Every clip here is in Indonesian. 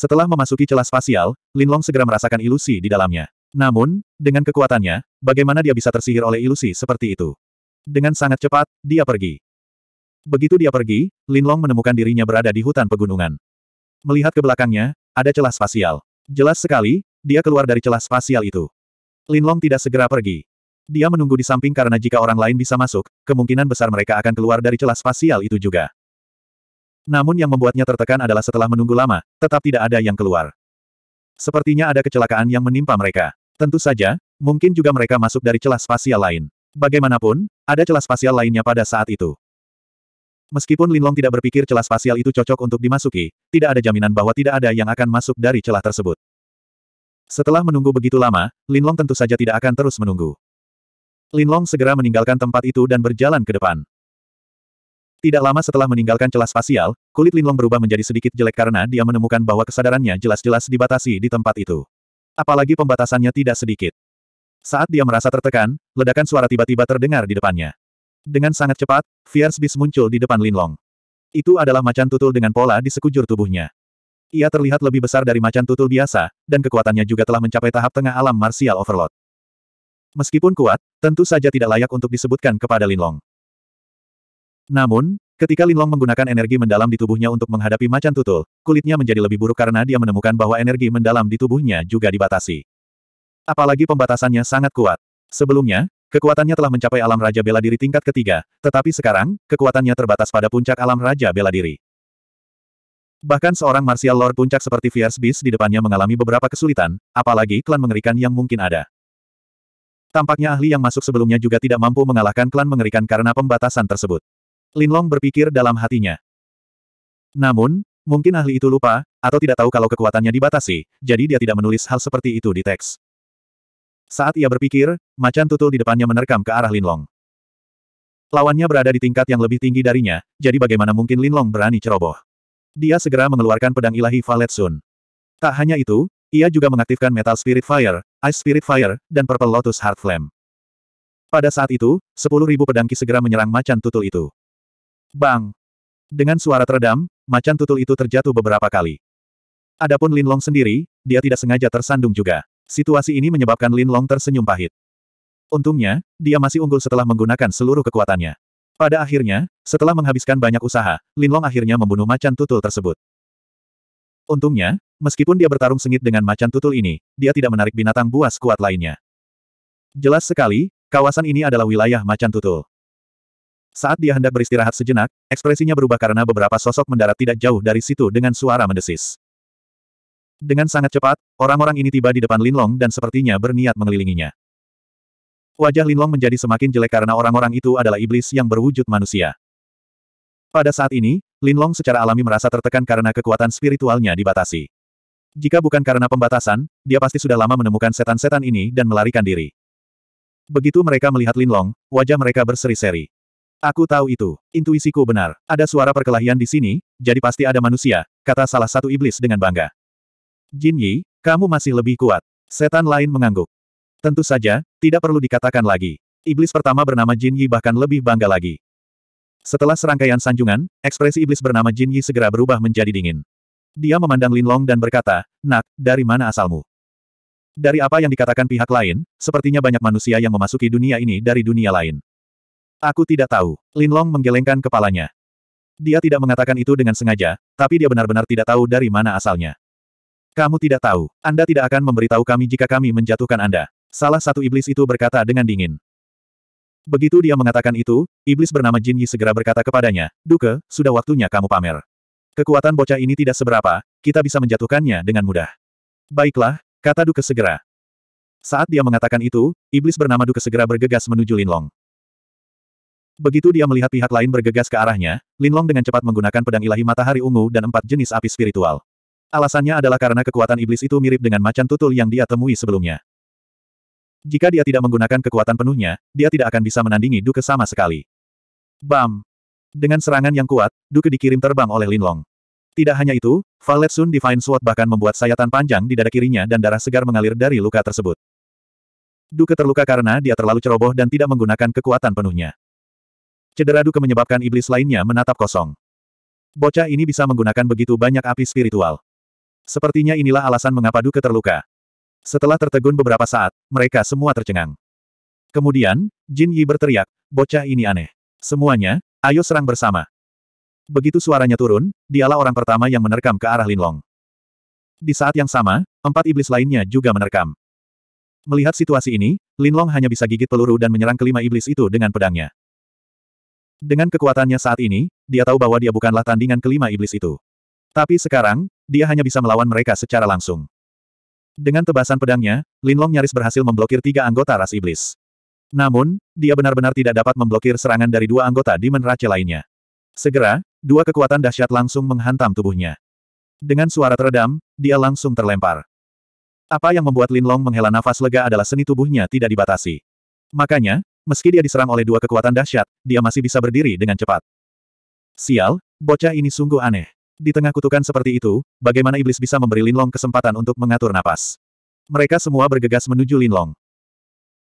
Setelah memasuki celah spasial, Linlong segera merasakan ilusi di dalamnya. Namun, dengan kekuatannya, bagaimana dia bisa tersihir oleh ilusi seperti itu? Dengan sangat cepat, dia pergi. Begitu dia pergi, Linlong menemukan dirinya berada di hutan pegunungan. Melihat ke belakangnya, ada celah spasial. Jelas sekali, dia keluar dari celah spasial itu. Linlong tidak segera pergi. Dia menunggu di samping karena jika orang lain bisa masuk, kemungkinan besar mereka akan keluar dari celah spasial itu juga. Namun yang membuatnya tertekan adalah setelah menunggu lama, tetap tidak ada yang keluar. Sepertinya ada kecelakaan yang menimpa mereka. Tentu saja, mungkin juga mereka masuk dari celah spasial lain. Bagaimanapun, ada celah spasial lainnya pada saat itu. Meskipun Linlong tidak berpikir celah spasial itu cocok untuk dimasuki, tidak ada jaminan bahwa tidak ada yang akan masuk dari celah tersebut. Setelah menunggu begitu lama, Linlong tentu saja tidak akan terus menunggu. Linlong segera meninggalkan tempat itu dan berjalan ke depan. Tidak lama setelah meninggalkan celah spasial, kulit Linlong berubah menjadi sedikit jelek karena dia menemukan bahwa kesadarannya jelas-jelas dibatasi di tempat itu. Apalagi pembatasannya tidak sedikit. Saat dia merasa tertekan, ledakan suara tiba-tiba terdengar di depannya. Dengan sangat cepat, Fierce Beast muncul di depan Linlong. Itu adalah macan tutul dengan pola di sekujur tubuhnya. Ia terlihat lebih besar dari macan tutul biasa, dan kekuatannya juga telah mencapai tahap tengah alam martial overload. Meskipun kuat, tentu saja tidak layak untuk disebutkan kepada Linlong. Namun, ketika Linlong menggunakan energi mendalam di tubuhnya untuk menghadapi macan tutul, kulitnya menjadi lebih buruk karena dia menemukan bahwa energi mendalam di tubuhnya juga dibatasi. Apalagi pembatasannya sangat kuat. Sebelumnya, kekuatannya telah mencapai alam Raja Bela Diri tingkat ketiga, tetapi sekarang, kekuatannya terbatas pada puncak alam Raja Bela Diri. Bahkan seorang martial lord puncak seperti Fierce Beast di depannya mengalami beberapa kesulitan, apalagi klan mengerikan yang mungkin ada. Tampaknya ahli yang masuk sebelumnya juga tidak mampu mengalahkan klan mengerikan karena pembatasan tersebut. Linlong berpikir dalam hatinya. Namun, mungkin ahli itu lupa, atau tidak tahu kalau kekuatannya dibatasi, jadi dia tidak menulis hal seperti itu di teks. Saat ia berpikir, macan tutul di depannya menerkam ke arah Linlong. Lawannya berada di tingkat yang lebih tinggi darinya, jadi bagaimana mungkin Linlong berani ceroboh. Dia segera mengeluarkan pedang ilahi Valet Sun. Tak hanya itu, ia juga mengaktifkan Metal Spirit Fire, Ice Spirit Fire, dan Purple Lotus Heart Flame. Pada saat itu, 10.000 pedang ki segera menyerang macan tutul itu. Bang! Dengan suara teredam, macan tutul itu terjatuh beberapa kali. Adapun Lin Long sendiri, dia tidak sengaja tersandung juga. Situasi ini menyebabkan Lin Long tersenyum pahit. Untungnya, dia masih unggul setelah menggunakan seluruh kekuatannya. Pada akhirnya, setelah menghabiskan banyak usaha, Lin Long akhirnya membunuh macan tutul tersebut. Untungnya, meskipun dia bertarung sengit dengan macan tutul ini, dia tidak menarik binatang buas kuat lainnya. Jelas sekali, kawasan ini adalah wilayah macan tutul. Saat dia hendak beristirahat sejenak, ekspresinya berubah karena beberapa sosok mendarat tidak jauh dari situ dengan suara mendesis. Dengan sangat cepat, orang-orang ini tiba di depan Linlong dan sepertinya berniat mengelilinginya. Wajah Linlong menjadi semakin jelek karena orang-orang itu adalah iblis yang berwujud manusia. Pada saat ini, Linlong secara alami merasa tertekan karena kekuatan spiritualnya dibatasi. Jika bukan karena pembatasan, dia pasti sudah lama menemukan setan-setan ini dan melarikan diri. Begitu mereka melihat Linlong, wajah mereka berseri-seri. Aku tahu itu. Intuisiku benar. Ada suara perkelahian di sini, jadi pasti ada manusia, kata salah satu iblis dengan bangga. Jin Yi, kamu masih lebih kuat. Setan lain mengangguk. Tentu saja, tidak perlu dikatakan lagi. Iblis pertama bernama Jin Yi bahkan lebih bangga lagi. Setelah serangkaian sanjungan, ekspresi iblis bernama Jin Yi segera berubah menjadi dingin. Dia memandang Lin Long dan berkata, Nak, dari mana asalmu? Dari apa yang dikatakan pihak lain, sepertinya banyak manusia yang memasuki dunia ini dari dunia lain. Aku tidak tahu. Linlong menggelengkan kepalanya. Dia tidak mengatakan itu dengan sengaja, tapi dia benar-benar tidak tahu dari mana asalnya. Kamu tidak tahu. Anda tidak akan memberitahu kami jika kami menjatuhkan Anda. Salah satu iblis itu berkata dengan dingin. Begitu dia mengatakan itu, iblis bernama Jin Yi segera berkata kepadanya, Duke, sudah waktunya kamu pamer. Kekuatan bocah ini tidak seberapa, kita bisa menjatuhkannya dengan mudah. Baiklah, kata Duke segera. Saat dia mengatakan itu, iblis bernama Duke segera bergegas menuju Linlong. Begitu dia melihat pihak lain bergegas ke arahnya, Linlong dengan cepat menggunakan pedang ilahi matahari ungu dan empat jenis api spiritual. Alasannya adalah karena kekuatan iblis itu mirip dengan macan tutul yang dia temui sebelumnya. Jika dia tidak menggunakan kekuatan penuhnya, dia tidak akan bisa menandingi Duke sama sekali. Bam! Dengan serangan yang kuat, Duke dikirim terbang oleh Linlong. Tidak hanya itu, Valet Sun Divine Sword bahkan membuat sayatan panjang di dada kirinya dan darah segar mengalir dari luka tersebut. Duke terluka karena dia terlalu ceroboh dan tidak menggunakan kekuatan penuhnya. Cedera duka menyebabkan iblis lainnya menatap kosong. Bocah ini bisa menggunakan begitu banyak api spiritual. Sepertinya inilah alasan mengapa duka terluka. Setelah tertegun beberapa saat, mereka semua tercengang. Kemudian, Jin Yi berteriak, bocah ini aneh. Semuanya, ayo serang bersama. Begitu suaranya turun, dialah orang pertama yang menerkam ke arah Linlong. Di saat yang sama, empat iblis lainnya juga menerkam. Melihat situasi ini, Linlong hanya bisa gigit peluru dan menyerang kelima iblis itu dengan pedangnya. Dengan kekuatannya saat ini, dia tahu bahwa dia bukanlah tandingan kelima iblis itu. Tapi sekarang, dia hanya bisa melawan mereka secara langsung. Dengan tebasan pedangnya, Linlong nyaris berhasil memblokir tiga anggota ras iblis. Namun, dia benar-benar tidak dapat memblokir serangan dari dua anggota di Race lainnya. Segera, dua kekuatan dahsyat langsung menghantam tubuhnya. Dengan suara teredam, dia langsung terlempar. Apa yang membuat Linlong menghela nafas lega adalah seni tubuhnya tidak dibatasi. Makanya, Meski dia diserang oleh dua kekuatan dahsyat, dia masih bisa berdiri dengan cepat. Sial, bocah ini sungguh aneh. Di tengah kutukan seperti itu, bagaimana iblis bisa memberi Linlong kesempatan untuk mengatur napas? Mereka semua bergegas menuju Linlong.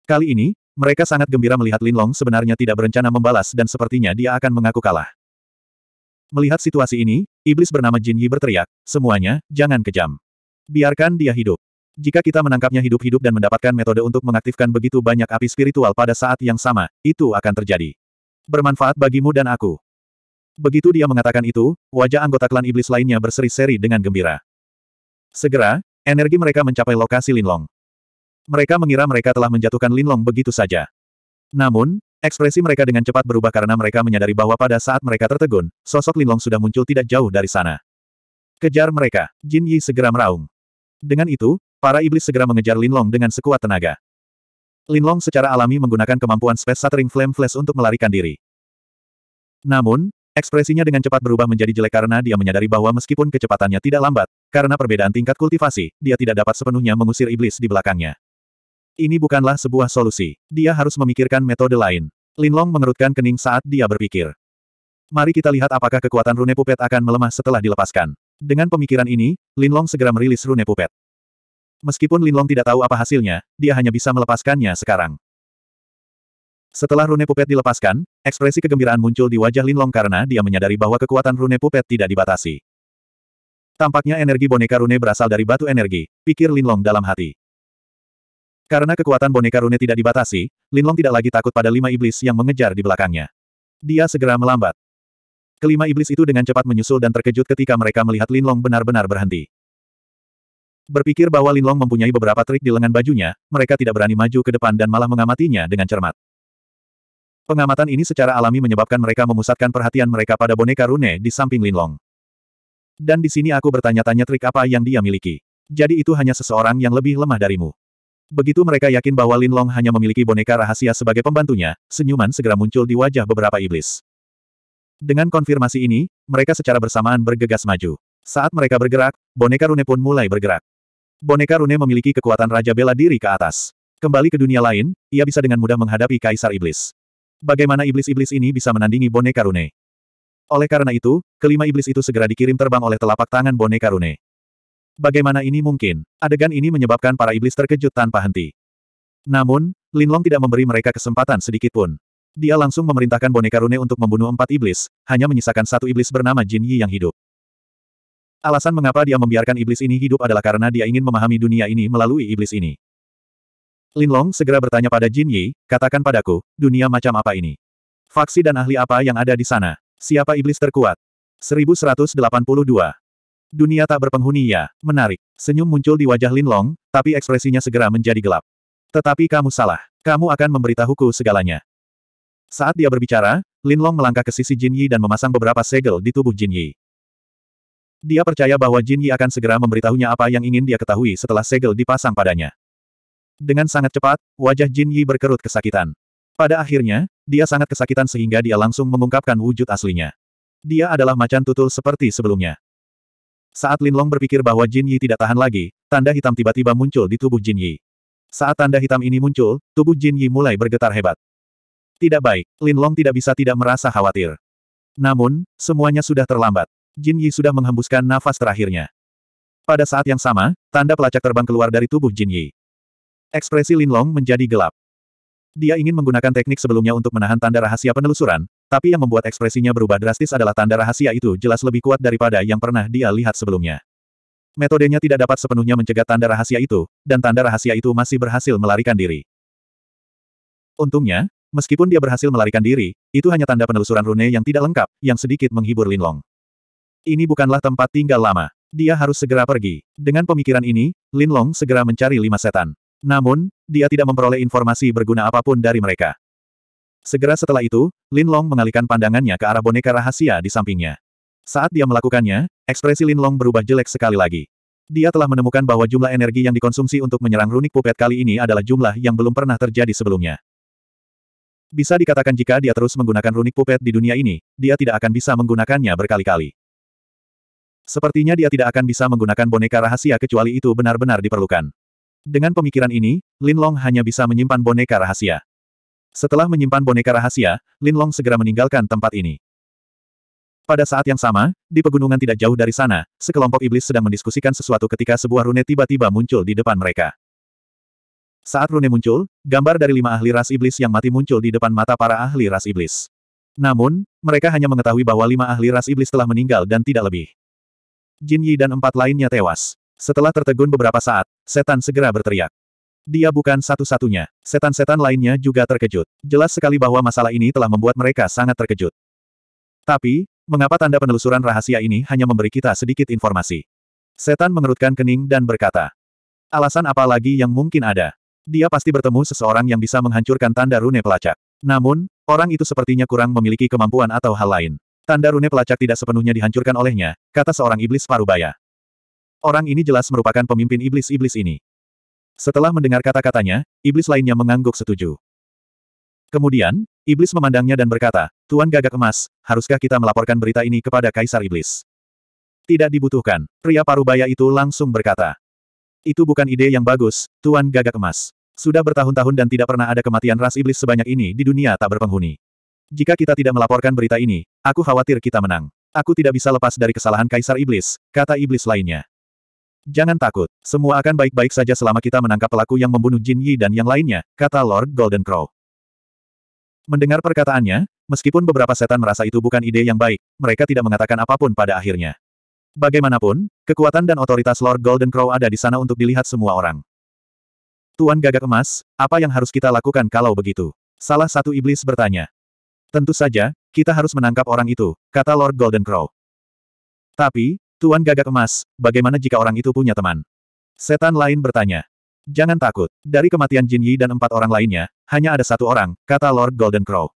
Kali ini, mereka sangat gembira melihat Linlong sebenarnya tidak berencana membalas dan sepertinya dia akan mengaku kalah. Melihat situasi ini, iblis bernama Jin Yi berteriak, semuanya, jangan kejam. Biarkan dia hidup. Jika kita menangkapnya hidup-hidup dan mendapatkan metode untuk mengaktifkan begitu banyak api spiritual pada saat yang sama, itu akan terjadi. Bermanfaat bagimu dan aku. Begitu dia mengatakan itu, wajah anggota klan iblis lainnya berseri-seri dengan gembira. Segera, energi mereka mencapai lokasi Linlong. Mereka mengira mereka telah menjatuhkan Linlong begitu saja. Namun, ekspresi mereka dengan cepat berubah karena mereka menyadari bahwa pada saat mereka tertegun, sosok Linlong sudah muncul tidak jauh dari sana. Kejar mereka, Jin Yi segera meraung. Dengan itu, Para iblis segera mengejar Linlong dengan sekuat tenaga. Linlong secara alami menggunakan kemampuan Space Shattering Flame Flash untuk melarikan diri. Namun, ekspresinya dengan cepat berubah menjadi jelek karena dia menyadari bahwa meskipun kecepatannya tidak lambat, karena perbedaan tingkat kultivasi, dia tidak dapat sepenuhnya mengusir iblis di belakangnya. Ini bukanlah sebuah solusi. Dia harus memikirkan metode lain. Linlong mengerutkan kening saat dia berpikir. Mari kita lihat apakah kekuatan rune pupet akan melemah setelah dilepaskan. Dengan pemikiran ini, Linlong segera merilis rune pupet. Meskipun Linlong tidak tahu apa hasilnya, dia hanya bisa melepaskannya sekarang. Setelah rune pupet dilepaskan, ekspresi kegembiraan muncul di wajah Linlong karena dia menyadari bahwa kekuatan rune pupet tidak dibatasi. Tampaknya energi boneka rune berasal dari batu energi, pikir Linlong dalam hati. Karena kekuatan boneka rune tidak dibatasi, Linlong tidak lagi takut pada lima iblis yang mengejar di belakangnya. Dia segera melambat. Kelima iblis itu dengan cepat menyusul dan terkejut ketika mereka melihat Linlong benar-benar berhenti. Berpikir bahwa Linlong mempunyai beberapa trik di lengan bajunya, mereka tidak berani maju ke depan dan malah mengamatinya dengan cermat. Pengamatan ini secara alami menyebabkan mereka memusatkan perhatian mereka pada boneka rune di samping Linlong. Dan di sini aku bertanya-tanya trik apa yang dia miliki. Jadi itu hanya seseorang yang lebih lemah darimu. Begitu mereka yakin bahwa Linlong hanya memiliki boneka rahasia sebagai pembantunya, senyuman segera muncul di wajah beberapa iblis. Dengan konfirmasi ini, mereka secara bersamaan bergegas maju. Saat mereka bergerak, boneka rune pun mulai bergerak. Boneka Rune memiliki kekuatan Raja Bela Diri ke atas. Kembali ke dunia lain, ia bisa dengan mudah menghadapi Kaisar Iblis. Bagaimana iblis-iblis ini bisa menandingi Boneka Rune? Oleh karena itu, kelima iblis itu segera dikirim terbang oleh telapak tangan Boneka Rune. Bagaimana ini mungkin? Adegan ini menyebabkan para iblis terkejut tanpa henti. Namun, Linlong tidak memberi mereka kesempatan sedikit pun. Dia langsung memerintahkan boneka Rune untuk membunuh empat iblis, hanya menyisakan satu iblis bernama Jin Yi yang hidup. Alasan mengapa dia membiarkan iblis ini hidup adalah karena dia ingin memahami dunia ini melalui iblis ini. Lin Long segera bertanya pada Jin Yi, katakan padaku, dunia macam apa ini? Faksi dan ahli apa yang ada di sana? Siapa iblis terkuat? 1182. Dunia tak berpenghuni ya, menarik. Senyum muncul di wajah Lin Long, tapi ekspresinya segera menjadi gelap. Tetapi kamu salah. Kamu akan memberitahuku segalanya. Saat dia berbicara, Lin Long melangkah ke sisi Jin Yi dan memasang beberapa segel di tubuh Jin Yi. Dia percaya bahwa Jin Yi akan segera memberitahunya apa yang ingin dia ketahui setelah segel dipasang padanya. Dengan sangat cepat, wajah Jin Yi berkerut kesakitan. Pada akhirnya, dia sangat kesakitan sehingga dia langsung mengungkapkan wujud aslinya. Dia adalah macan tutul seperti sebelumnya. Saat Lin Long berpikir bahwa Jin Yi tidak tahan lagi, tanda hitam tiba-tiba muncul di tubuh Jin Yi. Saat tanda hitam ini muncul, tubuh Jin Yi mulai bergetar hebat. Tidak baik, Lin Long tidak bisa tidak merasa khawatir. Namun, semuanya sudah terlambat. Jin Yi sudah menghembuskan nafas terakhirnya. Pada saat yang sama, tanda pelacak terbang keluar dari tubuh Jin Yi. Ekspresi Lin Long menjadi gelap. Dia ingin menggunakan teknik sebelumnya untuk menahan tanda rahasia penelusuran, tapi yang membuat ekspresinya berubah drastis adalah tanda rahasia itu jelas lebih kuat daripada yang pernah dia lihat sebelumnya. Metodenya tidak dapat sepenuhnya mencegah tanda rahasia itu, dan tanda rahasia itu masih berhasil melarikan diri. Untungnya, meskipun dia berhasil melarikan diri, itu hanya tanda penelusuran rune yang tidak lengkap, yang sedikit menghibur Linlong. Ini bukanlah tempat tinggal lama. Dia harus segera pergi. Dengan pemikiran ini, Lin Long segera mencari lima setan. Namun, dia tidak memperoleh informasi berguna apapun dari mereka. Segera setelah itu, Lin Long mengalihkan pandangannya ke arah boneka rahasia di sampingnya. Saat dia melakukannya, ekspresi Lin Long berubah jelek sekali lagi. Dia telah menemukan bahwa jumlah energi yang dikonsumsi untuk menyerang runik pupet kali ini adalah jumlah yang belum pernah terjadi sebelumnya. Bisa dikatakan jika dia terus menggunakan runik pupet di dunia ini, dia tidak akan bisa menggunakannya berkali-kali. Sepertinya dia tidak akan bisa menggunakan boneka rahasia kecuali itu benar-benar diperlukan. Dengan pemikiran ini, Lin Long hanya bisa menyimpan boneka rahasia. Setelah menyimpan boneka rahasia, Lin Long segera meninggalkan tempat ini. Pada saat yang sama, di pegunungan tidak jauh dari sana, sekelompok iblis sedang mendiskusikan sesuatu ketika sebuah rune tiba-tiba muncul di depan mereka. Saat rune muncul, gambar dari lima ahli ras iblis yang mati muncul di depan mata para ahli ras iblis. Namun, mereka hanya mengetahui bahwa lima ahli ras iblis telah meninggal dan tidak lebih. Jin Yi dan empat lainnya tewas. Setelah tertegun beberapa saat, setan segera berteriak. Dia bukan satu-satunya. Setan-setan lainnya juga terkejut. Jelas sekali bahwa masalah ini telah membuat mereka sangat terkejut. Tapi, mengapa tanda penelusuran rahasia ini hanya memberi kita sedikit informasi? Setan mengerutkan kening dan berkata, Alasan apa lagi yang mungkin ada? Dia pasti bertemu seseorang yang bisa menghancurkan tanda rune pelacak. Namun, orang itu sepertinya kurang memiliki kemampuan atau hal lain. Tanda rune pelacak tidak sepenuhnya dihancurkan olehnya, kata seorang iblis parubaya. Orang ini jelas merupakan pemimpin iblis-iblis ini. Setelah mendengar kata-katanya, iblis lainnya mengangguk setuju. Kemudian, iblis memandangnya dan berkata, Tuan gagak emas, haruskah kita melaporkan berita ini kepada Kaisar Iblis? Tidak dibutuhkan, pria parubaya itu langsung berkata. Itu bukan ide yang bagus, Tuan gagak emas. Sudah bertahun-tahun dan tidak pernah ada kematian ras iblis sebanyak ini di dunia tak berpenghuni. Jika kita tidak melaporkan berita ini, aku khawatir kita menang. Aku tidak bisa lepas dari kesalahan Kaisar Iblis, kata Iblis lainnya. Jangan takut, semua akan baik-baik saja selama kita menangkap pelaku yang membunuh Jin Yi dan yang lainnya, kata Lord Golden Crow. Mendengar perkataannya, meskipun beberapa setan merasa itu bukan ide yang baik, mereka tidak mengatakan apapun pada akhirnya. Bagaimanapun, kekuatan dan otoritas Lord Golden Crow ada di sana untuk dilihat semua orang. Tuan Gagak Emas, apa yang harus kita lakukan kalau begitu? Salah satu iblis bertanya. Tentu saja, kita harus menangkap orang itu, kata Lord Golden Crow. Tapi, Tuan Gagak Emas, bagaimana jika orang itu punya teman? Setan lain bertanya. Jangan takut, dari kematian Jin Yi dan empat orang lainnya, hanya ada satu orang, kata Lord Golden Crow.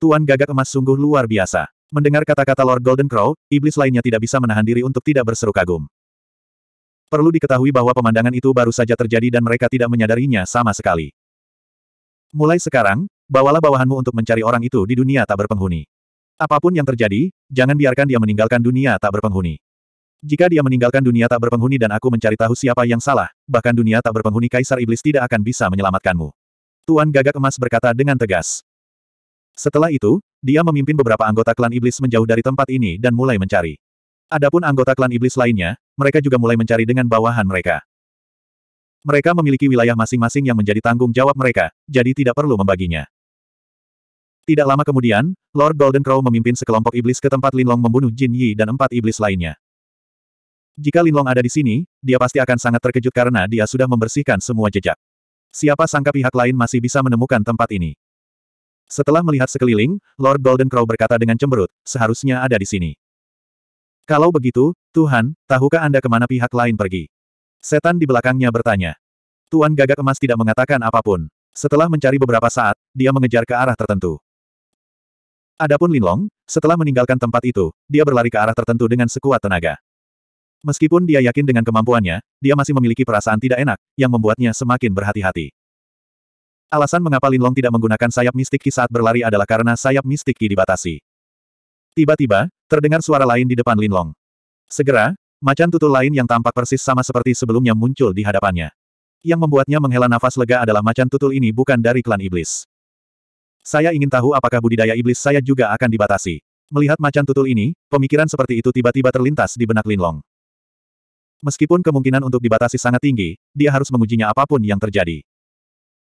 Tuan Gagak Emas sungguh luar biasa. Mendengar kata-kata Lord Golden Crow, iblis lainnya tidak bisa menahan diri untuk tidak berseru kagum. Perlu diketahui bahwa pemandangan itu baru saja terjadi dan mereka tidak menyadarinya sama sekali. Mulai sekarang, bawalah bawahanmu untuk mencari orang itu di dunia tak berpenghuni. Apapun yang terjadi, jangan biarkan dia meninggalkan dunia tak berpenghuni. Jika dia meninggalkan dunia tak berpenghuni dan aku mencari tahu siapa yang salah, bahkan dunia tak berpenghuni Kaisar Iblis tidak akan bisa menyelamatkanmu. Tuan Gagak Emas berkata dengan tegas. Setelah itu, dia memimpin beberapa anggota klan Iblis menjauh dari tempat ini dan mulai mencari. Adapun anggota klan Iblis lainnya, mereka juga mulai mencari dengan bawahan mereka. Mereka memiliki wilayah masing-masing yang menjadi tanggung jawab mereka, jadi tidak perlu membaginya. Tidak lama kemudian, Lord Golden Crow memimpin sekelompok iblis ke tempat Linlong membunuh Jin Yi dan empat iblis lainnya. Jika Linlong ada di sini, dia pasti akan sangat terkejut karena dia sudah membersihkan semua jejak. Siapa sangka pihak lain masih bisa menemukan tempat ini. Setelah melihat sekeliling, Lord Golden Crow berkata dengan cemberut, seharusnya ada di sini. Kalau begitu, Tuhan, tahukah Anda kemana pihak lain pergi? Setan di belakangnya bertanya. Tuan gagak emas tidak mengatakan apapun. Setelah mencari beberapa saat, dia mengejar ke arah tertentu. Adapun Linlong, setelah meninggalkan tempat itu, dia berlari ke arah tertentu dengan sekuat tenaga. Meskipun dia yakin dengan kemampuannya, dia masih memiliki perasaan tidak enak, yang membuatnya semakin berhati-hati. Alasan mengapa Linlong tidak menggunakan sayap mistik Ki saat berlari adalah karena sayap mistik Ki dibatasi. Tiba-tiba, terdengar suara lain di depan Linlong. Segera, macan tutul lain yang tampak persis sama seperti sebelumnya muncul di hadapannya. Yang membuatnya menghela nafas lega adalah macan tutul ini bukan dari klan iblis. Saya ingin tahu apakah budidaya iblis saya juga akan dibatasi. Melihat macan tutul ini, pemikiran seperti itu tiba-tiba terlintas di benak Linlong. Meskipun kemungkinan untuk dibatasi sangat tinggi, dia harus mengujinya apapun yang terjadi.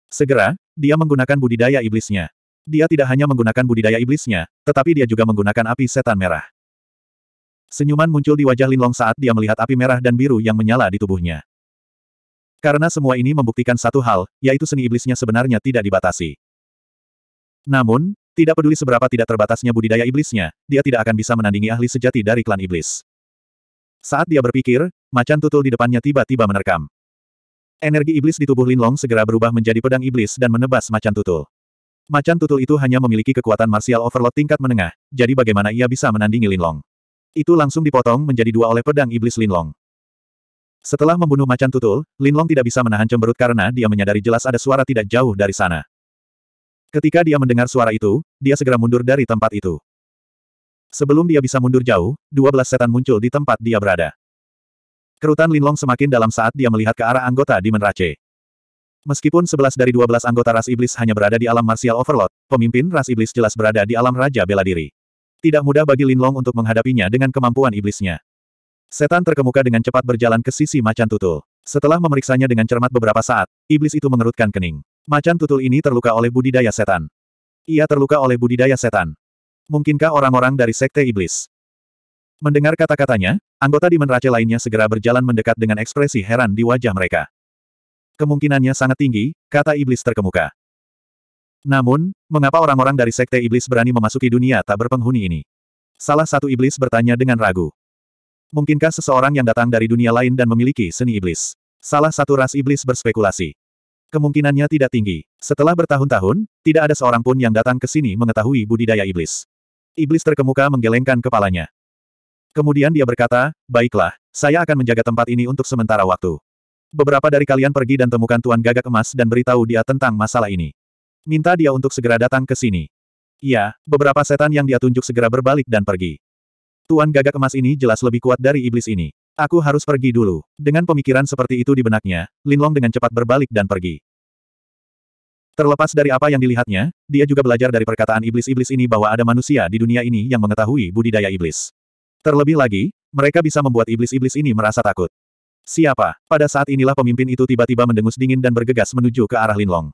Segera, dia menggunakan budidaya iblisnya. Dia tidak hanya menggunakan budidaya iblisnya, tetapi dia juga menggunakan api setan merah. Senyuman muncul di wajah Linlong saat dia melihat api merah dan biru yang menyala di tubuhnya. Karena semua ini membuktikan satu hal, yaitu seni iblisnya sebenarnya tidak dibatasi. Namun, tidak peduli seberapa tidak terbatasnya budidaya iblisnya, dia tidak akan bisa menandingi ahli sejati dari klan iblis. Saat dia berpikir, macan tutul di depannya tiba-tiba menerkam. Energi iblis di tubuh Lin Long segera berubah menjadi pedang iblis dan menebas macan tutul. Macan tutul itu hanya memiliki kekuatan martial overload tingkat menengah, jadi bagaimana ia bisa menandingi Lin Long? Itu langsung dipotong menjadi dua oleh pedang iblis Lin Long. Setelah membunuh macan tutul, Lin Long tidak bisa menahan cemberut karena dia menyadari jelas ada suara tidak jauh dari sana. Ketika dia mendengar suara itu, dia segera mundur dari tempat itu. Sebelum dia bisa mundur jauh, 12 setan muncul di tempat dia berada. Kerutan Linlong semakin dalam saat dia melihat ke arah anggota di Menrace. Meskipun sebelas dari dua belas anggota ras iblis hanya berada di alam martial overlord, pemimpin ras iblis jelas berada di alam raja bela diri. Tidak mudah bagi Linlong untuk menghadapinya dengan kemampuan iblisnya. Setan terkemuka dengan cepat berjalan ke sisi macan tutul. Setelah memeriksanya dengan cermat beberapa saat, iblis itu mengerutkan kening. Macan tutul ini terluka oleh budidaya setan. Ia terluka oleh budidaya setan. Mungkinkah orang-orang dari Sekte Iblis? Mendengar kata-katanya, anggota di Race lainnya segera berjalan mendekat dengan ekspresi heran di wajah mereka. Kemungkinannya sangat tinggi, kata Iblis terkemuka. Namun, mengapa orang-orang dari Sekte Iblis berani memasuki dunia tak berpenghuni ini? Salah satu Iblis bertanya dengan ragu. Mungkinkah seseorang yang datang dari dunia lain dan memiliki seni Iblis? Salah satu ras Iblis berspekulasi. Kemungkinannya tidak tinggi. Setelah bertahun-tahun, tidak ada seorang pun yang datang ke sini mengetahui budidaya iblis. Iblis terkemuka menggelengkan kepalanya. Kemudian dia berkata, baiklah, saya akan menjaga tempat ini untuk sementara waktu. Beberapa dari kalian pergi dan temukan Tuan Gagak Emas dan beritahu dia tentang masalah ini. Minta dia untuk segera datang ke sini. Ya, beberapa setan yang dia tunjuk segera berbalik dan pergi. Tuan Gagak Emas ini jelas lebih kuat dari iblis ini. Aku harus pergi dulu. Dengan pemikiran seperti itu di benaknya, Linlong dengan cepat berbalik dan pergi. Terlepas dari apa yang dilihatnya, dia juga belajar dari perkataan iblis-iblis ini bahwa ada manusia di dunia ini yang mengetahui budidaya iblis. Terlebih lagi, mereka bisa membuat iblis-iblis ini merasa takut. Siapa? Pada saat inilah pemimpin itu tiba-tiba mendengus dingin dan bergegas menuju ke arah Linlong.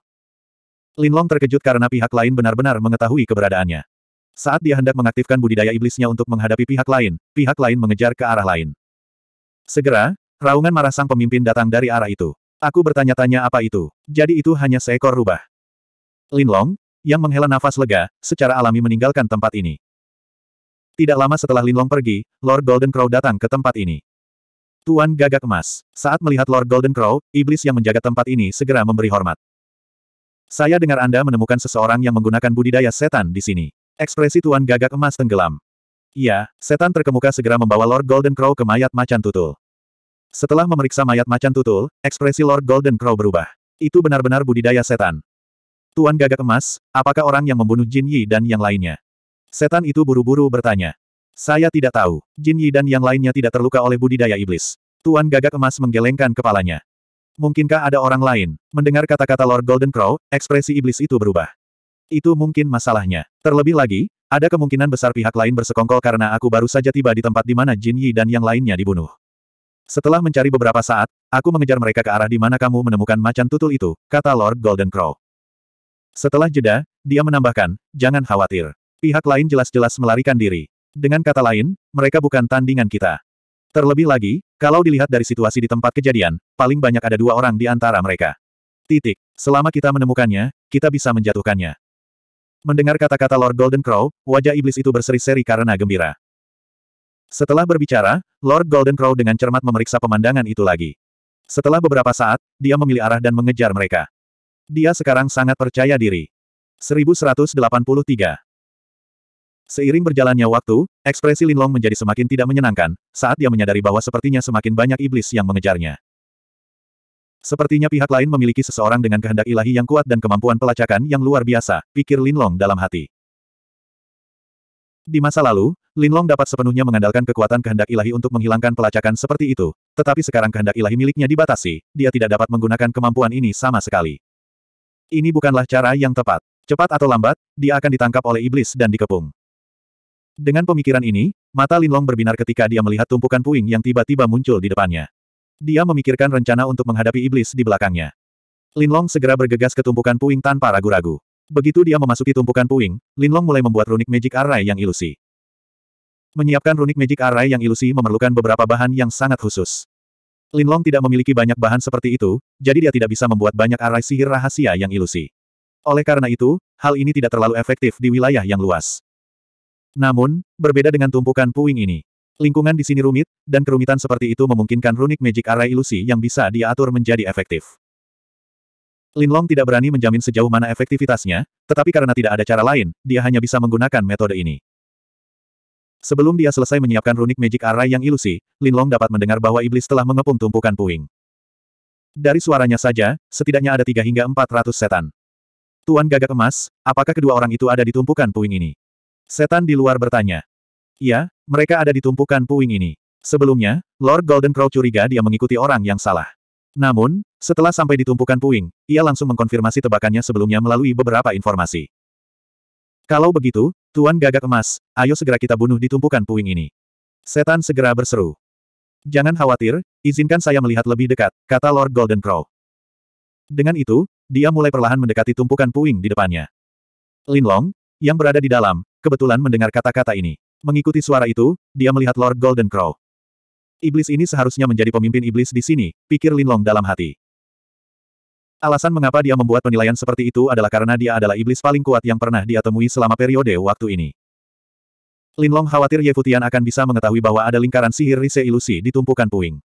Linlong terkejut karena pihak lain benar-benar mengetahui keberadaannya. Saat dia hendak mengaktifkan budidaya iblisnya untuk menghadapi pihak lain, pihak lain mengejar ke arah lain. Segera, raungan marah sang pemimpin datang dari arah itu. Aku bertanya-tanya apa itu. Jadi itu hanya seekor rubah. Linlong, yang menghela nafas lega, secara alami meninggalkan tempat ini. Tidak lama setelah Linlong pergi, Lord Golden Crow datang ke tempat ini. Tuan gagak emas. Saat melihat Lord Golden Crow, iblis yang menjaga tempat ini segera memberi hormat. Saya dengar Anda menemukan seseorang yang menggunakan budidaya setan di sini. Ekspresi Tuan gagak emas tenggelam. Iya, setan terkemuka segera membawa Lord Golden Crow ke mayat macan tutul. Setelah memeriksa mayat macan tutul, ekspresi Lord Golden Crow berubah. Itu benar-benar budidaya setan. Tuan gagak emas, apakah orang yang membunuh Jin Yi dan yang lainnya? Setan itu buru-buru bertanya. Saya tidak tahu. Jin Yi dan yang lainnya tidak terluka oleh budidaya iblis. Tuan gagak emas menggelengkan kepalanya. Mungkinkah ada orang lain? Mendengar kata-kata Lord Golden Crow, ekspresi iblis itu berubah. Itu mungkin masalahnya. Terlebih lagi, ada kemungkinan besar pihak lain bersekongkol karena aku baru saja tiba di tempat di mana Jin Yi dan yang lainnya dibunuh. Setelah mencari beberapa saat, aku mengejar mereka ke arah di mana kamu menemukan macan tutul itu, kata Lord Golden Crow. Setelah jeda, dia menambahkan, jangan khawatir. Pihak lain jelas-jelas melarikan diri. Dengan kata lain, mereka bukan tandingan kita. Terlebih lagi, kalau dilihat dari situasi di tempat kejadian, paling banyak ada dua orang di antara mereka. Titik. Selama kita menemukannya, kita bisa menjatuhkannya. Mendengar kata-kata Lord Golden Crow, wajah iblis itu berseri-seri karena gembira. Setelah berbicara, Lord Golden Crow dengan cermat memeriksa pemandangan itu lagi. Setelah beberapa saat, dia memilih arah dan mengejar mereka. Dia sekarang sangat percaya diri. 1183 Seiring berjalannya waktu, ekspresi Linlong menjadi semakin tidak menyenangkan, saat dia menyadari bahwa sepertinya semakin banyak iblis yang mengejarnya. Sepertinya pihak lain memiliki seseorang dengan kehendak ilahi yang kuat dan kemampuan pelacakan yang luar biasa, pikir Linlong dalam hati. Di masa lalu, Linlong dapat sepenuhnya mengandalkan kekuatan kehendak ilahi untuk menghilangkan pelacakan seperti itu, tetapi sekarang kehendak ilahi miliknya dibatasi, dia tidak dapat menggunakan kemampuan ini sama sekali. Ini bukanlah cara yang tepat. Cepat atau lambat, dia akan ditangkap oleh iblis dan dikepung. Dengan pemikiran ini, mata Linlong berbinar ketika dia melihat tumpukan puing yang tiba-tiba muncul di depannya. Dia memikirkan rencana untuk menghadapi iblis di belakangnya. Linlong segera bergegas ke tumpukan puing tanpa ragu-ragu. Begitu dia memasuki tumpukan puing, Linlong mulai membuat runik magic array yang ilusi. Menyiapkan runik magic array yang ilusi memerlukan beberapa bahan yang sangat khusus. Linlong tidak memiliki banyak bahan seperti itu, jadi dia tidak bisa membuat banyak arai sihir rahasia yang ilusi. Oleh karena itu, hal ini tidak terlalu efektif di wilayah yang luas. Namun, berbeda dengan tumpukan puing ini. Lingkungan di sini rumit, dan kerumitan seperti itu memungkinkan runik magic arai ilusi yang bisa diatur menjadi efektif. Linlong tidak berani menjamin sejauh mana efektivitasnya, tetapi karena tidak ada cara lain, dia hanya bisa menggunakan metode ini. Sebelum dia selesai menyiapkan runik magic array yang ilusi, Lin Long dapat mendengar bahwa iblis telah mengepung tumpukan puing. Dari suaranya saja, setidaknya ada tiga hingga empat ratus setan. Tuan gagak emas, apakah kedua orang itu ada di tumpukan puing ini? Setan di luar bertanya. Iya, mereka ada di tumpukan puing ini. Sebelumnya, Lord Golden Crow curiga dia mengikuti orang yang salah. Namun, setelah sampai di tumpukan puing, ia langsung mengkonfirmasi tebakannya sebelumnya melalui beberapa informasi. Kalau begitu, Tuan Gagak Emas, ayo segera kita bunuh di tumpukan puing ini. Setan segera berseru. Jangan khawatir, izinkan saya melihat lebih dekat, kata Lord Golden Crow. Dengan itu, dia mulai perlahan mendekati tumpukan puing di depannya. Lin Long, yang berada di dalam, kebetulan mendengar kata-kata ini. Mengikuti suara itu, dia melihat Lord Golden Crow. Iblis ini seharusnya menjadi pemimpin iblis di sini, pikir Lin Long dalam hati. Alasan mengapa dia membuat penilaian seperti itu adalah karena dia adalah iblis paling kuat yang pernah dia temui selama periode waktu ini. Linlong khawatir Ye Futian akan bisa mengetahui bahwa ada lingkaran sihir rise ilusi di tumpukan puing.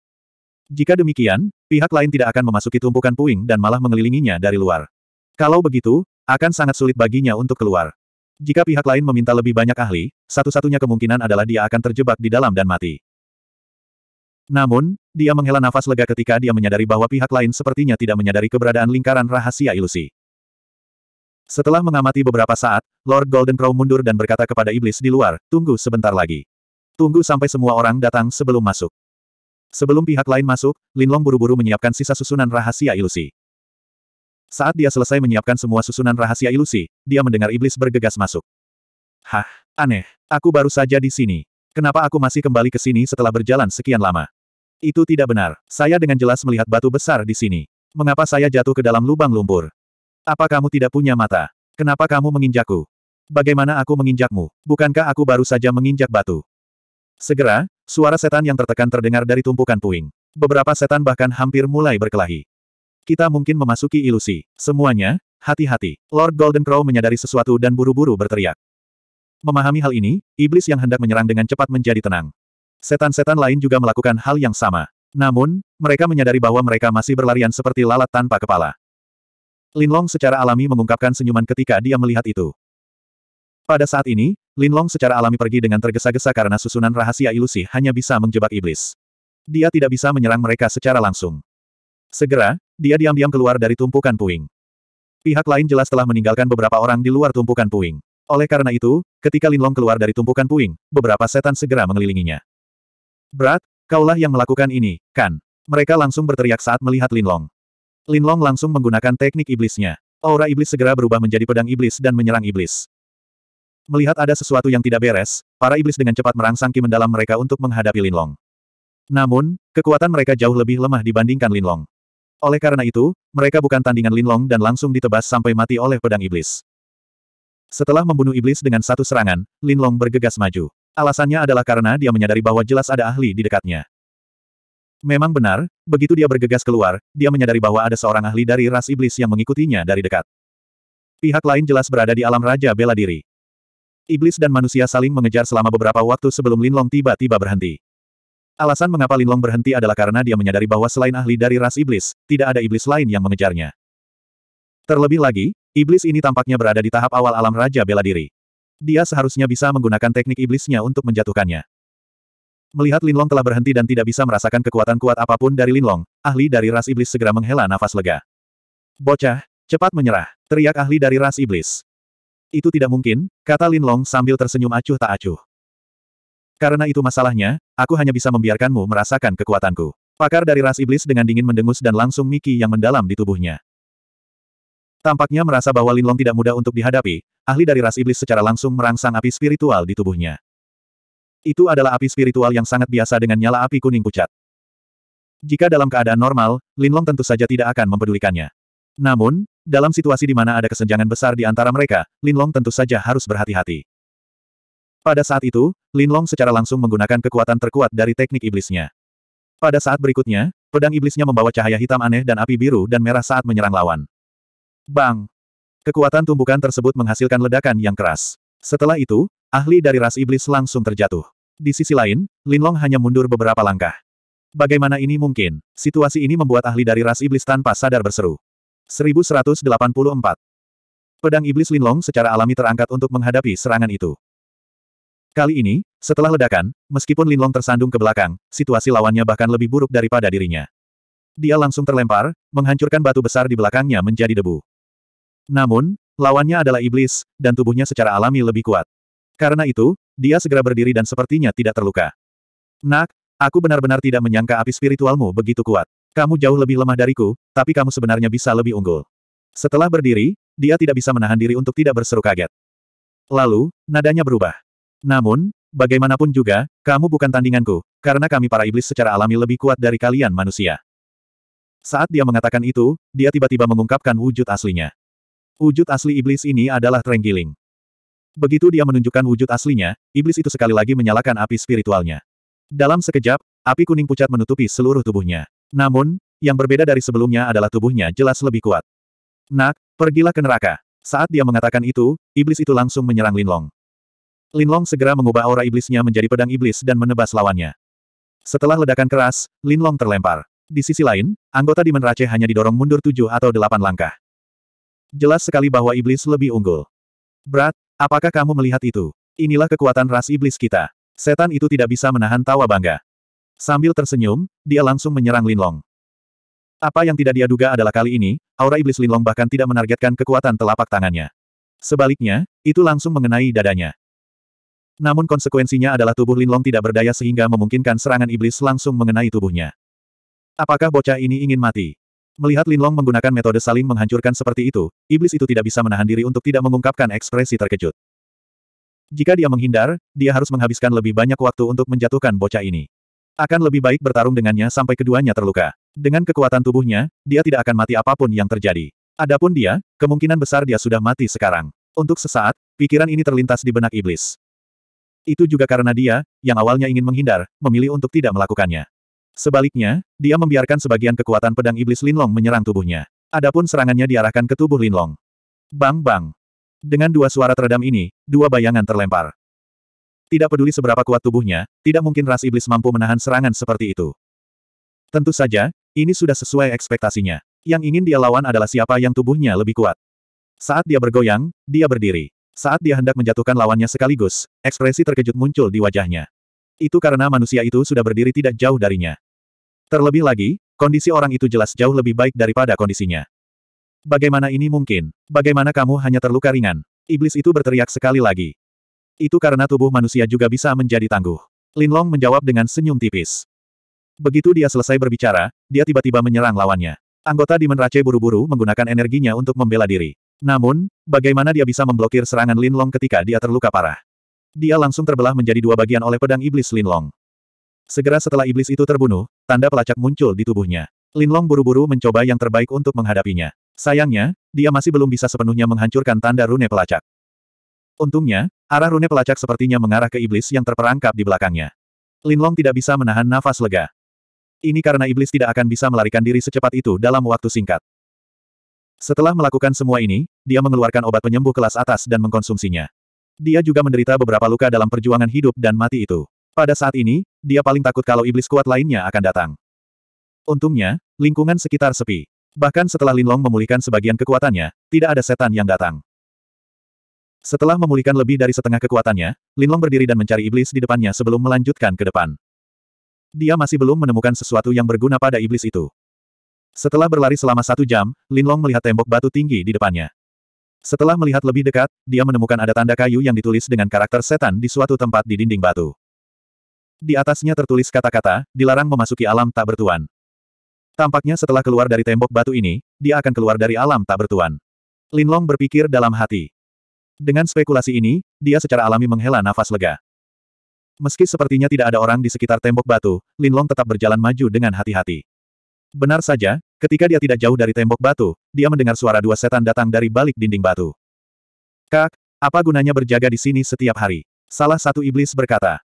Jika demikian, pihak lain tidak akan memasuki tumpukan puing dan malah mengelilinginya dari luar. Kalau begitu, akan sangat sulit baginya untuk keluar. Jika pihak lain meminta lebih banyak ahli, satu-satunya kemungkinan adalah dia akan terjebak di dalam dan mati. Namun, dia menghela nafas lega ketika dia menyadari bahwa pihak lain sepertinya tidak menyadari keberadaan lingkaran rahasia ilusi. Setelah mengamati beberapa saat, Lord Golden Crow mundur dan berkata kepada iblis di luar, tunggu sebentar lagi. Tunggu sampai semua orang datang sebelum masuk. Sebelum pihak lain masuk, Linlong buru-buru menyiapkan sisa susunan rahasia ilusi. Saat dia selesai menyiapkan semua susunan rahasia ilusi, dia mendengar iblis bergegas masuk. Hah, aneh. Aku baru saja di sini. Kenapa aku masih kembali ke sini setelah berjalan sekian lama? Itu tidak benar. Saya dengan jelas melihat batu besar di sini. Mengapa saya jatuh ke dalam lubang lumpur? Apa kamu tidak punya mata? Kenapa kamu menginjakku? Bagaimana aku menginjakmu? Bukankah aku baru saja menginjak batu? Segera, suara setan yang tertekan terdengar dari tumpukan puing. Beberapa setan bahkan hampir mulai berkelahi. Kita mungkin memasuki ilusi. Semuanya, hati-hati. Lord Golden Crow menyadari sesuatu dan buru-buru berteriak. Memahami hal ini, iblis yang hendak menyerang dengan cepat menjadi tenang. Setan-setan lain juga melakukan hal yang sama. Namun, mereka menyadari bahwa mereka masih berlarian seperti lalat tanpa kepala. Linlong secara alami mengungkapkan senyuman ketika dia melihat itu. Pada saat ini, Linlong secara alami pergi dengan tergesa-gesa karena susunan rahasia ilusi hanya bisa menjebak iblis. Dia tidak bisa menyerang mereka secara langsung. Segera, dia diam-diam keluar dari tumpukan puing. Pihak lain jelas telah meninggalkan beberapa orang di luar tumpukan puing. Oleh karena itu, ketika Linlong keluar dari tumpukan puing, beberapa setan segera mengelilinginya. Berat, kaulah yang melakukan ini, kan? Mereka langsung berteriak saat melihat Linlong. Linlong langsung menggunakan teknik iblisnya. Aura iblis segera berubah menjadi pedang iblis dan menyerang iblis. Melihat ada sesuatu yang tidak beres, para iblis dengan cepat merangsang ki mendalam mereka untuk menghadapi Linlong. Namun, kekuatan mereka jauh lebih lemah dibandingkan Linlong. Oleh karena itu, mereka bukan tandingan Linlong dan langsung ditebas sampai mati oleh pedang iblis. Setelah membunuh iblis dengan satu serangan, Linlong bergegas maju. Alasannya adalah karena dia menyadari bahwa jelas ada ahli di dekatnya. Memang benar, begitu dia bergegas keluar, dia menyadari bahwa ada seorang ahli dari ras iblis yang mengikutinya dari dekat. Pihak lain jelas berada di alam Raja Bela Diri. Iblis dan manusia saling mengejar selama beberapa waktu sebelum Linlong tiba-tiba berhenti. Alasan mengapa Linlong berhenti adalah karena dia menyadari bahwa selain ahli dari ras iblis, tidak ada iblis lain yang mengejarnya. Terlebih lagi, iblis ini tampaknya berada di tahap awal alam Raja Bela Diri. Dia seharusnya bisa menggunakan teknik iblisnya untuk menjatuhkannya. Melihat Linlong telah berhenti dan tidak bisa merasakan kekuatan kuat apapun dari Linlong, ahli dari ras iblis segera menghela nafas lega. Bocah, cepat menyerah, teriak ahli dari ras iblis. Itu tidak mungkin, kata Linlong sambil tersenyum acuh tak acuh. Karena itu masalahnya, aku hanya bisa membiarkanmu merasakan kekuatanku. Pakar dari ras iblis dengan dingin mendengus dan langsung Miki yang mendalam di tubuhnya. Tampaknya merasa bahwa Linlong tidak mudah untuk dihadapi, ahli dari ras iblis secara langsung merangsang api spiritual di tubuhnya. Itu adalah api spiritual yang sangat biasa dengan nyala api kuning pucat. Jika dalam keadaan normal, Linlong tentu saja tidak akan mempedulikannya. Namun, dalam situasi di mana ada kesenjangan besar di antara mereka, Linlong tentu saja harus berhati-hati. Pada saat itu, Linlong secara langsung menggunakan kekuatan terkuat dari teknik iblisnya. Pada saat berikutnya, pedang iblisnya membawa cahaya hitam aneh dan api biru dan merah saat menyerang lawan. Bang! Kekuatan tumbukan tersebut menghasilkan ledakan yang keras. Setelah itu, ahli dari ras iblis langsung terjatuh. Di sisi lain, Linlong hanya mundur beberapa langkah. Bagaimana ini mungkin? Situasi ini membuat ahli dari ras iblis tanpa sadar berseru. 1184. Pedang iblis Linlong secara alami terangkat untuk menghadapi serangan itu. Kali ini, setelah ledakan, meskipun Linlong tersandung ke belakang, situasi lawannya bahkan lebih buruk daripada dirinya. Dia langsung terlempar, menghancurkan batu besar di belakangnya menjadi debu. Namun, lawannya adalah iblis, dan tubuhnya secara alami lebih kuat. Karena itu, dia segera berdiri dan sepertinya tidak terluka. Nak, aku benar-benar tidak menyangka api spiritualmu begitu kuat. Kamu jauh lebih lemah dariku, tapi kamu sebenarnya bisa lebih unggul. Setelah berdiri, dia tidak bisa menahan diri untuk tidak berseru kaget. Lalu, nadanya berubah. Namun, bagaimanapun juga, kamu bukan tandinganku, karena kami para iblis secara alami lebih kuat dari kalian manusia. Saat dia mengatakan itu, dia tiba-tiba mengungkapkan wujud aslinya. Wujud asli iblis ini adalah trenggiling. Begitu dia menunjukkan wujud aslinya, iblis itu sekali lagi menyalakan api spiritualnya. Dalam sekejap, api kuning pucat menutupi seluruh tubuhnya. Namun, yang berbeda dari sebelumnya adalah tubuhnya jelas lebih kuat. Nak, pergilah ke neraka. Saat dia mengatakan itu, iblis itu langsung menyerang Linlong. Linlong segera mengubah aura iblisnya menjadi pedang iblis dan menebas lawannya. Setelah ledakan keras, Linlong terlempar. Di sisi lain, anggota Dimen menrace hanya didorong mundur tujuh atau delapan langkah. Jelas sekali bahwa iblis lebih unggul. Brat, apakah kamu melihat itu? Inilah kekuatan ras iblis kita. Setan itu tidak bisa menahan tawa bangga. Sambil tersenyum, dia langsung menyerang Linlong. Apa yang tidak dia duga adalah kali ini, aura iblis Linlong bahkan tidak menargetkan kekuatan telapak tangannya. Sebaliknya, itu langsung mengenai dadanya. Namun konsekuensinya adalah tubuh Linlong tidak berdaya sehingga memungkinkan serangan iblis langsung mengenai tubuhnya. Apakah bocah ini ingin mati? Melihat Linlong menggunakan metode saling menghancurkan seperti itu, iblis itu tidak bisa menahan diri untuk tidak mengungkapkan ekspresi terkejut. Jika dia menghindar, dia harus menghabiskan lebih banyak waktu untuk menjatuhkan bocah ini. Akan lebih baik bertarung dengannya sampai keduanya terluka. Dengan kekuatan tubuhnya, dia tidak akan mati apapun yang terjadi. Adapun dia, kemungkinan besar dia sudah mati sekarang. Untuk sesaat, pikiran ini terlintas di benak iblis. Itu juga karena dia, yang awalnya ingin menghindar, memilih untuk tidak melakukannya. Sebaliknya, dia membiarkan sebagian kekuatan pedang iblis Linlong menyerang tubuhnya. Adapun serangannya diarahkan ke tubuh Linlong. Bang bang. Dengan dua suara teredam ini, dua bayangan terlempar. Tidak peduli seberapa kuat tubuhnya, tidak mungkin ras iblis mampu menahan serangan seperti itu. Tentu saja, ini sudah sesuai ekspektasinya. Yang ingin dia lawan adalah siapa yang tubuhnya lebih kuat. Saat dia bergoyang, dia berdiri. Saat dia hendak menjatuhkan lawannya sekaligus, ekspresi terkejut muncul di wajahnya. Itu karena manusia itu sudah berdiri tidak jauh darinya. Terlebih lagi, kondisi orang itu jelas jauh lebih baik daripada kondisinya. Bagaimana ini mungkin? Bagaimana kamu hanya terluka ringan? Iblis itu berteriak sekali lagi. Itu karena tubuh manusia juga bisa menjadi tangguh. Lin Long menjawab dengan senyum tipis. Begitu dia selesai berbicara, dia tiba-tiba menyerang lawannya. Anggota di Race buru-buru menggunakan energinya untuk membela diri. Namun, bagaimana dia bisa memblokir serangan Lin Long ketika dia terluka parah? Dia langsung terbelah menjadi dua bagian oleh pedang iblis Lin Long. Segera setelah iblis itu terbunuh, Tanda pelacak muncul di tubuhnya. Linlong buru-buru mencoba yang terbaik untuk menghadapinya. Sayangnya, dia masih belum bisa sepenuhnya menghancurkan tanda rune pelacak. Untungnya, arah rune pelacak sepertinya mengarah ke iblis yang terperangkap di belakangnya. Linlong tidak bisa menahan nafas lega. Ini karena iblis tidak akan bisa melarikan diri secepat itu dalam waktu singkat. Setelah melakukan semua ini, dia mengeluarkan obat penyembuh kelas atas dan mengkonsumsinya. Dia juga menderita beberapa luka dalam perjuangan hidup dan mati itu. Pada saat ini, dia paling takut kalau iblis kuat lainnya akan datang. Untungnya, lingkungan sekitar sepi. Bahkan setelah Linlong memulihkan sebagian kekuatannya, tidak ada setan yang datang. Setelah memulihkan lebih dari setengah kekuatannya, Linlong berdiri dan mencari iblis di depannya sebelum melanjutkan ke depan. Dia masih belum menemukan sesuatu yang berguna pada iblis itu. Setelah berlari selama satu jam, Linlong melihat tembok batu tinggi di depannya. Setelah melihat lebih dekat, dia menemukan ada tanda kayu yang ditulis dengan karakter setan di suatu tempat di dinding batu. Di atasnya tertulis kata-kata, dilarang memasuki alam tak bertuan. Tampaknya setelah keluar dari tembok batu ini, dia akan keluar dari alam tak bertuan. Linlong berpikir dalam hati. Dengan spekulasi ini, dia secara alami menghela nafas lega. Meski sepertinya tidak ada orang di sekitar tembok batu, Linlong tetap berjalan maju dengan hati-hati. Benar saja, ketika dia tidak jauh dari tembok batu, dia mendengar suara dua setan datang dari balik dinding batu. Kak, apa gunanya berjaga di sini setiap hari? Salah satu iblis berkata.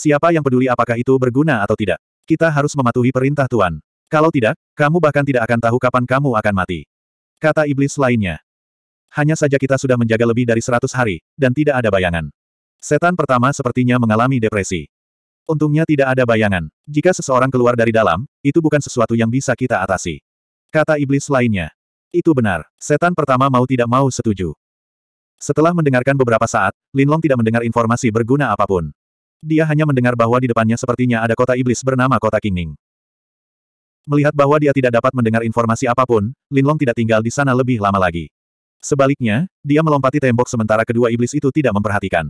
Siapa yang peduli apakah itu berguna atau tidak? Kita harus mematuhi perintah Tuan. Kalau tidak, kamu bahkan tidak akan tahu kapan kamu akan mati. Kata iblis lainnya. Hanya saja kita sudah menjaga lebih dari seratus hari, dan tidak ada bayangan. Setan pertama sepertinya mengalami depresi. Untungnya tidak ada bayangan. Jika seseorang keluar dari dalam, itu bukan sesuatu yang bisa kita atasi. Kata iblis lainnya. Itu benar. Setan pertama mau tidak mau setuju. Setelah mendengarkan beberapa saat, Linlong tidak mendengar informasi berguna apapun. Dia hanya mendengar bahwa di depannya sepertinya ada kota iblis bernama Kota Kingning. Melihat bahwa dia tidak dapat mendengar informasi apapun, Linlong tidak tinggal di sana lebih lama lagi. Sebaliknya, dia melompati tembok sementara kedua iblis itu tidak memperhatikan.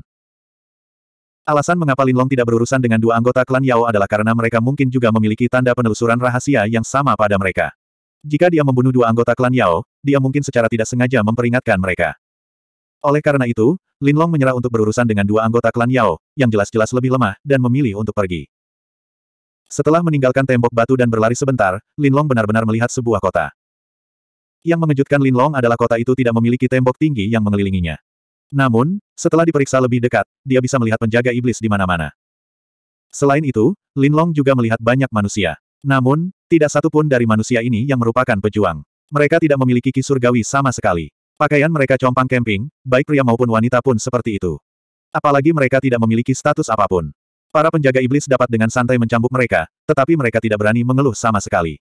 Alasan mengapa Linlong tidak berurusan dengan dua anggota klan Yao adalah karena mereka mungkin juga memiliki tanda penelusuran rahasia yang sama pada mereka. Jika dia membunuh dua anggota klan Yao, dia mungkin secara tidak sengaja memperingatkan mereka. Oleh karena itu, Linlong menyerah untuk berurusan dengan dua anggota klan Yao, yang jelas-jelas lebih lemah, dan memilih untuk pergi. Setelah meninggalkan tembok batu dan berlari sebentar, Linlong benar-benar melihat sebuah kota. Yang mengejutkan Linlong adalah kota itu tidak memiliki tembok tinggi yang mengelilinginya. Namun, setelah diperiksa lebih dekat, dia bisa melihat penjaga iblis di mana-mana. Selain itu, Linlong juga melihat banyak manusia. Namun, tidak satu pun dari manusia ini yang merupakan pejuang. Mereka tidak memiliki kisurgawi sama sekali. Pakaian mereka compang camping, baik pria maupun wanita pun seperti itu. Apalagi mereka tidak memiliki status apapun. Para penjaga iblis dapat dengan santai mencambuk mereka, tetapi mereka tidak berani mengeluh sama sekali.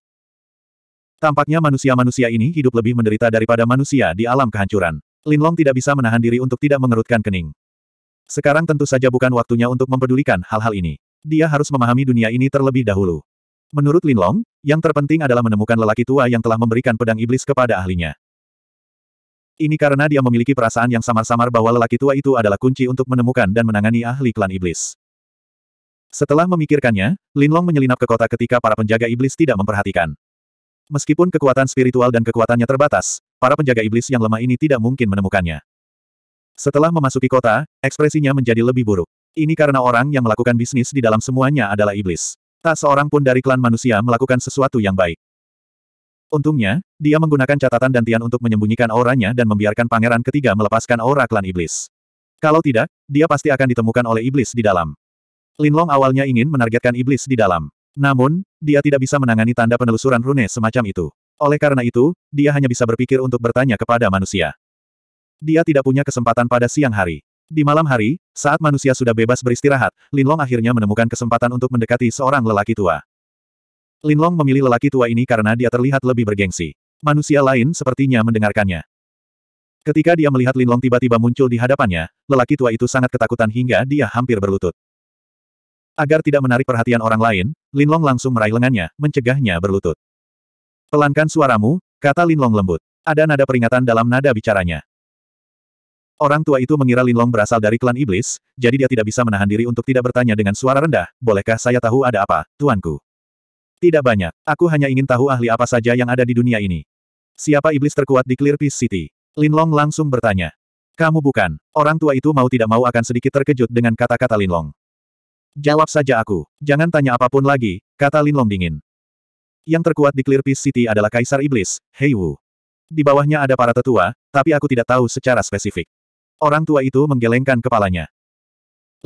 Tampaknya manusia-manusia ini hidup lebih menderita daripada manusia di alam kehancuran. Linlong tidak bisa menahan diri untuk tidak mengerutkan kening. Sekarang tentu saja bukan waktunya untuk mempedulikan hal-hal ini. Dia harus memahami dunia ini terlebih dahulu. Menurut Linlong, yang terpenting adalah menemukan lelaki tua yang telah memberikan pedang iblis kepada ahlinya. Ini karena dia memiliki perasaan yang samar-samar bahwa lelaki tua itu adalah kunci untuk menemukan dan menangani ahli klan iblis. Setelah memikirkannya, Linlong menyelinap ke kota ketika para penjaga iblis tidak memperhatikan. Meskipun kekuatan spiritual dan kekuatannya terbatas, para penjaga iblis yang lemah ini tidak mungkin menemukannya. Setelah memasuki kota, ekspresinya menjadi lebih buruk. Ini karena orang yang melakukan bisnis di dalam semuanya adalah iblis. Tak seorang pun dari klan manusia melakukan sesuatu yang baik. Untungnya, dia menggunakan catatan dan tian untuk menyembunyikan auranya dan membiarkan pangeran ketiga melepaskan aura klan iblis. Kalau tidak, dia pasti akan ditemukan oleh iblis di dalam. Linlong awalnya ingin menargetkan iblis di dalam. Namun, dia tidak bisa menangani tanda penelusuran rune semacam itu. Oleh karena itu, dia hanya bisa berpikir untuk bertanya kepada manusia. Dia tidak punya kesempatan pada siang hari. Di malam hari, saat manusia sudah bebas beristirahat, Linlong akhirnya menemukan kesempatan untuk mendekati seorang lelaki tua. Linlong memilih lelaki tua ini karena dia terlihat lebih bergengsi. Manusia lain sepertinya mendengarkannya. Ketika dia melihat Linlong tiba-tiba muncul di hadapannya, lelaki tua itu sangat ketakutan hingga dia hampir berlutut. Agar tidak menarik perhatian orang lain, Linlong langsung meraih lengannya, mencegahnya berlutut. Pelankan suaramu, kata Linlong lembut. Ada nada peringatan dalam nada bicaranya. Orang tua itu mengira Linlong berasal dari klan iblis, jadi dia tidak bisa menahan diri untuk tidak bertanya dengan suara rendah, bolehkah saya tahu ada apa, tuanku? Tidak banyak. Aku hanya ingin tahu ahli apa saja yang ada di dunia ini. Siapa iblis terkuat di Clear Peace City? Linlong langsung bertanya. Kamu bukan. Orang tua itu mau tidak mau akan sedikit terkejut dengan kata-kata Linlong. Jawab saja aku. Jangan tanya apapun lagi, kata Linlong dingin. Yang terkuat di Clear Peace City adalah Kaisar Iblis, Hei Di bawahnya ada para tetua, tapi aku tidak tahu secara spesifik. Orang tua itu menggelengkan kepalanya.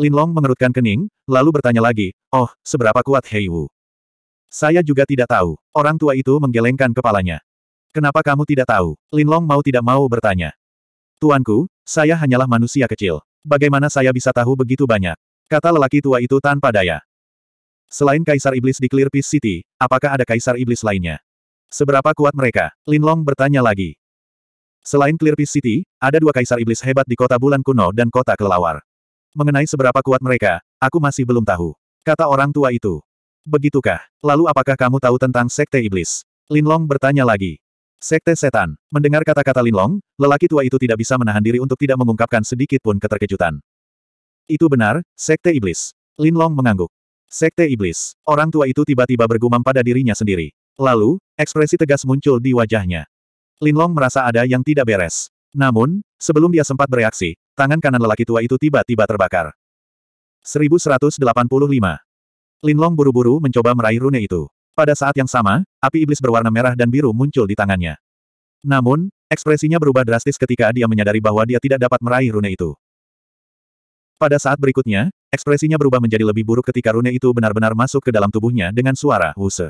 Linlong mengerutkan kening, lalu bertanya lagi, oh, seberapa kuat Hei saya juga tidak tahu. Orang tua itu menggelengkan kepalanya. Kenapa kamu tidak tahu? Linlong mau tidak mau bertanya. Tuanku, saya hanyalah manusia kecil. Bagaimana saya bisa tahu begitu banyak? Kata lelaki tua itu tanpa daya. Selain Kaisar Iblis di Clear Peace City, apakah ada Kaisar Iblis lainnya? Seberapa kuat mereka? Linlong bertanya lagi. Selain Clear Peace City, ada dua Kaisar Iblis hebat di kota bulan kuno dan kota Kelawar. Mengenai seberapa kuat mereka, aku masih belum tahu. Kata orang tua itu. Begitukah? Lalu apakah kamu tahu tentang Sekte Iblis? Linlong bertanya lagi. Sekte Setan. Mendengar kata-kata Linlong, lelaki tua itu tidak bisa menahan diri untuk tidak mengungkapkan sedikit pun keterkejutan. Itu benar, Sekte Iblis. Linlong mengangguk. Sekte Iblis. Orang tua itu tiba-tiba bergumam pada dirinya sendiri. Lalu, ekspresi tegas muncul di wajahnya. Linlong merasa ada yang tidak beres. Namun, sebelum dia sempat bereaksi, tangan kanan lelaki tua itu tiba-tiba terbakar. 1185. Linlong buru-buru mencoba meraih rune itu. Pada saat yang sama, api iblis berwarna merah dan biru muncul di tangannya. Namun, ekspresinya berubah drastis ketika dia menyadari bahwa dia tidak dapat meraih rune itu. Pada saat berikutnya, ekspresinya berubah menjadi lebih buruk ketika rune itu benar-benar masuk ke dalam tubuhnya dengan suara huse.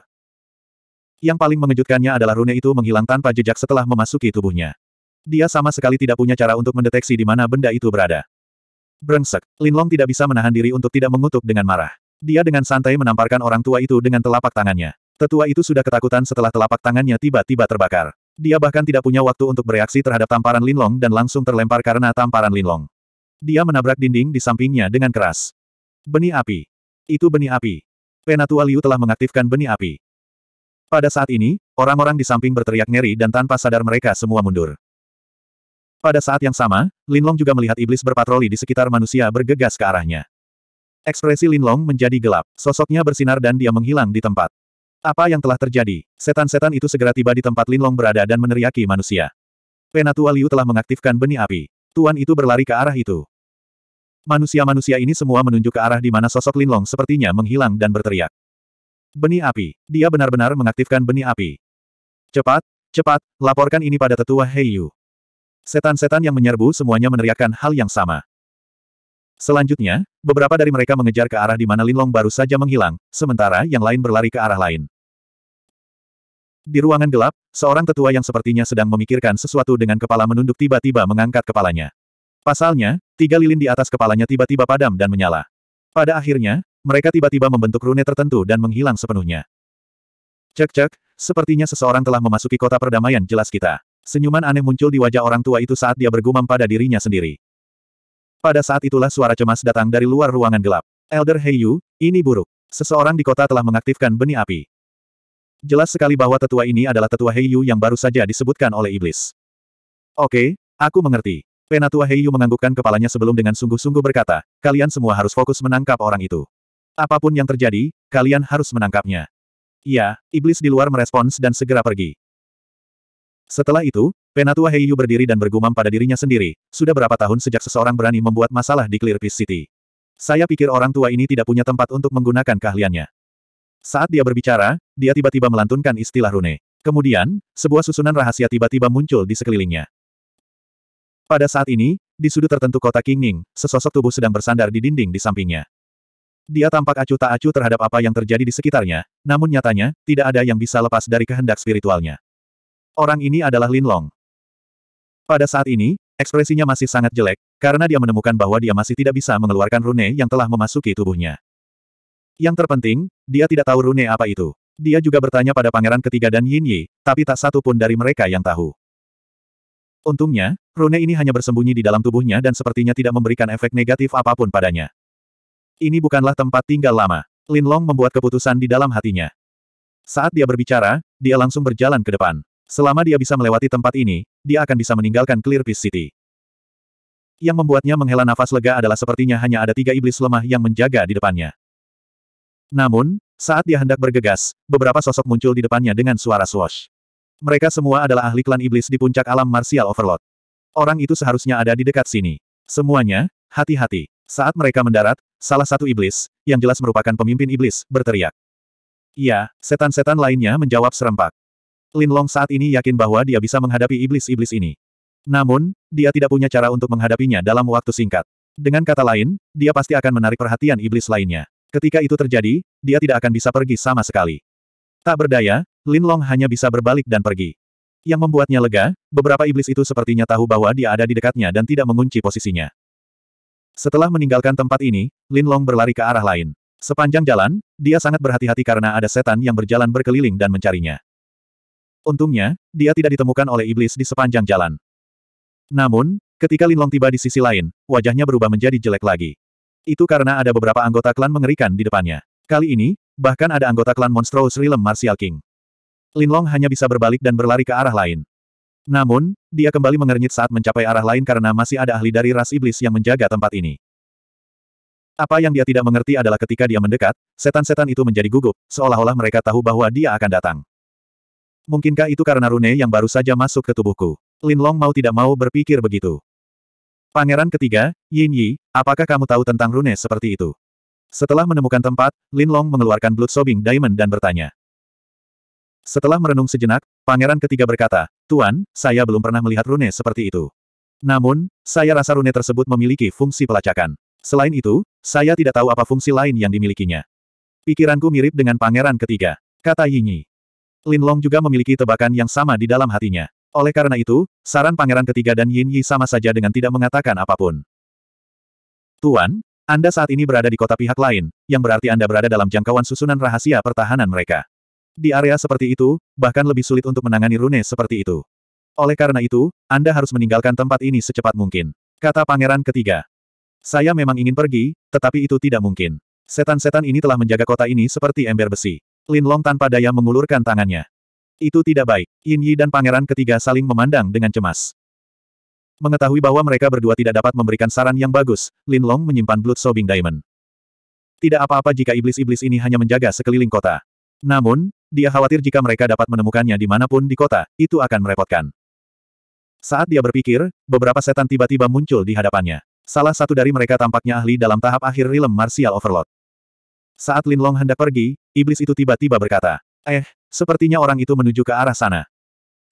Yang paling mengejutkannya adalah rune itu menghilang tanpa jejak setelah memasuki tubuhnya. Dia sama sekali tidak punya cara untuk mendeteksi di mana benda itu berada. Brengsek, Linlong tidak bisa menahan diri untuk tidak mengutuk dengan marah. Dia dengan santai menamparkan orang tua itu dengan telapak tangannya. Tetua itu sudah ketakutan setelah telapak tangannya tiba-tiba terbakar. Dia bahkan tidak punya waktu untuk bereaksi terhadap tamparan Linlong dan langsung terlempar karena tamparan Linlong. Dia menabrak dinding di sampingnya dengan keras. Benih api. Itu benih api. Penatua Liu telah mengaktifkan benih api. Pada saat ini, orang-orang di samping berteriak ngeri dan tanpa sadar mereka semua mundur. Pada saat yang sama, Linlong juga melihat iblis berpatroli di sekitar manusia bergegas ke arahnya. Ekspresi Linlong menjadi gelap, sosoknya bersinar dan dia menghilang di tempat. Apa yang telah terjadi? Setan-setan itu segera tiba di tempat Linlong berada dan meneriaki manusia. Penatua Liu telah mengaktifkan benih api. Tuan itu berlari ke arah itu. Manusia-manusia ini semua menunjuk ke arah di mana sosok Linlong sepertinya menghilang dan berteriak. Benih api. Dia benar-benar mengaktifkan benih api. Cepat, cepat, laporkan ini pada tetua Heiyu. Setan-setan yang menyerbu semuanya meneriakkan hal yang sama. Selanjutnya, beberapa dari mereka mengejar ke arah di mana Linlong baru saja menghilang, sementara yang lain berlari ke arah lain. Di ruangan gelap, seorang tetua yang sepertinya sedang memikirkan sesuatu dengan kepala menunduk tiba-tiba mengangkat kepalanya. Pasalnya, tiga lilin di atas kepalanya tiba-tiba padam dan menyala. Pada akhirnya, mereka tiba-tiba membentuk rune tertentu dan menghilang sepenuhnya. Cek-cek, sepertinya seseorang telah memasuki kota perdamaian jelas kita. Senyuman aneh muncul di wajah orang tua itu saat dia bergumam pada dirinya sendiri. Pada saat itulah suara cemas datang dari luar ruangan gelap. Elder Heiyu, ini buruk. Seseorang di kota telah mengaktifkan benih api. Jelas sekali bahwa tetua ini adalah tetua Heiyu yang baru saja disebutkan oleh iblis. Oke, aku mengerti. Penatua Heiyu menganggukkan kepalanya sebelum dengan sungguh-sungguh berkata, kalian semua harus fokus menangkap orang itu. Apapun yang terjadi, kalian harus menangkapnya. Ya, iblis di luar merespons dan segera pergi. Setelah itu, Penatua Heiyu berdiri dan bergumam pada dirinya sendiri, sudah berapa tahun sejak seseorang berani membuat masalah di Clear Peace City. Saya pikir orang tua ini tidak punya tempat untuk menggunakan keahliannya. Saat dia berbicara, dia tiba-tiba melantunkan istilah rune. Kemudian, sebuah susunan rahasia tiba-tiba muncul di sekelilingnya. Pada saat ini, di sudut tertentu kota Kingning, sesosok tubuh sedang bersandar di dinding di sampingnya. Dia tampak acuh tak acuh terhadap apa yang terjadi di sekitarnya, namun nyatanya, tidak ada yang bisa lepas dari kehendak spiritualnya. Orang ini adalah Lin Long. Pada saat ini, ekspresinya masih sangat jelek, karena dia menemukan bahwa dia masih tidak bisa mengeluarkan rune yang telah memasuki tubuhnya. Yang terpenting, dia tidak tahu rune apa itu. Dia juga bertanya pada pangeran ketiga dan Yin Yi, tapi tak satu pun dari mereka yang tahu. Untungnya, rune ini hanya bersembunyi di dalam tubuhnya dan sepertinya tidak memberikan efek negatif apapun padanya. Ini bukanlah tempat tinggal lama. Lin Long membuat keputusan di dalam hatinya. Saat dia berbicara, dia langsung berjalan ke depan. Selama dia bisa melewati tempat ini, dia akan bisa meninggalkan Clear Peace City. Yang membuatnya menghela nafas lega adalah sepertinya hanya ada tiga iblis lemah yang menjaga di depannya. Namun, saat dia hendak bergegas, beberapa sosok muncul di depannya dengan suara swash. Mereka semua adalah ahli klan iblis di puncak alam martial overlord. Orang itu seharusnya ada di dekat sini. Semuanya, hati-hati. Saat mereka mendarat, salah satu iblis, yang jelas merupakan pemimpin iblis, berteriak. Ya, setan-setan lainnya menjawab serempak. Lin Long saat ini yakin bahwa dia bisa menghadapi iblis-iblis ini. Namun, dia tidak punya cara untuk menghadapinya dalam waktu singkat. Dengan kata lain, dia pasti akan menarik perhatian iblis lainnya. Ketika itu terjadi, dia tidak akan bisa pergi sama sekali. Tak berdaya, Lin Long hanya bisa berbalik dan pergi. Yang membuatnya lega, beberapa iblis itu sepertinya tahu bahwa dia ada di dekatnya dan tidak mengunci posisinya. Setelah meninggalkan tempat ini, Lin Long berlari ke arah lain. Sepanjang jalan, dia sangat berhati-hati karena ada setan yang berjalan berkeliling dan mencarinya. Untungnya, dia tidak ditemukan oleh iblis di sepanjang jalan. Namun, ketika Linlong tiba di sisi lain, wajahnya berubah menjadi jelek lagi. Itu karena ada beberapa anggota klan mengerikan di depannya. Kali ini, bahkan ada anggota klan Monstrous Realm Martial King. Linlong hanya bisa berbalik dan berlari ke arah lain. Namun, dia kembali mengernyit saat mencapai arah lain karena masih ada ahli dari ras iblis yang menjaga tempat ini. Apa yang dia tidak mengerti adalah ketika dia mendekat, setan-setan itu menjadi gugup, seolah-olah mereka tahu bahwa dia akan datang. Mungkinkah itu karena rune yang baru saja masuk ke tubuhku? Lin Long mau tidak mau berpikir begitu. Pangeran ketiga, Yin Yi, apakah kamu tahu tentang rune seperti itu? Setelah menemukan tempat, Lin Long mengeluarkan Blood Sobbing Diamond dan bertanya. Setelah merenung sejenak, pangeran ketiga berkata, Tuan, saya belum pernah melihat rune seperti itu. Namun, saya rasa rune tersebut memiliki fungsi pelacakan. Selain itu, saya tidak tahu apa fungsi lain yang dimilikinya. Pikiranku mirip dengan pangeran ketiga, kata Yin Yi. Lin Long juga memiliki tebakan yang sama di dalam hatinya. Oleh karena itu, saran pangeran ketiga dan Yin Yi sama saja dengan tidak mengatakan apapun. Tuan, Anda saat ini berada di kota pihak lain, yang berarti Anda berada dalam jangkauan susunan rahasia pertahanan mereka. Di area seperti itu, bahkan lebih sulit untuk menangani rune seperti itu. Oleh karena itu, Anda harus meninggalkan tempat ini secepat mungkin. Kata pangeran ketiga. Saya memang ingin pergi, tetapi itu tidak mungkin. Setan-setan ini telah menjaga kota ini seperti ember besi. Lin Long tanpa daya mengulurkan tangannya. Itu tidak baik. Yin Yi dan pangeran ketiga saling memandang dengan cemas. Mengetahui bahwa mereka berdua tidak dapat memberikan saran yang bagus, Lin Long menyimpan Blood Sobbing Diamond. Tidak apa-apa jika iblis-iblis ini hanya menjaga sekeliling kota. Namun, dia khawatir jika mereka dapat menemukannya di dimanapun di kota, itu akan merepotkan. Saat dia berpikir, beberapa setan tiba-tiba muncul di hadapannya. Salah satu dari mereka tampaknya ahli dalam tahap akhir Rilem Martial Overlord. Saat Lin Long hendak pergi, iblis itu tiba-tiba berkata, Eh, sepertinya orang itu menuju ke arah sana.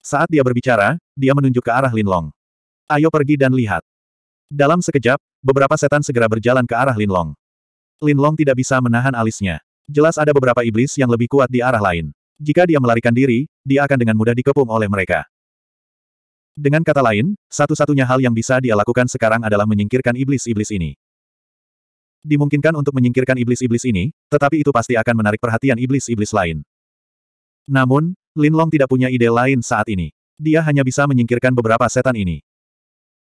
Saat dia berbicara, dia menunjuk ke arah Lin Long. Ayo pergi dan lihat. Dalam sekejap, beberapa setan segera berjalan ke arah Lin Long. Lin Long tidak bisa menahan alisnya. Jelas ada beberapa iblis yang lebih kuat di arah lain. Jika dia melarikan diri, dia akan dengan mudah dikepung oleh mereka. Dengan kata lain, satu-satunya hal yang bisa dia lakukan sekarang adalah menyingkirkan iblis-iblis ini. Dimungkinkan untuk menyingkirkan iblis-iblis ini, tetapi itu pasti akan menarik perhatian iblis-iblis lain. Namun, Lin Long tidak punya ide lain saat ini. Dia hanya bisa menyingkirkan beberapa setan ini.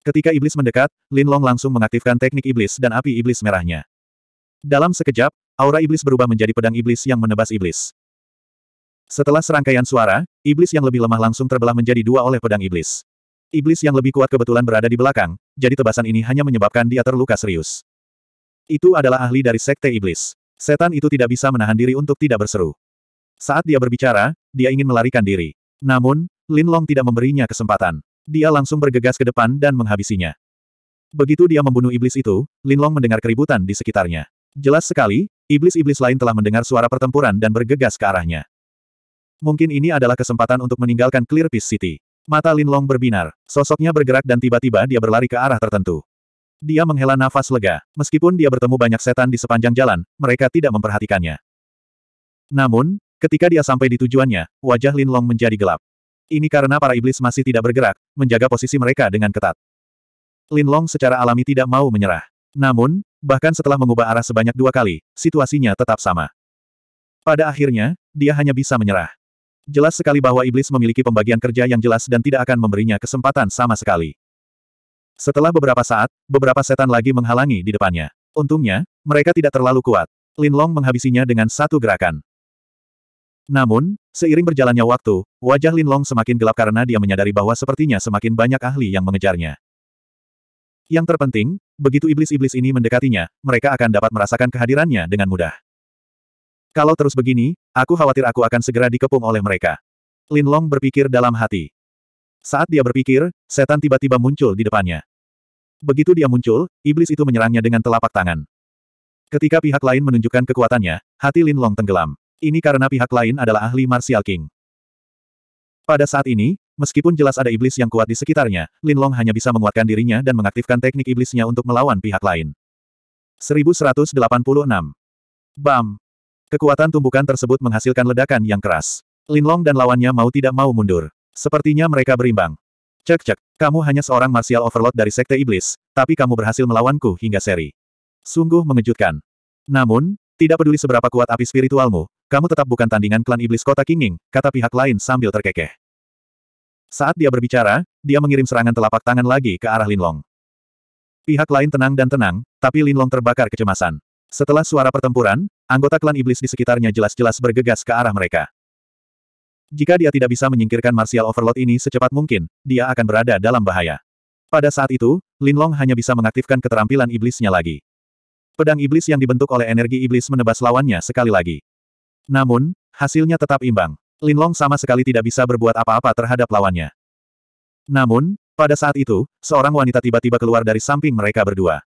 Ketika iblis mendekat, Lin Long langsung mengaktifkan teknik iblis dan api iblis merahnya. Dalam sekejap, aura iblis berubah menjadi pedang iblis yang menebas iblis. Setelah serangkaian suara, iblis yang lebih lemah langsung terbelah menjadi dua oleh pedang iblis. Iblis yang lebih kuat kebetulan berada di belakang, jadi tebasan ini hanya menyebabkan dia terluka serius. Itu adalah ahli dari Sekte Iblis. Setan itu tidak bisa menahan diri untuk tidak berseru. Saat dia berbicara, dia ingin melarikan diri. Namun, Lin Long tidak memberinya kesempatan. Dia langsung bergegas ke depan dan menghabisinya. Begitu dia membunuh iblis itu, Lin Long mendengar keributan di sekitarnya. Jelas sekali, iblis-iblis lain telah mendengar suara pertempuran dan bergegas ke arahnya. Mungkin ini adalah kesempatan untuk meninggalkan Clear Peace City. Mata Lin Long berbinar, sosoknya bergerak dan tiba-tiba dia berlari ke arah tertentu. Dia menghela nafas lega. Meskipun dia bertemu banyak setan di sepanjang jalan, mereka tidak memperhatikannya. Namun, ketika dia sampai di tujuannya, wajah Lin Long menjadi gelap. Ini karena para iblis masih tidak bergerak, menjaga posisi mereka dengan ketat. Lin Long secara alami tidak mau menyerah. Namun, bahkan setelah mengubah arah sebanyak dua kali, situasinya tetap sama. Pada akhirnya, dia hanya bisa menyerah. Jelas sekali bahwa iblis memiliki pembagian kerja yang jelas dan tidak akan memberinya kesempatan sama sekali. Setelah beberapa saat, beberapa setan lagi menghalangi di depannya. Untungnya, mereka tidak terlalu kuat. Lin Long menghabisinya dengan satu gerakan. Namun, seiring berjalannya waktu, wajah Lin Long semakin gelap karena dia menyadari bahwa sepertinya semakin banyak ahli yang mengejarnya. Yang terpenting, begitu iblis-iblis ini mendekatinya, mereka akan dapat merasakan kehadirannya dengan mudah. Kalau terus begini, aku khawatir aku akan segera dikepung oleh mereka. Lin Long berpikir dalam hati. Saat dia berpikir, setan tiba-tiba muncul di depannya. Begitu dia muncul, iblis itu menyerangnya dengan telapak tangan. Ketika pihak lain menunjukkan kekuatannya, hati Lin Long tenggelam. Ini karena pihak lain adalah ahli Martial King. Pada saat ini, meskipun jelas ada iblis yang kuat di sekitarnya, Lin Long hanya bisa menguatkan dirinya dan mengaktifkan teknik iblisnya untuk melawan pihak lain. 1186. Bam! Kekuatan tumbukan tersebut menghasilkan ledakan yang keras. Lin Long dan lawannya mau tidak mau mundur. Sepertinya mereka berimbang. Cek-cek, kamu hanya seorang martial overload dari Sekte Iblis, tapi kamu berhasil melawanku hingga seri. Sungguh mengejutkan. Namun, tidak peduli seberapa kuat api spiritualmu, kamu tetap bukan tandingan klan Iblis Kota Kinging, kata pihak lain sambil terkekeh. Saat dia berbicara, dia mengirim serangan telapak tangan lagi ke arah Linlong. Pihak lain tenang dan tenang, tapi Linlong terbakar kecemasan. Setelah suara pertempuran, anggota klan iblis di sekitarnya jelas-jelas bergegas ke arah mereka. Jika dia tidak bisa menyingkirkan Martial Overload ini secepat mungkin, dia akan berada dalam bahaya. Pada saat itu, Lin Long hanya bisa mengaktifkan keterampilan iblisnya lagi. Pedang iblis yang dibentuk oleh energi iblis menebas lawannya sekali lagi. Namun, hasilnya tetap imbang. Lin Long sama sekali tidak bisa berbuat apa-apa terhadap lawannya. Namun, pada saat itu, seorang wanita tiba-tiba keluar dari samping mereka berdua.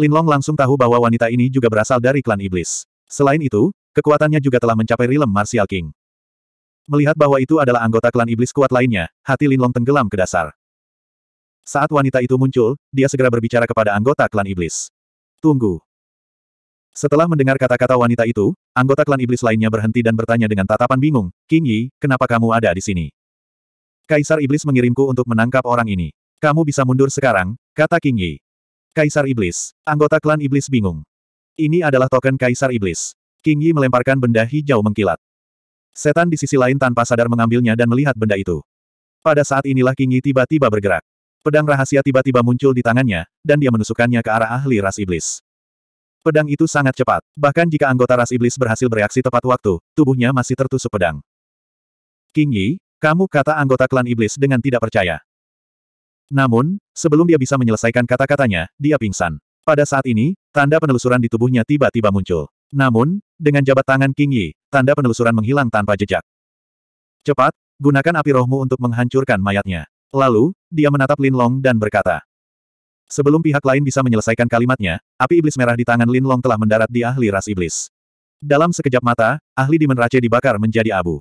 Lin Long langsung tahu bahwa wanita ini juga berasal dari klan iblis. Selain itu, kekuatannya juga telah mencapai rilem Martial King. Melihat bahwa itu adalah anggota klan iblis kuat lainnya, hati Linlong tenggelam ke dasar. Saat wanita itu muncul, dia segera berbicara kepada anggota klan iblis. Tunggu. Setelah mendengar kata-kata wanita itu, anggota klan iblis lainnya berhenti dan bertanya dengan tatapan bingung, King Yi, kenapa kamu ada di sini? Kaisar Iblis mengirimku untuk menangkap orang ini. Kamu bisa mundur sekarang, kata King Yi. Kaisar Iblis. Anggota klan Iblis bingung. Ini adalah token Kaisar Iblis. King Yi melemparkan benda hijau mengkilat. Setan di sisi lain tanpa sadar mengambilnya dan melihat benda itu. Pada saat inilah Kingi tiba-tiba bergerak. Pedang rahasia tiba-tiba muncul di tangannya, dan dia menusukkannya ke arah ahli ras iblis. Pedang itu sangat cepat, bahkan jika anggota ras iblis berhasil bereaksi tepat waktu, tubuhnya masih tertusuk pedang. King Yi, kamu kata anggota klan iblis dengan tidak percaya. Namun, sebelum dia bisa menyelesaikan kata-katanya, dia pingsan. Pada saat ini, tanda penelusuran di tubuhnya tiba-tiba muncul. Namun, dengan jabat tangan King Yi, tanda penelusuran menghilang tanpa jejak. Cepat, gunakan api rohmu untuk menghancurkan mayatnya. Lalu, dia menatap Lin Long dan berkata. Sebelum pihak lain bisa menyelesaikan kalimatnya, api iblis merah di tangan Lin Long telah mendarat di ahli ras iblis. Dalam sekejap mata, ahli di menrace dibakar menjadi abu.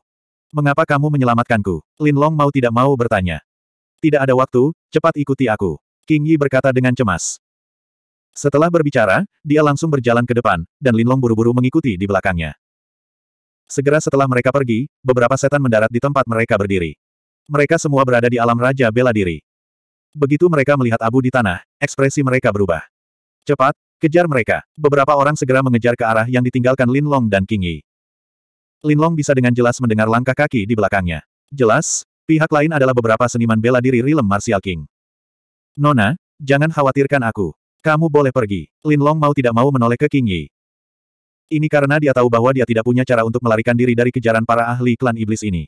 Mengapa kamu menyelamatkanku? Lin Long mau tidak mau bertanya. Tidak ada waktu, cepat ikuti aku. King Yi berkata dengan cemas. Setelah berbicara, dia langsung berjalan ke depan, dan Linlong buru-buru mengikuti di belakangnya. Segera setelah mereka pergi, beberapa setan mendarat di tempat mereka berdiri. Mereka semua berada di alam Raja Bela Diri. Begitu mereka melihat abu di tanah, ekspresi mereka berubah. Cepat, kejar mereka. Beberapa orang segera mengejar ke arah yang ditinggalkan Linlong dan King Yi. Linlong bisa dengan jelas mendengar langkah kaki di belakangnya. Jelas, pihak lain adalah beberapa seniman bela diri Rilem Martial King. Nona, jangan khawatirkan aku. Kamu boleh pergi. Lin Long mau tidak mau menoleh ke King Yi. Ini karena dia tahu bahwa dia tidak punya cara untuk melarikan diri dari kejaran para ahli klan iblis ini.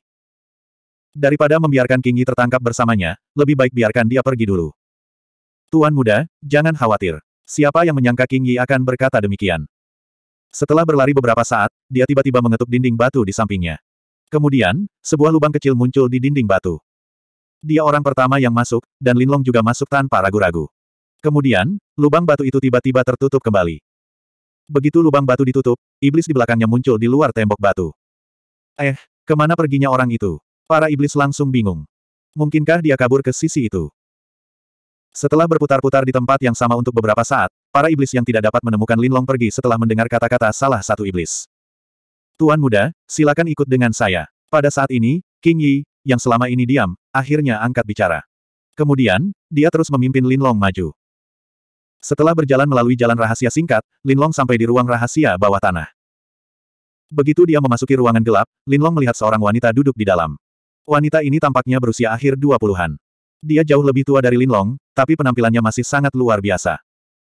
Daripada membiarkan King Yi tertangkap bersamanya, lebih baik biarkan dia pergi dulu. Tuan muda, jangan khawatir. Siapa yang menyangka King Yi akan berkata demikian? Setelah berlari beberapa saat, dia tiba-tiba mengetuk dinding batu di sampingnya. Kemudian, sebuah lubang kecil muncul di dinding batu. Dia orang pertama yang masuk, dan Linlong juga masuk tanpa ragu-ragu. Kemudian, lubang batu itu tiba-tiba tertutup kembali. Begitu lubang batu ditutup, iblis di belakangnya muncul di luar tembok batu. Eh, kemana perginya orang itu? Para iblis langsung bingung. Mungkinkah dia kabur ke sisi itu? Setelah berputar-putar di tempat yang sama untuk beberapa saat, para iblis yang tidak dapat menemukan Linlong pergi setelah mendengar kata-kata salah satu iblis. Tuan muda, silakan ikut dengan saya. Pada saat ini, King Yi, yang selama ini diam, akhirnya angkat bicara. Kemudian, dia terus memimpin Linlong maju. Setelah berjalan melalui jalan rahasia singkat, Linlong sampai di ruang rahasia bawah tanah. Begitu dia memasuki ruangan gelap, Linlong melihat seorang wanita duduk di dalam. Wanita ini tampaknya berusia akhir 20-an. Dia jauh lebih tua dari Linlong, tapi penampilannya masih sangat luar biasa.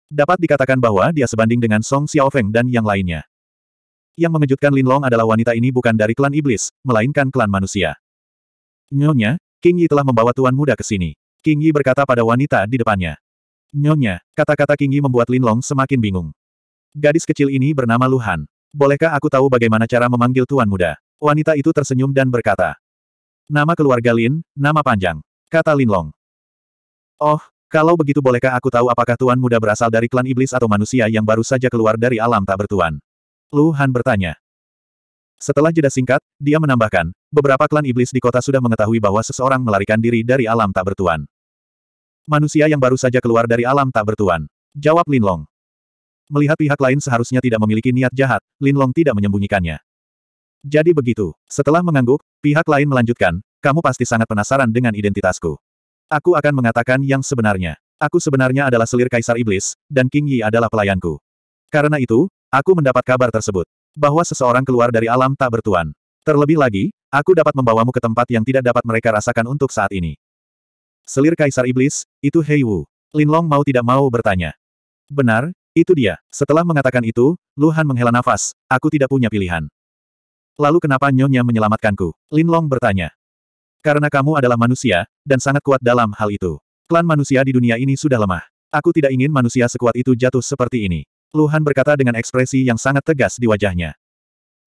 Dapat dikatakan bahwa dia sebanding dengan Song Xiaofeng dan yang lainnya. Yang mengejutkan Linlong adalah wanita ini bukan dari klan iblis, melainkan klan manusia. Nyonya, King Yi telah membawa tuan muda ke sini. King Yi berkata pada wanita di depannya. Nyonya, kata-kata Kingi membuat Lin Long semakin bingung. Gadis kecil ini bernama Luhan. Bolehkah aku tahu bagaimana cara memanggil tuan muda? Wanita itu tersenyum dan berkata. Nama keluarga Lin, nama panjang. Kata Lin Long. Oh, kalau begitu bolehkah aku tahu apakah tuan muda berasal dari klan iblis atau manusia yang baru saja keluar dari alam tak bertuan? Luhan bertanya. Setelah jeda singkat, dia menambahkan, beberapa klan iblis di kota sudah mengetahui bahwa seseorang melarikan diri dari alam tak bertuan. Manusia yang baru saja keluar dari alam tak bertuan. Jawab Lin Long. Melihat pihak lain seharusnya tidak memiliki niat jahat, Lin Long tidak menyembunyikannya. Jadi begitu. Setelah mengangguk, pihak lain melanjutkan, kamu pasti sangat penasaran dengan identitasku. Aku akan mengatakan yang sebenarnya. Aku sebenarnya adalah selir Kaisar Iblis, dan King Yi adalah pelayanku. Karena itu, aku mendapat kabar tersebut. Bahwa seseorang keluar dari alam tak bertuan. Terlebih lagi, aku dapat membawamu ke tempat yang tidak dapat mereka rasakan untuk saat ini. Selir Kaisar Iblis, itu Hei Wu. Lin Long mau tidak mau bertanya. Benar, itu dia. Setelah mengatakan itu, Lu menghela nafas, aku tidak punya pilihan. Lalu kenapa Nyonya menyelamatkanku? Lin Long bertanya. Karena kamu adalah manusia, dan sangat kuat dalam hal itu. Klan manusia di dunia ini sudah lemah. Aku tidak ingin manusia sekuat itu jatuh seperti ini. Luhan berkata dengan ekspresi yang sangat tegas di wajahnya.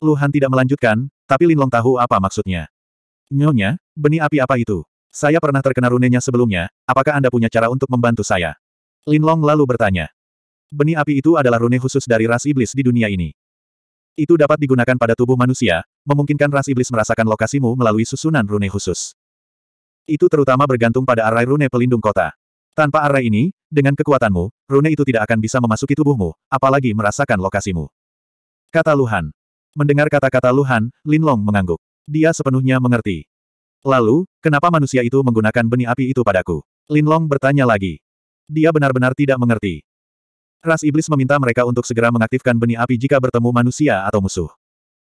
Luhan tidak melanjutkan, tapi Linlong tahu apa maksudnya. Nyonya, benih api apa itu? Saya pernah terkena runenya sebelumnya, apakah Anda punya cara untuk membantu saya? Linlong lalu bertanya. Benih api itu adalah rune khusus dari ras iblis di dunia ini. Itu dapat digunakan pada tubuh manusia, memungkinkan ras iblis merasakan lokasimu melalui susunan rune khusus. Itu terutama bergantung pada arai rune pelindung kota. Tanpa arai ini, dengan kekuatanmu, rune itu tidak akan bisa memasuki tubuhmu, apalagi merasakan lokasimu. Kata Luhan. Mendengar kata-kata Luhan, Linlong mengangguk. Dia sepenuhnya mengerti. Lalu, kenapa manusia itu menggunakan benih api itu padaku? Linlong bertanya lagi. Dia benar-benar tidak mengerti. Ras Iblis meminta mereka untuk segera mengaktifkan benih api jika bertemu manusia atau musuh.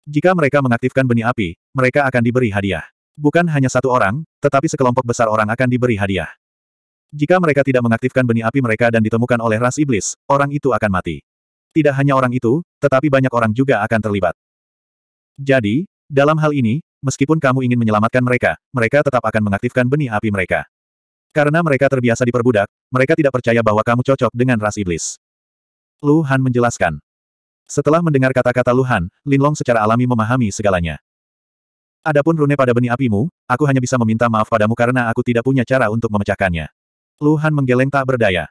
Jika mereka mengaktifkan benih api, mereka akan diberi hadiah. Bukan hanya satu orang, tetapi sekelompok besar orang akan diberi hadiah. Jika mereka tidak mengaktifkan benih api mereka dan ditemukan oleh ras iblis, orang itu akan mati. Tidak hanya orang itu, tetapi banyak orang juga akan terlibat. Jadi, dalam hal ini, meskipun kamu ingin menyelamatkan mereka, mereka tetap akan mengaktifkan benih api mereka. Karena mereka terbiasa diperbudak, mereka tidak percaya bahwa kamu cocok dengan ras iblis. Lu Han menjelaskan. Setelah mendengar kata-kata Lu Han, Long secara alami memahami segalanya. Adapun rune pada benih apimu, aku hanya bisa meminta maaf padamu karena aku tidak punya cara untuk memecahkannya. Lu Han menggeleng tak berdaya.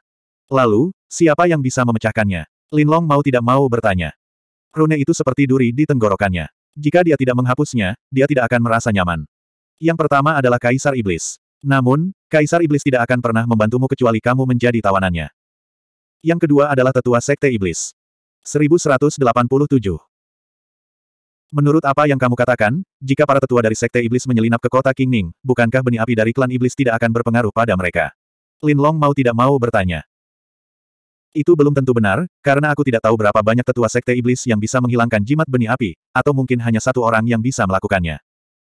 Lalu, siapa yang bisa memecahkannya? Lin Long mau tidak mau bertanya. Rune itu seperti duri di tenggorokannya. Jika dia tidak menghapusnya, dia tidak akan merasa nyaman. Yang pertama adalah Kaisar Iblis. Namun, Kaisar Iblis tidak akan pernah membantumu kecuali kamu menjadi tawanannya. Yang kedua adalah Tetua Sekte Iblis. 1187 Menurut apa yang kamu katakan, jika para tetua dari Sekte Iblis menyelinap ke kota Ning, bukankah benih api dari klan Iblis tidak akan berpengaruh pada mereka? Lin Long mau tidak mau bertanya. Itu belum tentu benar, karena aku tidak tahu berapa banyak tetua sekte iblis yang bisa menghilangkan jimat benih api, atau mungkin hanya satu orang yang bisa melakukannya.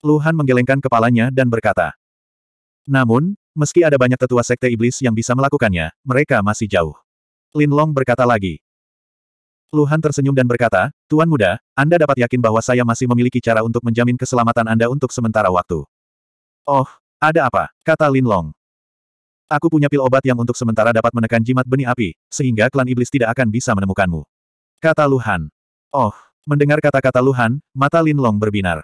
Luhan menggelengkan kepalanya dan berkata. Namun, meski ada banyak tetua sekte iblis yang bisa melakukannya, mereka masih jauh. Lin Long berkata lagi. Luhan tersenyum dan berkata, Tuan muda, Anda dapat yakin bahwa saya masih memiliki cara untuk menjamin keselamatan Anda untuk sementara waktu. Oh, ada apa? kata Lin Long. Aku punya pil obat yang untuk sementara dapat menekan jimat benih api, sehingga klan iblis tidak akan bisa menemukanmu. Kata Luhan. Oh, mendengar kata-kata Luhan, mata Lin Long berbinar.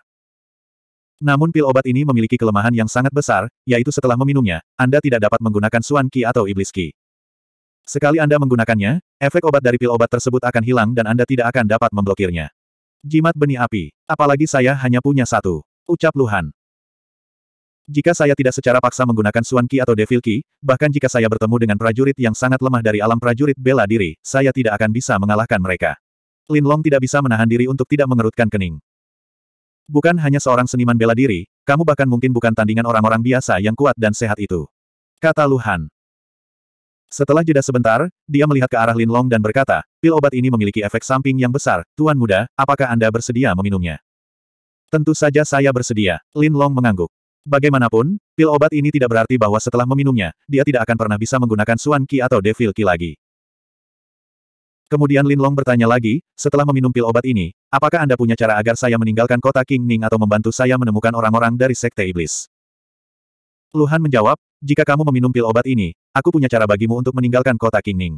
Namun pil obat ini memiliki kelemahan yang sangat besar, yaitu setelah meminumnya, Anda tidak dapat menggunakan Suan Qi atau Iblis Qi. Sekali Anda menggunakannya, efek obat dari pil obat tersebut akan hilang dan Anda tidak akan dapat memblokirnya. Jimat benih api. Apalagi saya hanya punya satu. Ucap Luhan. Jika saya tidak secara paksa menggunakan Suan Ki atau Devil Ki, bahkan jika saya bertemu dengan prajurit yang sangat lemah dari alam prajurit bela diri, saya tidak akan bisa mengalahkan mereka. Lin Long tidak bisa menahan diri untuk tidak mengerutkan kening. Bukan hanya seorang seniman bela diri, kamu bahkan mungkin bukan tandingan orang-orang biasa yang kuat dan sehat itu. Kata Luhan. Setelah jeda sebentar, dia melihat ke arah Lin Long dan berkata, pil obat ini memiliki efek samping yang besar, Tuan Muda, apakah Anda bersedia meminumnya? Tentu saja saya bersedia, Lin Long mengangguk. Bagaimanapun, pil obat ini tidak berarti bahwa setelah meminumnya, dia tidak akan pernah bisa menggunakan Suan Qi atau Devil Qi lagi. Kemudian Lin Long bertanya lagi, setelah meminum pil obat ini, apakah Anda punya cara agar saya meninggalkan kota King Ning atau membantu saya menemukan orang-orang dari Sekte Iblis? Luhan menjawab, jika kamu meminum pil obat ini, aku punya cara bagimu untuk meninggalkan kota King Ning.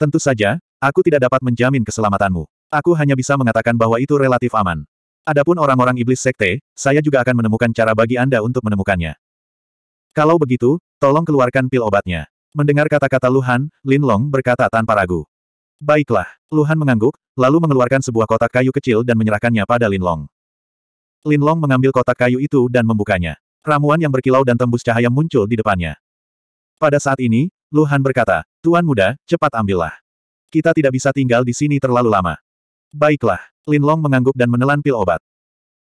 Tentu saja, aku tidak dapat menjamin keselamatanmu. Aku hanya bisa mengatakan bahwa itu relatif aman. Adapun orang-orang iblis sekte, saya juga akan menemukan cara bagi Anda untuk menemukannya. Kalau begitu, tolong keluarkan pil obatnya. Mendengar kata-kata Luhan, Lin Long berkata tanpa ragu. Baiklah, Luhan mengangguk, lalu mengeluarkan sebuah kotak kayu kecil dan menyerahkannya pada Lin Long. Lin Long mengambil kotak kayu itu dan membukanya. Ramuan yang berkilau dan tembus cahaya muncul di depannya. Pada saat ini, Luhan berkata, Tuan muda, cepat ambillah. Kita tidak bisa tinggal di sini terlalu lama. Baiklah, Lin Long mengangguk dan menelan pil obat.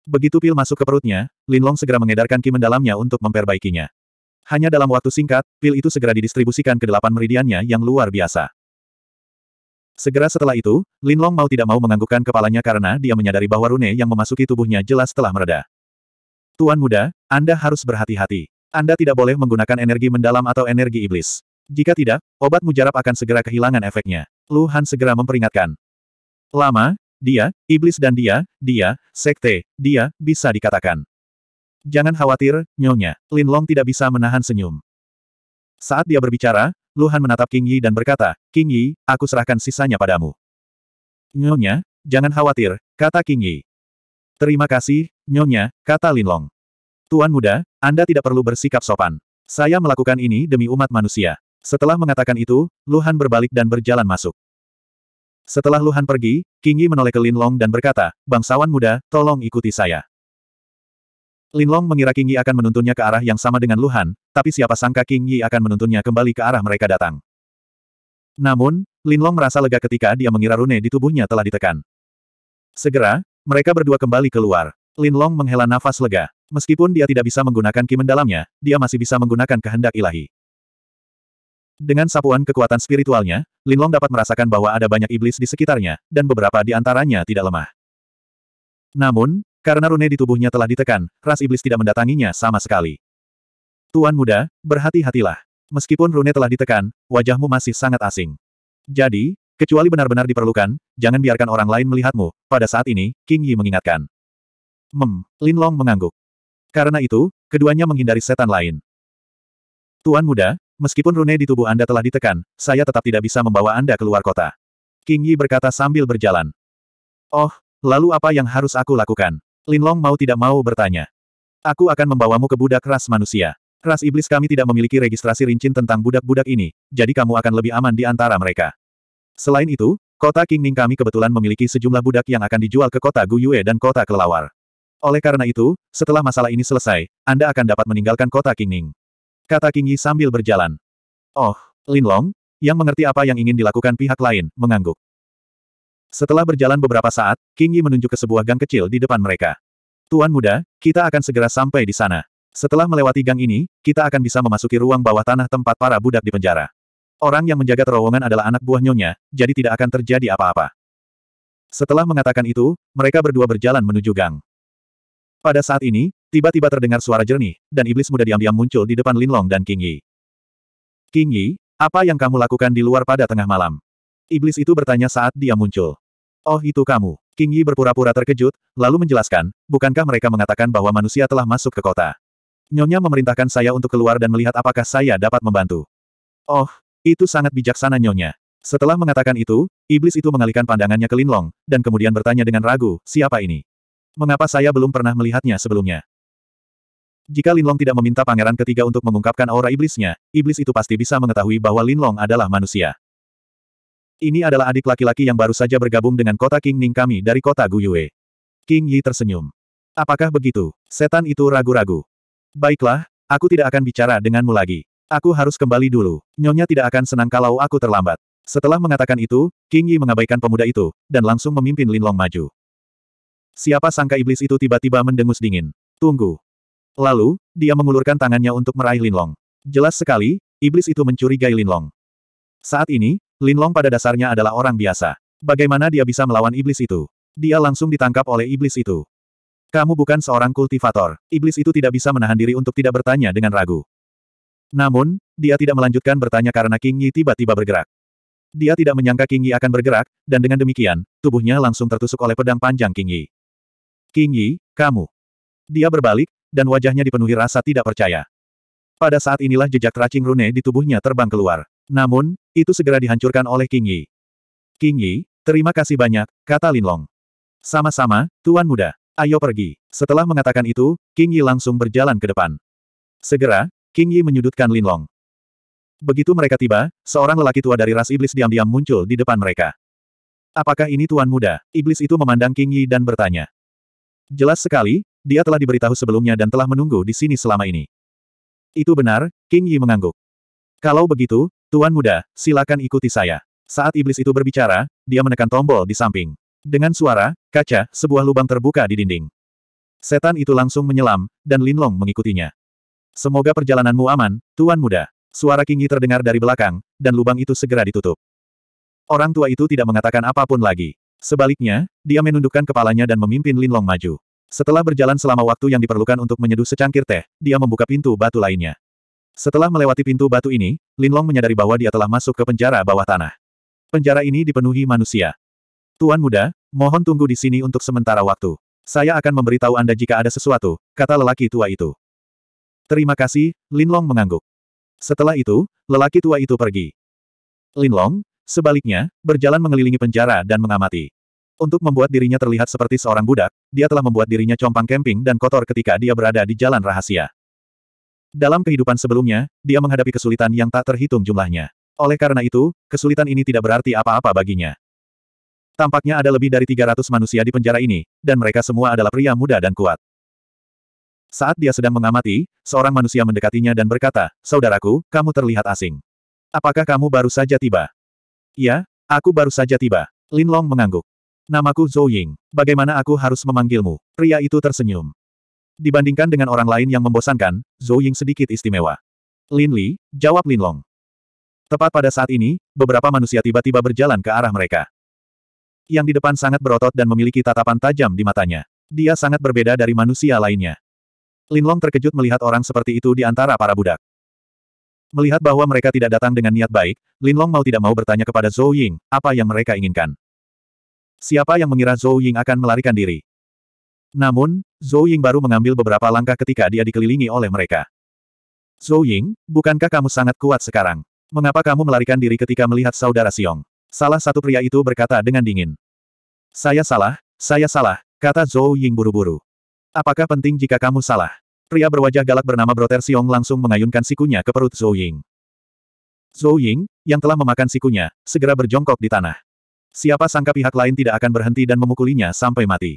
Begitu pil masuk ke perutnya, Lin Long segera mengedarkan ki mendalamnya untuk memperbaikinya. Hanya dalam waktu singkat, pil itu segera didistribusikan ke delapan meridiannya yang luar biasa. Segera setelah itu, Lin Long mau tidak mau menganggukkan kepalanya karena dia menyadari bahwa rune yang memasuki tubuhnya jelas telah mereda. Tuan muda, Anda harus berhati-hati. Anda tidak boleh menggunakan energi mendalam atau energi iblis. Jika tidak, obat mujarab akan segera kehilangan efeknya. Lu segera memperingatkan. Lama, dia, iblis dan dia, dia, sekte, dia, bisa dikatakan. Jangan khawatir, nyonya. Lin Long tidak bisa menahan senyum. Saat dia berbicara, Luhan menatap King Yi dan berkata, King Yi, aku serahkan sisanya padamu. Nyonya, jangan khawatir, kata King Yi. Terima kasih, Nyonya, kata Lin Long. Tuan muda, Anda tidak perlu bersikap sopan. Saya melakukan ini demi umat manusia. Setelah mengatakan itu, Luhan berbalik dan berjalan masuk. Setelah Luhan pergi, King Yi menoleh ke Lin Long dan berkata, Bangsawan muda, tolong ikuti saya. Lin Long mengira King Yi akan menuntunnya ke arah yang sama dengan Luhan, tapi siapa sangka King Yi akan menuntunnya kembali ke arah mereka datang. Namun, Lin Long merasa lega ketika dia mengira rune di tubuhnya telah ditekan. Segera, mereka berdua kembali keluar. Lin Long menghela nafas lega. Meskipun dia tidak bisa menggunakan ki mendalamnya, dia masih bisa menggunakan kehendak ilahi. Dengan sapuan kekuatan spiritualnya, Linlong dapat merasakan bahwa ada banyak iblis di sekitarnya, dan beberapa di antaranya tidak lemah. Namun, karena rune di tubuhnya telah ditekan, ras iblis tidak mendatanginya sama sekali. Tuan muda, berhati-hatilah. Meskipun rune telah ditekan, wajahmu masih sangat asing. Jadi, kecuali benar-benar diperlukan, jangan biarkan orang lain melihatmu. Pada saat ini, King Yi mengingatkan. Mem, Linlong mengangguk. Karena itu, keduanya menghindari setan lain. Tuan muda, Meskipun rune di tubuh Anda telah ditekan, saya tetap tidak bisa membawa Anda keluar kota. King Yi berkata sambil berjalan. Oh, lalu apa yang harus aku lakukan? Linlong mau tidak mau bertanya. Aku akan membawamu ke budak ras manusia. Ras iblis kami tidak memiliki registrasi rincin tentang budak-budak ini, jadi kamu akan lebih aman di antara mereka. Selain itu, kota King Ning kami kebetulan memiliki sejumlah budak yang akan dijual ke kota Guyue dan kota Kelawar. Oleh karena itu, setelah masalah ini selesai, Anda akan dapat meninggalkan kota King Ning. Kata King Yi sambil berjalan. Oh, Linlong, yang mengerti apa yang ingin dilakukan pihak lain, mengangguk. Setelah berjalan beberapa saat, King Yi menunjuk ke sebuah gang kecil di depan mereka. Tuan muda, kita akan segera sampai di sana. Setelah melewati gang ini, kita akan bisa memasuki ruang bawah tanah tempat para budak di penjara. Orang yang menjaga terowongan adalah anak buah nyonya, jadi tidak akan terjadi apa-apa. Setelah mengatakan itu, mereka berdua berjalan menuju gang. Pada saat ini, Tiba-tiba terdengar suara jernih, dan iblis muda diam-diam muncul di depan Linlong dan King Yi. King Yi, apa yang kamu lakukan di luar pada tengah malam? Iblis itu bertanya saat dia muncul. Oh itu kamu. King Yi berpura-pura terkejut, lalu menjelaskan, bukankah mereka mengatakan bahwa manusia telah masuk ke kota? Nyonya memerintahkan saya untuk keluar dan melihat apakah saya dapat membantu. Oh, itu sangat bijaksana Nyonya. Setelah mengatakan itu, iblis itu mengalihkan pandangannya ke Linlong, dan kemudian bertanya dengan ragu, siapa ini? Mengapa saya belum pernah melihatnya sebelumnya? Jika Linlong tidak meminta pangeran ketiga untuk mengungkapkan aura iblisnya, iblis itu pasti bisa mengetahui bahwa Linlong adalah manusia. Ini adalah adik laki-laki yang baru saja bergabung dengan kota King Ning kami dari kota Guyue. King Yi tersenyum. Apakah begitu? Setan itu ragu-ragu. Baiklah, aku tidak akan bicara denganmu lagi. Aku harus kembali dulu. Nyonya tidak akan senang kalau aku terlambat. Setelah mengatakan itu, King Yi mengabaikan pemuda itu, dan langsung memimpin Linlong maju. Siapa sangka iblis itu tiba-tiba mendengus dingin. Tunggu, Lalu, dia mengulurkan tangannya untuk meraih Linlong. Jelas sekali, iblis itu mencurigai Linlong. Saat ini, Linlong pada dasarnya adalah orang biasa. Bagaimana dia bisa melawan iblis itu? Dia langsung ditangkap oleh iblis itu. Kamu bukan seorang kultivator. Iblis itu tidak bisa menahan diri untuk tidak bertanya dengan ragu. Namun, dia tidak melanjutkan bertanya karena King Yi tiba-tiba bergerak. Dia tidak menyangka King Yi akan bergerak, dan dengan demikian, tubuhnya langsung tertusuk oleh pedang panjang King Yi. King Yi, kamu. Dia berbalik, dan wajahnya dipenuhi rasa tidak percaya. Pada saat inilah jejak racing rune di tubuhnya terbang keluar. Namun, itu segera dihancurkan oleh King Yi. King Yi, terima kasih banyak, kata Linlong. Sama-sama, Tuan Muda. Ayo pergi. Setelah mengatakan itu, King Yi langsung berjalan ke depan. Segera, King Yi menyudutkan Linlong. Begitu mereka tiba, seorang lelaki tua dari ras iblis diam-diam muncul di depan mereka. Apakah ini Tuan Muda? Iblis itu memandang King Yi dan bertanya. Jelas sekali, dia telah diberitahu sebelumnya dan telah menunggu di sini selama ini. Itu benar, King Yi mengangguk. Kalau begitu, Tuan Muda, silakan ikuti saya. Saat iblis itu berbicara, dia menekan tombol di samping. Dengan suara, kaca, sebuah lubang terbuka di dinding. Setan itu langsung menyelam, dan Lin Long mengikutinya. Semoga perjalananmu aman, Tuan Muda. Suara King Yi terdengar dari belakang, dan lubang itu segera ditutup. Orang tua itu tidak mengatakan apapun lagi. Sebaliknya, dia menundukkan kepalanya dan memimpin Linlong maju. Setelah berjalan selama waktu yang diperlukan untuk menyeduh secangkir teh, dia membuka pintu batu lainnya. Setelah melewati pintu batu ini, Linlong menyadari bahwa dia telah masuk ke penjara bawah tanah. Penjara ini dipenuhi manusia. Tuan muda, mohon tunggu di sini untuk sementara waktu. Saya akan memberitahu Anda jika ada sesuatu, kata lelaki tua itu. Terima kasih, Linlong mengangguk. Setelah itu, lelaki tua itu pergi. Linlong, sebaliknya, berjalan mengelilingi penjara dan mengamati. Untuk membuat dirinya terlihat seperti seorang budak, dia telah membuat dirinya compang kemping dan kotor ketika dia berada di jalan rahasia. Dalam kehidupan sebelumnya, dia menghadapi kesulitan yang tak terhitung jumlahnya. Oleh karena itu, kesulitan ini tidak berarti apa-apa baginya. Tampaknya ada lebih dari 300 manusia di penjara ini, dan mereka semua adalah pria muda dan kuat. Saat dia sedang mengamati, seorang manusia mendekatinya dan berkata, Saudaraku, kamu terlihat asing. Apakah kamu baru saja tiba? Ya, aku baru saja tiba. Lin Long mengangguk. Namaku Zhou Ying. Bagaimana aku harus memanggilmu? Pria itu tersenyum. Dibandingkan dengan orang lain yang membosankan, Zhou Ying sedikit istimewa. Lin Li, jawab Lin Long. Tepat pada saat ini, beberapa manusia tiba-tiba berjalan ke arah mereka. Yang di depan sangat berotot dan memiliki tatapan tajam di matanya. Dia sangat berbeda dari manusia lainnya. Lin Long terkejut melihat orang seperti itu di antara para budak. Melihat bahwa mereka tidak datang dengan niat baik, Lin Long mau tidak mau bertanya kepada Zhou Ying, apa yang mereka inginkan. Siapa yang mengira Zhou Ying akan melarikan diri? Namun, Zhou Ying baru mengambil beberapa langkah ketika dia dikelilingi oleh mereka. Zhou Ying, bukankah kamu sangat kuat sekarang? Mengapa kamu melarikan diri ketika melihat saudara Xiong? Salah satu pria itu berkata dengan dingin. Saya salah, saya salah, kata Zhou Ying buru-buru. Apakah penting jika kamu salah? Pria berwajah galak bernama Broter Xiong langsung mengayunkan sikunya ke perut Zhou Ying. Zhou Ying, yang telah memakan sikunya, segera berjongkok di tanah. Siapa sangka pihak lain tidak akan berhenti dan memukulinya sampai mati.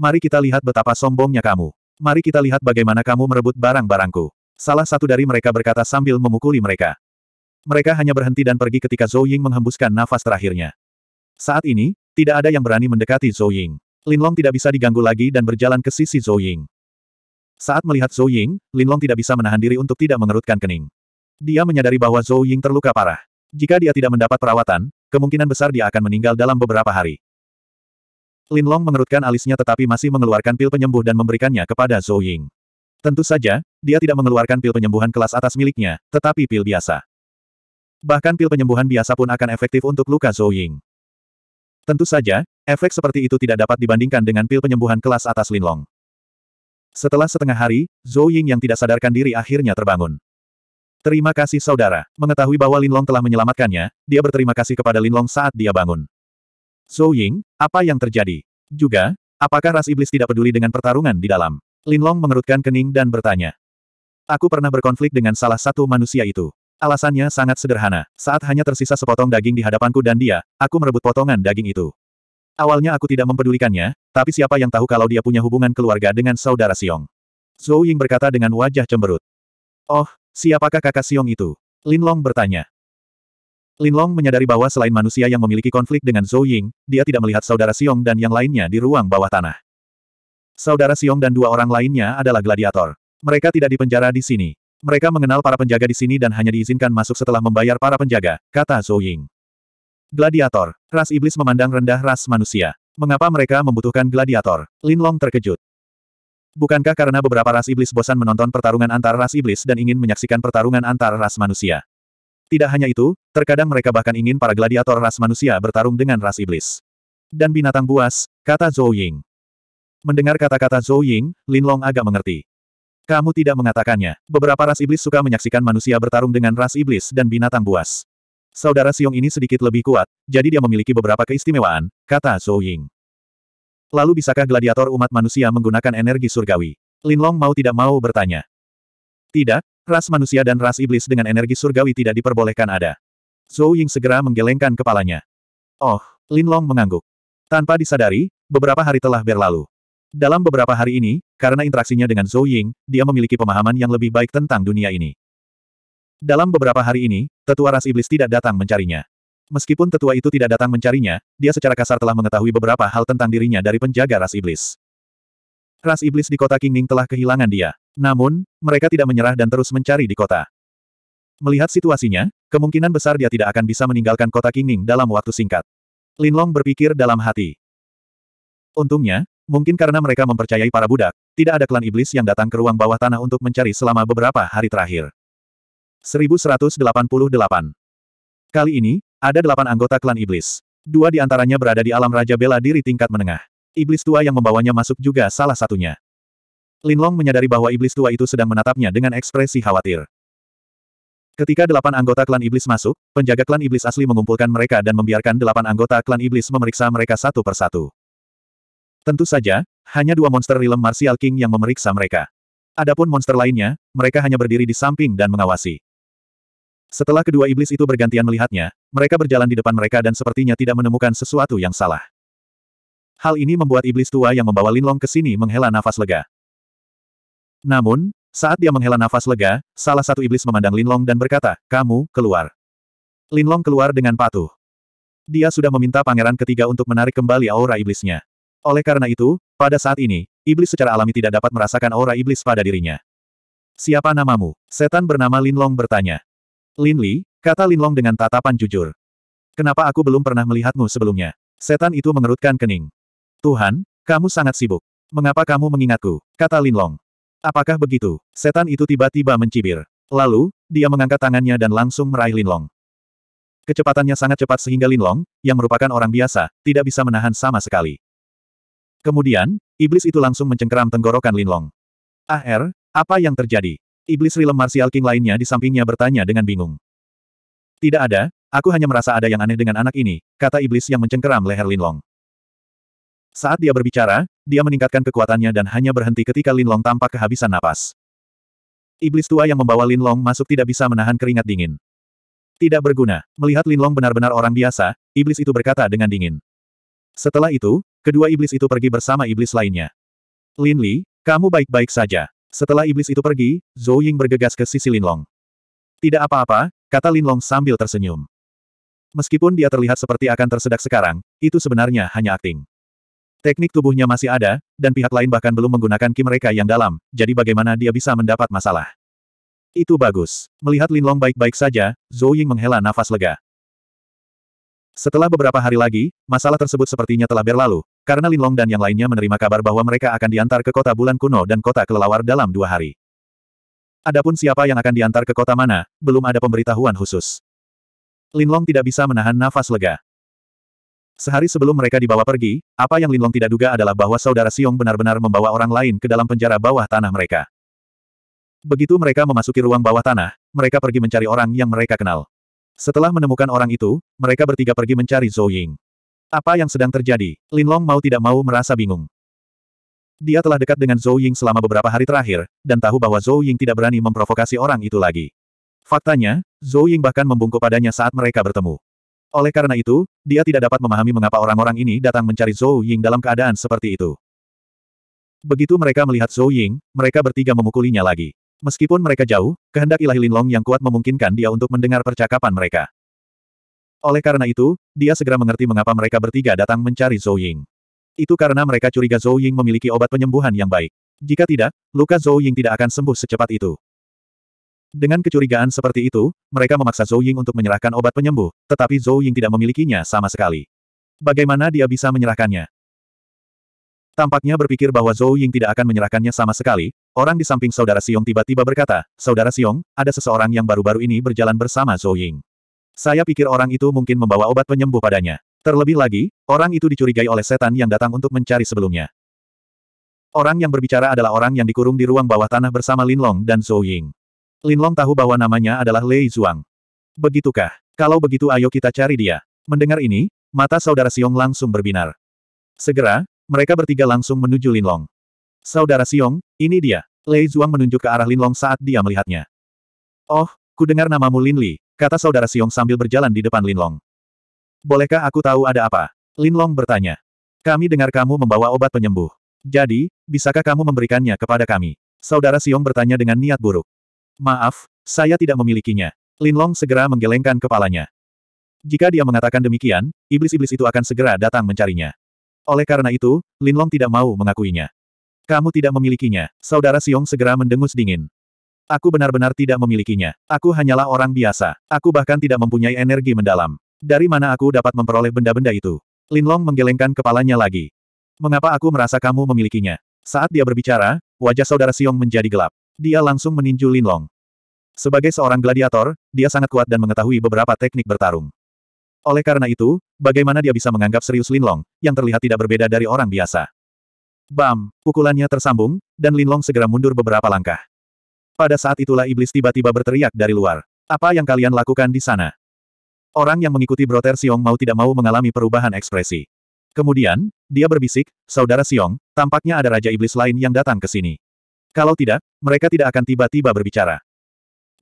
Mari kita lihat betapa sombongnya kamu. Mari kita lihat bagaimana kamu merebut barang-barangku. Salah satu dari mereka berkata sambil memukuli mereka. Mereka hanya berhenti dan pergi ketika Zhou Ying menghembuskan nafas terakhirnya. Saat ini, tidak ada yang berani mendekati Zhou Ying. Linlong tidak bisa diganggu lagi dan berjalan ke sisi Zhou Ying. Saat melihat Zhou Ying, Linlong tidak bisa menahan diri untuk tidak mengerutkan kening. Dia menyadari bahwa Zhou Ying terluka parah. Jika dia tidak mendapat perawatan, kemungkinan besar dia akan meninggal dalam beberapa hari. Lin Long mengerutkan alisnya tetapi masih mengeluarkan pil penyembuh dan memberikannya kepada Zhou Ying. Tentu saja, dia tidak mengeluarkan pil penyembuhan kelas atas miliknya, tetapi pil biasa. Bahkan pil penyembuhan biasa pun akan efektif untuk luka Zhou Ying. Tentu saja, efek seperti itu tidak dapat dibandingkan dengan pil penyembuhan kelas atas Lin Long. Setelah setengah hari, Zhou Ying yang tidak sadarkan diri akhirnya terbangun. Terima kasih saudara. Mengetahui bahwa Linlong telah menyelamatkannya, dia berterima kasih kepada Linlong saat dia bangun. Zhou Ying, apa yang terjadi? Juga, apakah ras iblis tidak peduli dengan pertarungan di dalam? Linlong mengerutkan kening dan bertanya. Aku pernah berkonflik dengan salah satu manusia itu. Alasannya sangat sederhana. Saat hanya tersisa sepotong daging di hadapanku dan dia, aku merebut potongan daging itu. Awalnya aku tidak mempedulikannya, tapi siapa yang tahu kalau dia punya hubungan keluarga dengan saudara Siong. Zhou Ying berkata dengan wajah cemberut. Oh, Siapakah kakak Siong itu? Lin Long bertanya. Lin Long menyadari bahwa selain manusia yang memiliki konflik dengan Zhou Ying, dia tidak melihat saudara Siong dan yang lainnya di ruang bawah tanah. Saudara Siong dan dua orang lainnya adalah gladiator. Mereka tidak dipenjara di sini. Mereka mengenal para penjaga di sini dan hanya diizinkan masuk setelah membayar para penjaga, kata Zhou Ying. Gladiator. Ras iblis memandang rendah ras manusia. Mengapa mereka membutuhkan gladiator? Lin Long terkejut. Bukankah karena beberapa ras iblis bosan menonton pertarungan antar ras iblis dan ingin menyaksikan pertarungan antar ras manusia? Tidak hanya itu, terkadang mereka bahkan ingin para gladiator ras manusia bertarung dengan ras iblis. Dan binatang buas, kata Zhou Ying. Mendengar kata-kata Zhou Ying, Lin Long agak mengerti. Kamu tidak mengatakannya. Beberapa ras iblis suka menyaksikan manusia bertarung dengan ras iblis dan binatang buas. Saudara Siong ini sedikit lebih kuat, jadi dia memiliki beberapa keistimewaan, kata Zhou Ying. Lalu bisakah gladiator umat manusia menggunakan energi surgawi? Linlong mau tidak mau bertanya. Tidak, ras manusia dan ras iblis dengan energi surgawi tidak diperbolehkan ada. Zhou Ying segera menggelengkan kepalanya. Oh, Linlong mengangguk. Tanpa disadari, beberapa hari telah berlalu. Dalam beberapa hari ini, karena interaksinya dengan Zhou Ying, dia memiliki pemahaman yang lebih baik tentang dunia ini. Dalam beberapa hari ini, tetua ras iblis tidak datang mencarinya. Meskipun tetua itu tidak datang mencarinya, dia secara kasar telah mengetahui beberapa hal tentang dirinya dari penjaga ras iblis. Ras iblis di kota Kingning telah kehilangan dia. Namun, mereka tidak menyerah dan terus mencari di kota. Melihat situasinya, kemungkinan besar dia tidak akan bisa meninggalkan kota Kingning dalam waktu singkat. Linlong berpikir dalam hati. Untungnya, mungkin karena mereka mempercayai para budak, tidak ada klan iblis yang datang ke ruang bawah tanah untuk mencari selama beberapa hari terakhir. 1188 Kali ini, ada delapan anggota klan iblis. Dua di antaranya berada di alam Raja Bela Diri tingkat menengah. Iblis tua yang membawanya masuk juga salah satunya. Linlong menyadari bahwa iblis tua itu sedang menatapnya dengan ekspresi khawatir. Ketika delapan anggota klan iblis masuk, penjaga klan iblis asli mengumpulkan mereka dan membiarkan delapan anggota klan iblis memeriksa mereka satu persatu. Tentu saja, hanya dua monster rilem Martial King yang memeriksa mereka. Adapun monster lainnya, mereka hanya berdiri di samping dan mengawasi. Setelah kedua iblis itu bergantian melihatnya, mereka berjalan di depan mereka dan sepertinya tidak menemukan sesuatu yang salah. Hal ini membuat iblis tua yang membawa Linlong ke sini menghela nafas lega. Namun, saat dia menghela nafas lega, salah satu iblis memandang Linlong dan berkata, kamu, keluar. Linlong keluar dengan patuh. Dia sudah meminta pangeran ketiga untuk menarik kembali aura iblisnya. Oleh karena itu, pada saat ini, iblis secara alami tidak dapat merasakan aura iblis pada dirinya. Siapa namamu? Setan bernama Linlong bertanya. Lin Li, kata Lin Long dengan tatapan jujur. Kenapa aku belum pernah melihatmu sebelumnya? Setan itu mengerutkan kening. Tuhan, kamu sangat sibuk. Mengapa kamu mengingatku? Kata Lin Long. Apakah begitu? Setan itu tiba-tiba mencibir. Lalu, dia mengangkat tangannya dan langsung meraih Lin Long. Kecepatannya sangat cepat sehingga Lin Long, yang merupakan orang biasa, tidak bisa menahan sama sekali. Kemudian, iblis itu langsung mencengkeram tenggorokan Lin Long. Ah er, apa yang terjadi? Iblis Rilem Martial King lainnya di sampingnya bertanya dengan bingung. Tidak ada, aku hanya merasa ada yang aneh dengan anak ini, kata iblis yang mencengkeram leher Linlong. Saat dia berbicara, dia meningkatkan kekuatannya dan hanya berhenti ketika Linlong tampak kehabisan napas. Iblis tua yang membawa Linlong masuk tidak bisa menahan keringat dingin. Tidak berguna. Melihat Linlong benar-benar orang biasa, iblis itu berkata dengan dingin. Setelah itu, kedua iblis itu pergi bersama iblis lainnya. Lin Li, kamu baik-baik saja. Setelah iblis itu pergi, Zhou Ying bergegas ke sisi Linlong. Tidak apa-apa, kata Linlong sambil tersenyum. Meskipun dia terlihat seperti akan tersedak sekarang, itu sebenarnya hanya akting. Teknik tubuhnya masih ada, dan pihak lain bahkan belum menggunakan ki mereka yang dalam, jadi bagaimana dia bisa mendapat masalah. Itu bagus. Melihat Linlong baik-baik saja, Zhou Ying menghela nafas lega. Setelah beberapa hari lagi, masalah tersebut sepertinya telah berlalu, karena Linlong dan yang lainnya menerima kabar bahwa mereka akan diantar ke kota bulan kuno dan kota kelelawar dalam dua hari. Adapun siapa yang akan diantar ke kota mana, belum ada pemberitahuan khusus. Linlong tidak bisa menahan nafas lega. Sehari sebelum mereka dibawa pergi, apa yang Linlong tidak duga adalah bahwa saudara Siong benar-benar membawa orang lain ke dalam penjara bawah tanah mereka. Begitu mereka memasuki ruang bawah tanah, mereka pergi mencari orang yang mereka kenal. Setelah menemukan orang itu, mereka bertiga pergi mencari Zhou Ying. Apa yang sedang terjadi? Linlong mau tidak mau merasa bingung. Dia telah dekat dengan Zhou Ying selama beberapa hari terakhir, dan tahu bahwa Zhou Ying tidak berani memprovokasi orang itu lagi. Faktanya, Zhou Ying bahkan membungkuk padanya saat mereka bertemu. Oleh karena itu, dia tidak dapat memahami mengapa orang-orang ini datang mencari Zhou Ying dalam keadaan seperti itu. Begitu mereka melihat Zhou Ying, mereka bertiga memukulinya lagi. Meskipun mereka jauh, kehendak ilahi Linlong yang kuat memungkinkan dia untuk mendengar percakapan mereka. Oleh karena itu, dia segera mengerti mengapa mereka bertiga datang mencari Zhou Ying. Itu karena mereka curiga Zhou Ying memiliki obat penyembuhan yang baik. Jika tidak, luka Zhou Ying tidak akan sembuh secepat itu. Dengan kecurigaan seperti itu, mereka memaksa Zhou Ying untuk menyerahkan obat penyembuh, tetapi Zhou Ying tidak memilikinya sama sekali. Bagaimana dia bisa menyerahkannya? Tampaknya berpikir bahwa Zhou Ying tidak akan menyerahkannya sama sekali, orang di samping saudara Siong tiba-tiba berkata, Saudara Siong, ada seseorang yang baru-baru ini berjalan bersama Zhou Ying. Saya pikir orang itu mungkin membawa obat penyembuh padanya. Terlebih lagi, orang itu dicurigai oleh setan yang datang untuk mencari sebelumnya. Orang yang berbicara adalah orang yang dikurung di ruang bawah tanah bersama Lin Long dan Zhou Ying. Lin Long tahu bahwa namanya adalah Lei Zhuang. Begitukah? Kalau begitu ayo kita cari dia. Mendengar ini, mata saudara Xiong langsung berbinar. Segera, mereka bertiga langsung menuju Lin Long. Saudara Xiong, ini dia. Lei Zhuang menunjuk ke arah Lin Long saat dia melihatnya. Oh, ku dengar namamu Lin Li. Kata saudara Siong sambil berjalan di depan Linlong. Bolehkah aku tahu ada apa? Linlong bertanya. Kami dengar kamu membawa obat penyembuh. Jadi, bisakah kamu memberikannya kepada kami? Saudara Siong bertanya dengan niat buruk. Maaf, saya tidak memilikinya. Linlong segera menggelengkan kepalanya. Jika dia mengatakan demikian, iblis-iblis itu akan segera datang mencarinya. Oleh karena itu, Linlong tidak mau mengakuinya. Kamu tidak memilikinya, saudara Siong segera mendengus dingin. Aku benar-benar tidak memilikinya. Aku hanyalah orang biasa. Aku bahkan tidak mempunyai energi mendalam. Dari mana aku dapat memperoleh benda-benda itu? Linlong menggelengkan kepalanya lagi. Mengapa aku merasa kamu memilikinya? Saat dia berbicara, wajah saudara Siong menjadi gelap. Dia langsung meninju Linlong. Sebagai seorang gladiator, dia sangat kuat dan mengetahui beberapa teknik bertarung. Oleh karena itu, bagaimana dia bisa menganggap serius Linlong, yang terlihat tidak berbeda dari orang biasa. Bam, pukulannya tersambung, dan Linlong segera mundur beberapa langkah. Pada saat itulah iblis tiba-tiba berteriak dari luar. Apa yang kalian lakukan di sana? Orang yang mengikuti Broter Siong mau tidak mau mengalami perubahan ekspresi. Kemudian, dia berbisik, Saudara Siong, tampaknya ada Raja Iblis lain yang datang ke sini. Kalau tidak, mereka tidak akan tiba-tiba berbicara.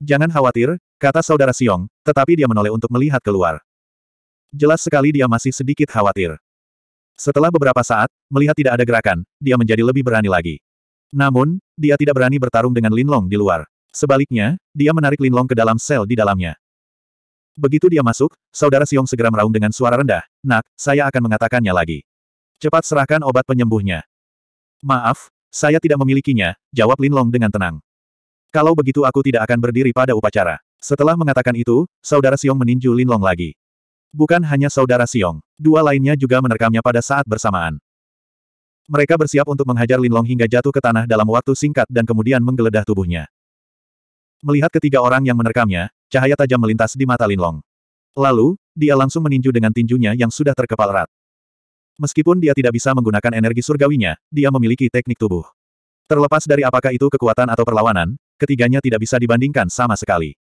Jangan khawatir, kata Saudara Siong, tetapi dia menoleh untuk melihat keluar. Jelas sekali dia masih sedikit khawatir. Setelah beberapa saat, melihat tidak ada gerakan, dia menjadi lebih berani lagi. Namun, dia tidak berani bertarung dengan Linlong di luar. Sebaliknya, dia menarik Linlong ke dalam sel di dalamnya. Begitu dia masuk, saudara Siong segera meraung dengan suara rendah, Nak, saya akan mengatakannya lagi. Cepat serahkan obat penyembuhnya. Maaf, saya tidak memilikinya, jawab Linlong dengan tenang. Kalau begitu aku tidak akan berdiri pada upacara. Setelah mengatakan itu, saudara Siong meninju Linlong lagi. Bukan hanya saudara Siong, dua lainnya juga menerkamnya pada saat bersamaan. Mereka bersiap untuk menghajar Linlong hingga jatuh ke tanah dalam waktu singkat dan kemudian menggeledah tubuhnya. Melihat ketiga orang yang menerkamnya, cahaya tajam melintas di mata Linlong. Lalu, dia langsung meninju dengan tinjunya yang sudah terkepal erat. Meskipun dia tidak bisa menggunakan energi surgawinya, dia memiliki teknik tubuh. Terlepas dari apakah itu kekuatan atau perlawanan, ketiganya tidak bisa dibandingkan sama sekali.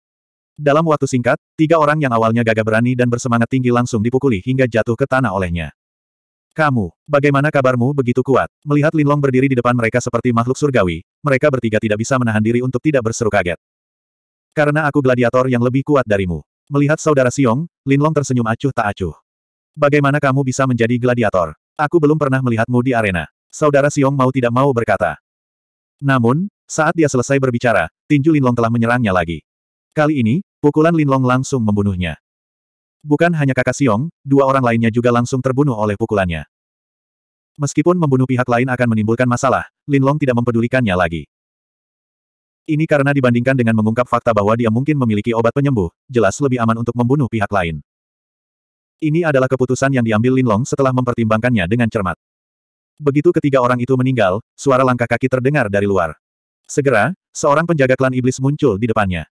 Dalam waktu singkat, tiga orang yang awalnya gagah berani dan bersemangat tinggi langsung dipukuli hingga jatuh ke tanah olehnya. Kamu, bagaimana kabarmu begitu kuat? Melihat Linlong berdiri di depan mereka seperti makhluk surgawi, mereka bertiga tidak bisa menahan diri untuk tidak berseru kaget. Karena aku gladiator yang lebih kuat darimu. Melihat saudara Siong, Linlong tersenyum acuh tak acuh. Bagaimana kamu bisa menjadi gladiator? Aku belum pernah melihatmu di arena. Saudara Siong mau tidak mau berkata. Namun, saat dia selesai berbicara, tinju Linlong telah menyerangnya lagi. Kali ini, pukulan Linlong langsung membunuhnya. Bukan hanya kakak Siong, dua orang lainnya juga langsung terbunuh oleh pukulannya. Meskipun membunuh pihak lain akan menimbulkan masalah, Lin Long tidak mempedulikannya lagi. Ini karena dibandingkan dengan mengungkap fakta bahwa dia mungkin memiliki obat penyembuh, jelas lebih aman untuk membunuh pihak lain. Ini adalah keputusan yang diambil Lin Long setelah mempertimbangkannya dengan cermat. Begitu ketiga orang itu meninggal, suara langkah kaki terdengar dari luar. Segera, seorang penjaga klan iblis muncul di depannya.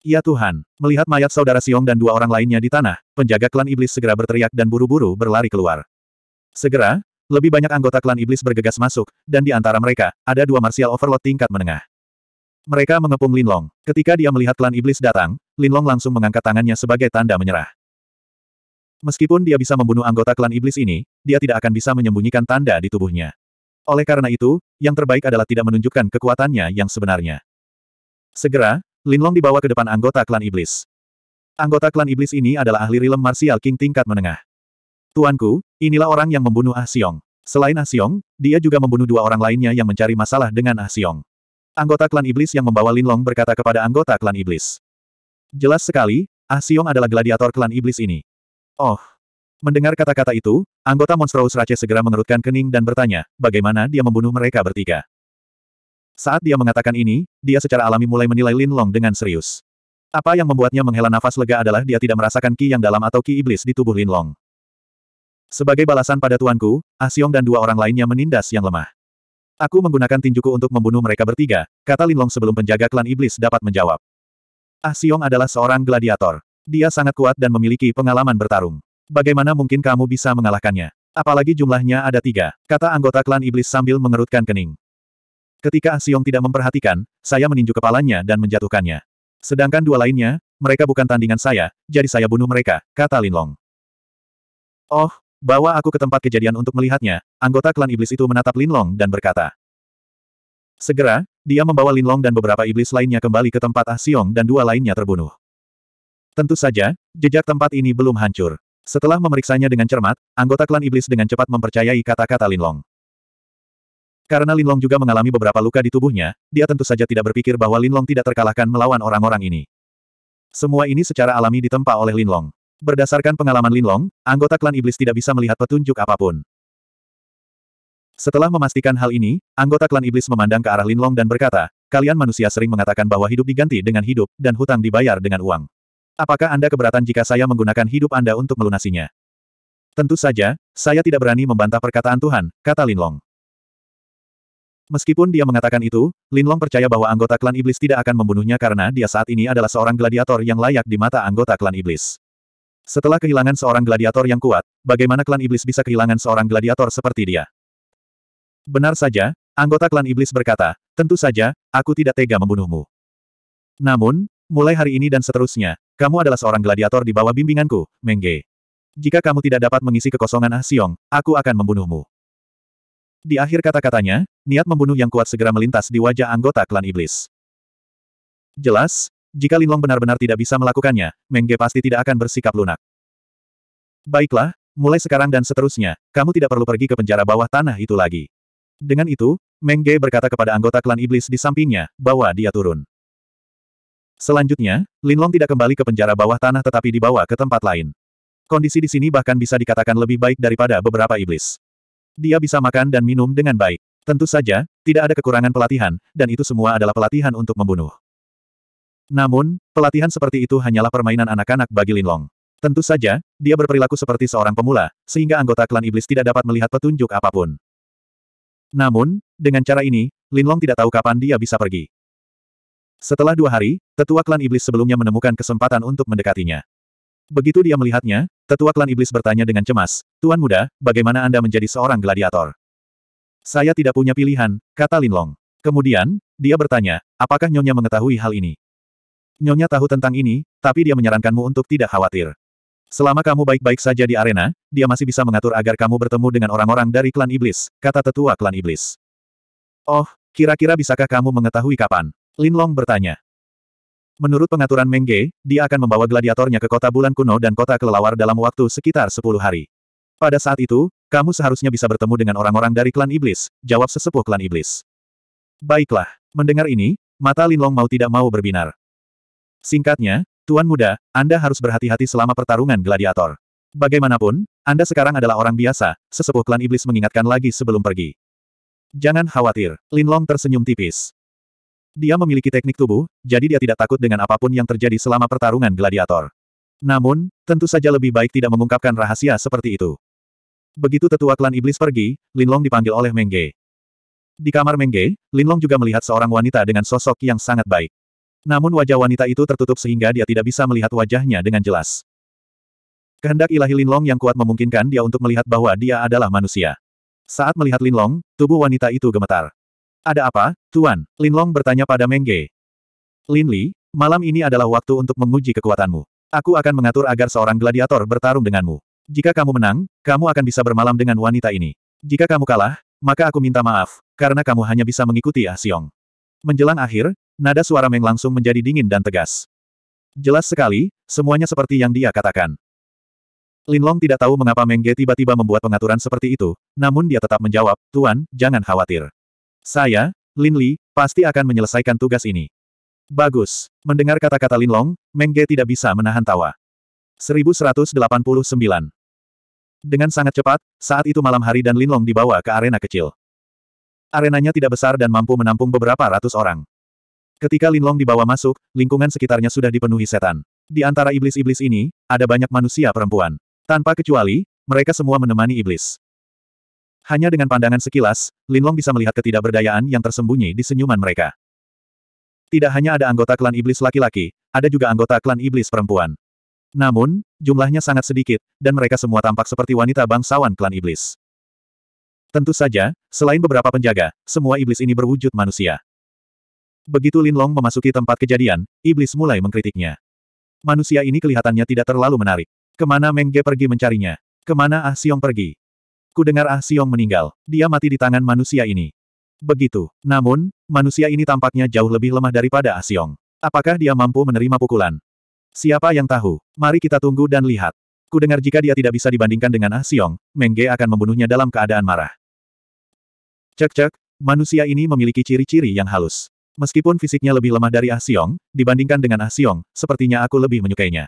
Ya Tuhan, melihat mayat saudara Siong dan dua orang lainnya di tanah, penjaga klan iblis segera berteriak dan buru-buru berlari keluar. Segera, lebih banyak anggota klan iblis bergegas masuk, dan di antara mereka, ada dua martial overload tingkat menengah. Mereka mengepung Linlong. Ketika dia melihat klan iblis datang, Linlong langsung mengangkat tangannya sebagai tanda menyerah. Meskipun dia bisa membunuh anggota klan iblis ini, dia tidak akan bisa menyembunyikan tanda di tubuhnya. Oleh karena itu, yang terbaik adalah tidak menunjukkan kekuatannya yang sebenarnya. Segera, Linlong dibawa ke depan anggota klan iblis. Anggota klan iblis ini adalah ahli rilem martial king tingkat menengah. Tuanku, inilah orang yang membunuh Ah Xiong. Selain Ah Xiong, dia juga membunuh dua orang lainnya yang mencari masalah dengan Ah Xiong. Anggota klan iblis yang membawa Linlong berkata kepada anggota klan iblis. Jelas sekali, Ah Xiong adalah gladiator klan iblis ini. Oh. Mendengar kata-kata itu, anggota monstrous Rache segera mengerutkan kening dan bertanya, bagaimana dia membunuh mereka bertiga. Saat dia mengatakan ini, dia secara alami mulai menilai Lin Long dengan serius. Apa yang membuatnya menghela nafas lega adalah dia tidak merasakan ki yang dalam atau ki iblis di tubuh Lin Long. Sebagai balasan pada tuanku, Ah Siong dan dua orang lainnya menindas yang lemah. Aku menggunakan tinjuku untuk membunuh mereka bertiga, kata Lin Long sebelum penjaga klan iblis dapat menjawab. Ah Siong adalah seorang gladiator. Dia sangat kuat dan memiliki pengalaman bertarung. Bagaimana mungkin kamu bisa mengalahkannya? Apalagi jumlahnya ada tiga, kata anggota klan iblis sambil mengerutkan kening. Ketika Ah Siong tidak memperhatikan, saya meninju kepalanya dan menjatuhkannya. Sedangkan dua lainnya, mereka bukan tandingan saya, jadi saya bunuh mereka, kata Linlong. Oh, bawa aku ke tempat kejadian untuk melihatnya, anggota klan iblis itu menatap Linlong dan berkata. Segera, dia membawa Linlong dan beberapa iblis lainnya kembali ke tempat Ah Siong dan dua lainnya terbunuh. Tentu saja, jejak tempat ini belum hancur. Setelah memeriksanya dengan cermat, anggota klan iblis dengan cepat mempercayai kata-kata Linlong. Karena Linlong juga mengalami beberapa luka di tubuhnya, dia tentu saja tidak berpikir bahwa Linlong tidak terkalahkan melawan orang-orang ini. Semua ini secara alami ditempa oleh Linlong. Berdasarkan pengalaman Linlong, anggota klan iblis tidak bisa melihat petunjuk apapun. Setelah memastikan hal ini, anggota klan iblis memandang ke arah Linlong dan berkata, kalian manusia sering mengatakan bahwa hidup diganti dengan hidup, dan hutang dibayar dengan uang. Apakah Anda keberatan jika saya menggunakan hidup Anda untuk melunasinya? Tentu saja, saya tidak berani membantah perkataan Tuhan, kata Linlong. Meskipun dia mengatakan itu, Linlong percaya bahwa anggota klan iblis tidak akan membunuhnya karena dia saat ini adalah seorang gladiator yang layak di mata anggota klan iblis. Setelah kehilangan seorang gladiator yang kuat, bagaimana klan iblis bisa kehilangan seorang gladiator seperti dia? Benar saja, anggota klan iblis berkata, tentu saja, aku tidak tega membunuhmu. Namun, mulai hari ini dan seterusnya, kamu adalah seorang gladiator di bawah bimbinganku, Mengge. Jika kamu tidak dapat mengisi kekosongan Ah Siong, aku akan membunuhmu. Di akhir kata-katanya, niat membunuh yang kuat segera melintas di wajah anggota klan iblis. Jelas, jika Linlong benar-benar tidak bisa melakukannya, Mengge pasti tidak akan bersikap lunak. Baiklah, mulai sekarang dan seterusnya, kamu tidak perlu pergi ke penjara bawah tanah itu lagi. Dengan itu, Mengge berkata kepada anggota klan iblis di sampingnya, bahwa dia turun. Selanjutnya, Linlong tidak kembali ke penjara bawah tanah tetapi dibawa ke tempat lain. Kondisi di sini bahkan bisa dikatakan lebih baik daripada beberapa iblis. Dia bisa makan dan minum dengan baik. Tentu saja, tidak ada kekurangan pelatihan, dan itu semua adalah pelatihan untuk membunuh. Namun, pelatihan seperti itu hanyalah permainan anak-anak bagi Linlong. Tentu saja, dia berperilaku seperti seorang pemula, sehingga anggota klan iblis tidak dapat melihat petunjuk apapun. Namun, dengan cara ini, Linlong tidak tahu kapan dia bisa pergi. Setelah dua hari, tetua klan iblis sebelumnya menemukan kesempatan untuk mendekatinya. Begitu dia melihatnya, tetua klan iblis bertanya dengan cemas, Tuan muda, bagaimana Anda menjadi seorang gladiator? Saya tidak punya pilihan, kata Linlong. Kemudian, dia bertanya, apakah Nyonya mengetahui hal ini? Nyonya tahu tentang ini, tapi dia menyarankanmu untuk tidak khawatir. Selama kamu baik-baik saja di arena, dia masih bisa mengatur agar kamu bertemu dengan orang-orang dari klan iblis, kata tetua klan iblis. Oh, kira-kira bisakah kamu mengetahui kapan? Linlong bertanya. Menurut pengaturan Mengge, dia akan membawa gladiatornya ke kota bulan kuno dan kota kelelawar dalam waktu sekitar 10 hari. Pada saat itu, kamu seharusnya bisa bertemu dengan orang-orang dari klan iblis, jawab sesepuh klan iblis. Baiklah, mendengar ini, mata Linlong mau tidak mau berbinar. Singkatnya, Tuan Muda, Anda harus berhati-hati selama pertarungan gladiator. Bagaimanapun, Anda sekarang adalah orang biasa, sesepuh klan iblis mengingatkan lagi sebelum pergi. Jangan khawatir, Linlong tersenyum tipis. Dia memiliki teknik tubuh, jadi dia tidak takut dengan apapun yang terjadi selama pertarungan gladiator. Namun, tentu saja lebih baik tidak mengungkapkan rahasia seperti itu. Begitu tetua klan iblis pergi, Linlong dipanggil oleh Mengge. Di kamar Mengge, Linlong juga melihat seorang wanita dengan sosok yang sangat baik. Namun wajah wanita itu tertutup sehingga dia tidak bisa melihat wajahnya dengan jelas. Kehendak ilahi Linlong yang kuat memungkinkan dia untuk melihat bahwa dia adalah manusia. Saat melihat Linlong, tubuh wanita itu gemetar. Ada apa, Tuan? Linlong bertanya pada Mengge. Linli, malam ini adalah waktu untuk menguji kekuatanmu. Aku akan mengatur agar seorang gladiator bertarung denganmu. Jika kamu menang, kamu akan bisa bermalam dengan wanita ini. Jika kamu kalah, maka aku minta maaf, karena kamu hanya bisa mengikuti Ah Siong. Menjelang akhir, nada suara Meng langsung menjadi dingin dan tegas. Jelas sekali, semuanya seperti yang dia katakan. Linlong tidak tahu mengapa Mengge tiba-tiba membuat pengaturan seperti itu, namun dia tetap menjawab, Tuan, jangan khawatir. Saya, Lin Li, pasti akan menyelesaikan tugas ini. Bagus. Mendengar kata-kata Lin Long, Meng Ge tidak bisa menahan tawa. 1189. Dengan sangat cepat, saat itu malam hari dan Lin Long dibawa ke arena kecil. Arenanya tidak besar dan mampu menampung beberapa ratus orang. Ketika Lin Long dibawa masuk, lingkungan sekitarnya sudah dipenuhi setan. Di antara iblis-iblis ini, ada banyak manusia perempuan. Tanpa kecuali, mereka semua menemani iblis. Hanya dengan pandangan sekilas, Linlong bisa melihat ketidakberdayaan yang tersembunyi di senyuman mereka. Tidak hanya ada anggota klan iblis laki-laki, ada juga anggota klan iblis perempuan. Namun, jumlahnya sangat sedikit, dan mereka semua tampak seperti wanita bangsawan klan iblis. Tentu saja, selain beberapa penjaga, semua iblis ini berwujud manusia. Begitu Linlong memasuki tempat kejadian, iblis mulai mengkritiknya. Manusia ini kelihatannya tidak terlalu menarik. Kemana Mengge pergi mencarinya? Kemana Ah Siong pergi? Ku dengar Ah Siong meninggal. Dia mati di tangan manusia ini. Begitu. Namun, manusia ini tampaknya jauh lebih lemah daripada Ah Siong. Apakah dia mampu menerima pukulan? Siapa yang tahu? Mari kita tunggu dan lihat. Ku dengar jika dia tidak bisa dibandingkan dengan Ah Siong, Meng Ge akan membunuhnya dalam keadaan marah. Cek-cek, manusia ini memiliki ciri-ciri yang halus. Meskipun fisiknya lebih lemah dari Ah Siong, dibandingkan dengan Ah Siong, sepertinya aku lebih menyukainya.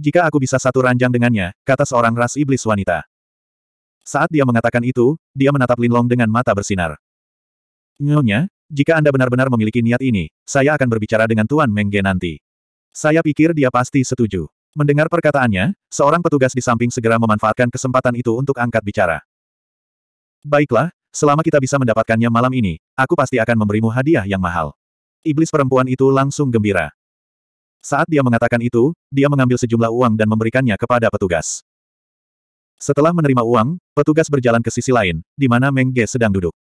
Jika aku bisa satu ranjang dengannya, kata seorang ras iblis wanita. Saat dia mengatakan itu, dia menatap Lin Long dengan mata bersinar. Nyonya, jika Anda benar-benar memiliki niat ini, saya akan berbicara dengan Tuan Mengge nanti. Saya pikir dia pasti setuju. Mendengar perkataannya, seorang petugas di samping segera memanfaatkan kesempatan itu untuk angkat bicara. Baiklah, selama kita bisa mendapatkannya malam ini, aku pasti akan memberimu hadiah yang mahal. Iblis perempuan itu langsung gembira. Saat dia mengatakan itu, dia mengambil sejumlah uang dan memberikannya kepada petugas. Setelah menerima uang, petugas berjalan ke sisi lain, di mana Meng Ge sedang duduk.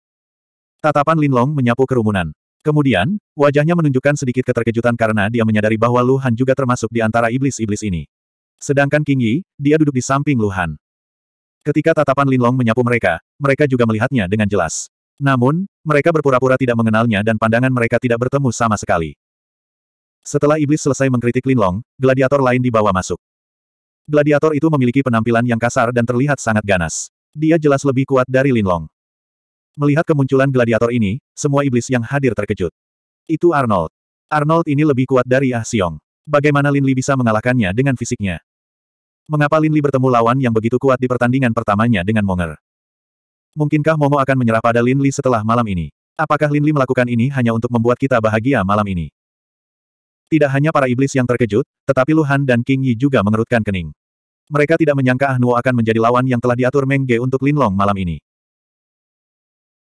Tatapan Linlong menyapu kerumunan. Kemudian, wajahnya menunjukkan sedikit keterkejutan karena dia menyadari bahwa Luhan juga termasuk di antara iblis-iblis ini. Sedangkan King Yi, dia duduk di samping Luhan. Ketika tatapan Linlong menyapu mereka, mereka juga melihatnya dengan jelas. Namun, mereka berpura-pura tidak mengenalnya dan pandangan mereka tidak bertemu sama sekali. Setelah iblis selesai mengkritik Linlong, gladiator lain dibawa masuk. Gladiator itu memiliki penampilan yang kasar dan terlihat sangat ganas. Dia jelas lebih kuat dari Linlong. Melihat kemunculan gladiator ini, semua iblis yang hadir terkejut. Itu Arnold. Arnold ini lebih kuat dari Ah Xiong. Bagaimana Lin Li bisa mengalahkannya dengan fisiknya? Mengapa Lin Li bertemu lawan yang begitu kuat di pertandingan pertamanya dengan Monger? Mungkinkah Momo akan menyerah pada Lin Li setelah malam ini? Apakah Lin Li melakukan ini hanya untuk membuat kita bahagia malam ini? Tidak hanya para iblis yang terkejut, tetapi Luhan dan King Yi juga mengerutkan kening. Mereka tidak menyangka Ahnuo akan menjadi lawan yang telah diatur Meng Ge untuk Linlong malam ini.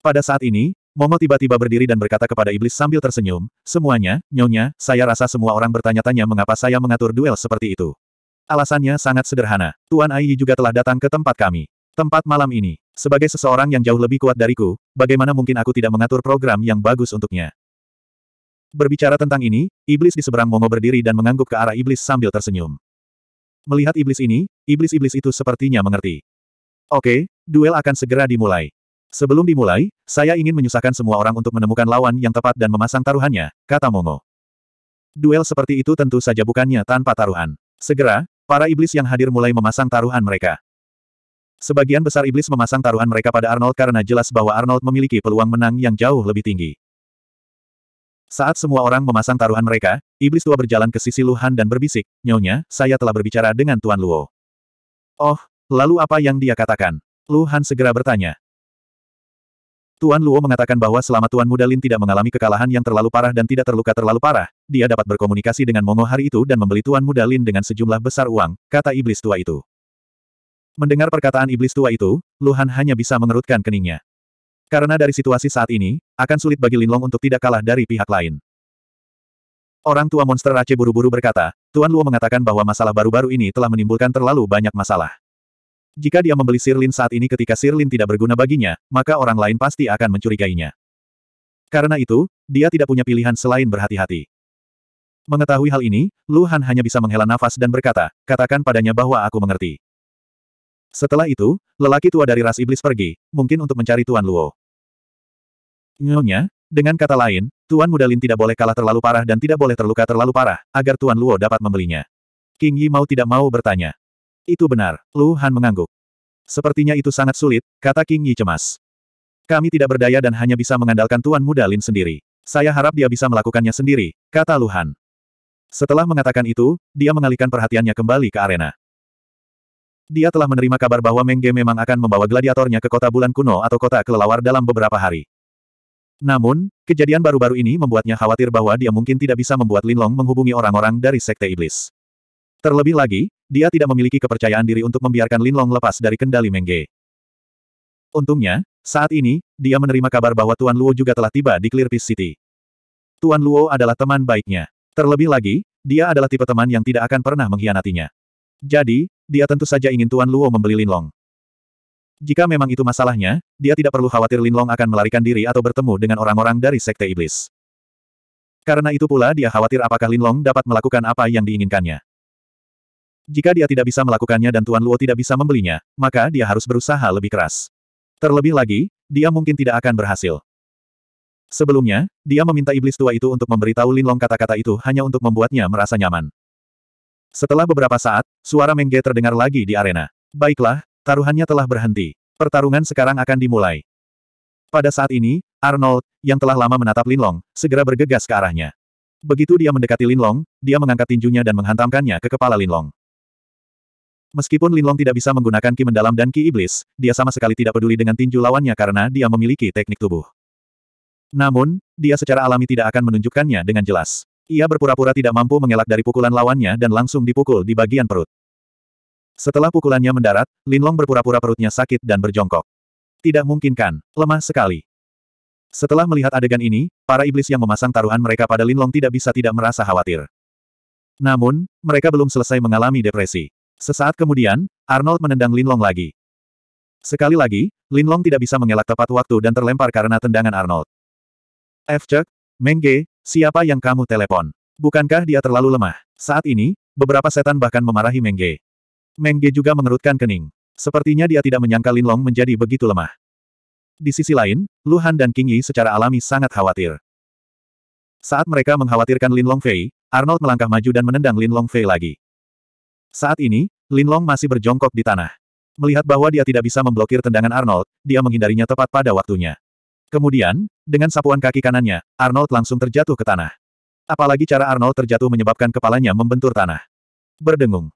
Pada saat ini, Momo tiba-tiba berdiri dan berkata kepada iblis sambil tersenyum, Semuanya, nyonya, saya rasa semua orang bertanya-tanya mengapa saya mengatur duel seperti itu. Alasannya sangat sederhana, Tuan Ai Yi juga telah datang ke tempat kami. Tempat malam ini, sebagai seseorang yang jauh lebih kuat dariku, bagaimana mungkin aku tidak mengatur program yang bagus untuknya. Berbicara tentang ini, iblis di seberang Momo berdiri dan mengangguk ke arah iblis sambil tersenyum. Melihat iblis ini, iblis-iblis itu sepertinya mengerti. Oke, duel akan segera dimulai. Sebelum dimulai, saya ingin menyusahkan semua orang untuk menemukan lawan yang tepat dan memasang taruhannya, kata Momo. Duel seperti itu tentu saja bukannya tanpa taruhan. Segera, para iblis yang hadir mulai memasang taruhan mereka. Sebagian besar iblis memasang taruhan mereka pada Arnold karena jelas bahwa Arnold memiliki peluang menang yang jauh lebih tinggi. Saat semua orang memasang taruhan mereka, iblis tua berjalan ke sisi Luhan dan berbisik, Nyonya, saya telah berbicara dengan Tuan Luo. Oh, lalu apa yang dia katakan? Luhan segera bertanya. Tuan Luo mengatakan bahwa selama Tuan Muda Lin tidak mengalami kekalahan yang terlalu parah dan tidak terluka terlalu parah, dia dapat berkomunikasi dengan Mongo hari itu dan membeli Tuan Muda Lin dengan sejumlah besar uang, kata iblis tua itu. Mendengar perkataan iblis tua itu, Luhan hanya bisa mengerutkan keningnya. Karena dari situasi saat ini, akan sulit bagi Linlong untuk tidak kalah dari pihak lain. Orang tua monster Aceh buru-buru berkata, Tuan Luo mengatakan bahwa masalah baru-baru ini telah menimbulkan terlalu banyak masalah. Jika dia membeli Sirlin saat ini ketika Sirlin tidak berguna baginya, maka orang lain pasti akan mencurigainya. Karena itu, dia tidak punya pilihan selain berhati-hati. Mengetahui hal ini, Luhan hanya bisa menghela nafas dan berkata, katakan padanya bahwa aku mengerti. Setelah itu, lelaki tua dari ras iblis pergi, mungkin untuk mencari Tuan Luo. Nyonya, dengan kata lain, Tuan Muda Lin tidak boleh kalah terlalu parah dan tidak boleh terluka terlalu parah, agar Tuan Luo dapat membelinya. King Yi mau tidak mau bertanya. Itu benar, Lu Han mengangguk. Sepertinya itu sangat sulit, kata King Yi cemas. Kami tidak berdaya dan hanya bisa mengandalkan Tuan Muda Lin sendiri. Saya harap dia bisa melakukannya sendiri, kata Lu Han. Setelah mengatakan itu, dia mengalihkan perhatiannya kembali ke arena. Dia telah menerima kabar bahwa Mengge memang akan membawa gladiatornya ke kota bulan kuno atau kota kelelawar dalam beberapa hari. Namun, kejadian baru-baru ini membuatnya khawatir bahwa dia mungkin tidak bisa membuat Linlong menghubungi orang-orang dari Sekte Iblis. Terlebih lagi, dia tidak memiliki kepercayaan diri untuk membiarkan Linlong lepas dari kendali Mengge. Untungnya, saat ini, dia menerima kabar bahwa Tuan Luo juga telah tiba di Clear Peace City. Tuan Luo adalah teman baiknya. Terlebih lagi, dia adalah tipe teman yang tidak akan pernah mengkhianatinya. Jadi, dia tentu saja ingin Tuan Luo membeli Linlong. Jika memang itu masalahnya, dia tidak perlu khawatir Linlong akan melarikan diri atau bertemu dengan orang-orang dari Sekte Iblis. Karena itu pula dia khawatir apakah Linlong dapat melakukan apa yang diinginkannya. Jika dia tidak bisa melakukannya dan Tuan Luo tidak bisa membelinya, maka dia harus berusaha lebih keras. Terlebih lagi, dia mungkin tidak akan berhasil. Sebelumnya, dia meminta iblis tua itu untuk memberitahu Linlong kata-kata itu hanya untuk membuatnya merasa nyaman. Setelah beberapa saat, suara Mengge terdengar lagi di arena. Baiklah, Taruhannya telah berhenti. Pertarungan sekarang akan dimulai. Pada saat ini, Arnold, yang telah lama menatap Linlong, segera bergegas ke arahnya. Begitu dia mendekati Linlong, dia mengangkat tinjunya dan menghantamkannya ke kepala Linlong. Meskipun Linlong tidak bisa menggunakan ki mendalam dan ki iblis, dia sama sekali tidak peduli dengan tinju lawannya karena dia memiliki teknik tubuh. Namun, dia secara alami tidak akan menunjukkannya dengan jelas. Ia berpura-pura tidak mampu mengelak dari pukulan lawannya dan langsung dipukul di bagian perut. Setelah pukulannya mendarat, Linlong berpura-pura perutnya sakit dan berjongkok. Tidak mungkin kan, lemah sekali. Setelah melihat adegan ini, para iblis yang memasang taruhan mereka pada Linlong tidak bisa tidak merasa khawatir. Namun, mereka belum selesai mengalami depresi. Sesaat kemudian, Arnold menendang Linlong lagi. Sekali lagi, Linlong tidak bisa mengelak tepat waktu dan terlempar karena tendangan Arnold. F. Mengge, siapa yang kamu telepon? Bukankah dia terlalu lemah? Saat ini, beberapa setan bahkan memarahi Mengge. Mengge juga mengerutkan kening. Sepertinya dia tidak menyangka Linlong menjadi begitu lemah. Di sisi lain, Luhan dan King Yi secara alami sangat khawatir. Saat mereka mengkhawatirkan Linlong Fei, Arnold melangkah maju dan menendang Linlong Fei lagi. Saat ini, Linlong masih berjongkok di tanah. Melihat bahwa dia tidak bisa memblokir tendangan Arnold, dia menghindarinya tepat pada waktunya. Kemudian, dengan sapuan kaki kanannya, Arnold langsung terjatuh ke tanah. Apalagi cara Arnold terjatuh menyebabkan kepalanya membentur tanah. Berdengung.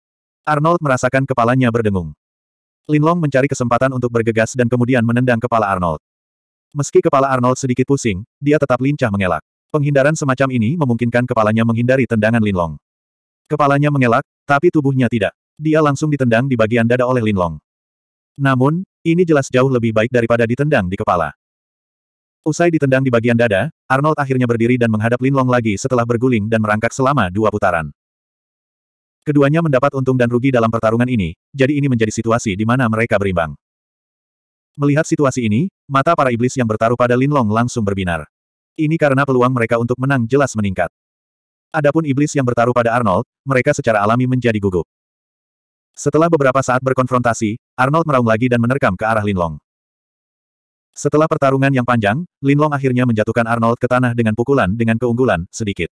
Arnold merasakan kepalanya berdengung. Linlong mencari kesempatan untuk bergegas dan kemudian menendang kepala Arnold. Meski kepala Arnold sedikit pusing, dia tetap lincah mengelak. Penghindaran semacam ini memungkinkan kepalanya menghindari tendangan Linlong. Kepalanya mengelak, tapi tubuhnya tidak. Dia langsung ditendang di bagian dada oleh Linlong. Namun, ini jelas jauh lebih baik daripada ditendang di kepala. Usai ditendang di bagian dada, Arnold akhirnya berdiri dan menghadap Linlong lagi setelah berguling dan merangkak selama dua putaran. Keduanya mendapat untung dan rugi dalam pertarungan ini, jadi ini menjadi situasi di mana mereka berimbang. Melihat situasi ini, mata para iblis yang bertaruh pada Linlong langsung berbinar. Ini karena peluang mereka untuk menang jelas meningkat. Adapun iblis yang bertaruh pada Arnold, mereka secara alami menjadi gugup. Setelah beberapa saat berkonfrontasi, Arnold meraung lagi dan menerkam ke arah Linlong. Setelah pertarungan yang panjang, Linlong akhirnya menjatuhkan Arnold ke tanah dengan pukulan dengan keunggulan, sedikit.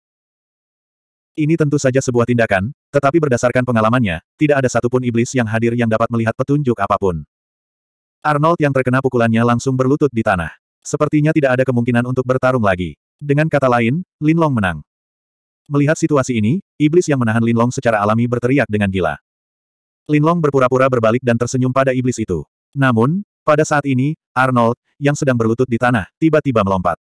Ini tentu saja sebuah tindakan, tetapi berdasarkan pengalamannya, tidak ada satupun iblis yang hadir yang dapat melihat petunjuk apapun. Arnold yang terkena pukulannya langsung berlutut di tanah. Sepertinya tidak ada kemungkinan untuk bertarung lagi. Dengan kata lain, Lin Long menang. Melihat situasi ini, iblis yang menahan Lin Long secara alami berteriak dengan gila. Lin Long berpura-pura berbalik dan tersenyum pada iblis itu. Namun, pada saat ini, Arnold, yang sedang berlutut di tanah, tiba-tiba melompat.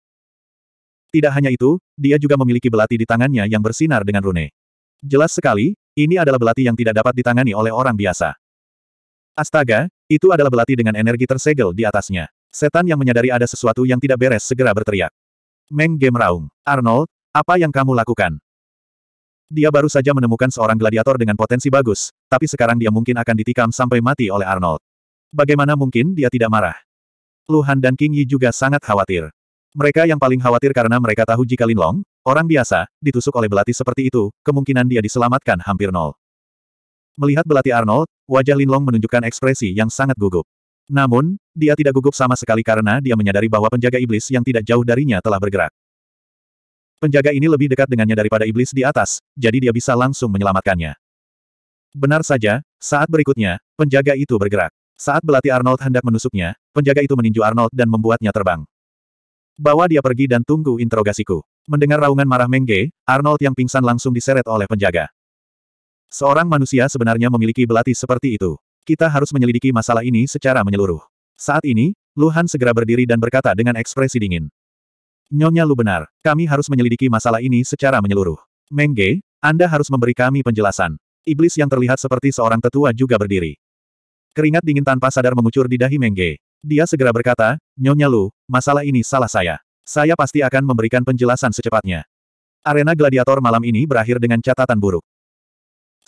Tidak hanya itu, dia juga memiliki belati di tangannya yang bersinar dengan rune. Jelas sekali, ini adalah belati yang tidak dapat ditangani oleh orang biasa. Astaga, itu adalah belati dengan energi tersegel di atasnya. Setan yang menyadari ada sesuatu yang tidak beres segera berteriak. Meng Raung, Arnold, apa yang kamu lakukan? Dia baru saja menemukan seorang gladiator dengan potensi bagus, tapi sekarang dia mungkin akan ditikam sampai mati oleh Arnold. Bagaimana mungkin dia tidak marah? Luhan dan King Yi juga sangat khawatir. Mereka yang paling khawatir karena mereka tahu jika Lin Long, orang biasa, ditusuk oleh belati seperti itu, kemungkinan dia diselamatkan hampir nol. Melihat belati Arnold, wajah Lin Long menunjukkan ekspresi yang sangat gugup. Namun, dia tidak gugup sama sekali karena dia menyadari bahwa penjaga iblis yang tidak jauh darinya telah bergerak. Penjaga ini lebih dekat dengannya daripada iblis di atas, jadi dia bisa langsung menyelamatkannya. Benar saja, saat berikutnya, penjaga itu bergerak. Saat belati Arnold hendak menusuknya, penjaga itu meninju Arnold dan membuatnya terbang. Bawa dia pergi dan tunggu interogasiku. Mendengar raungan marah Mengge, Arnold yang pingsan langsung diseret oleh penjaga. Seorang manusia sebenarnya memiliki belati seperti itu. Kita harus menyelidiki masalah ini secara menyeluruh. Saat ini, Luhan segera berdiri dan berkata dengan ekspresi dingin. Nyonya Lu benar, kami harus menyelidiki masalah ini secara menyeluruh. Mengge, Anda harus memberi kami penjelasan. Iblis yang terlihat seperti seorang tetua juga berdiri. Keringat dingin tanpa sadar mengucur di dahi Mengge. Dia segera berkata, Nyonya Lu, masalah ini salah saya. Saya pasti akan memberikan penjelasan secepatnya. Arena gladiator malam ini berakhir dengan catatan buruk.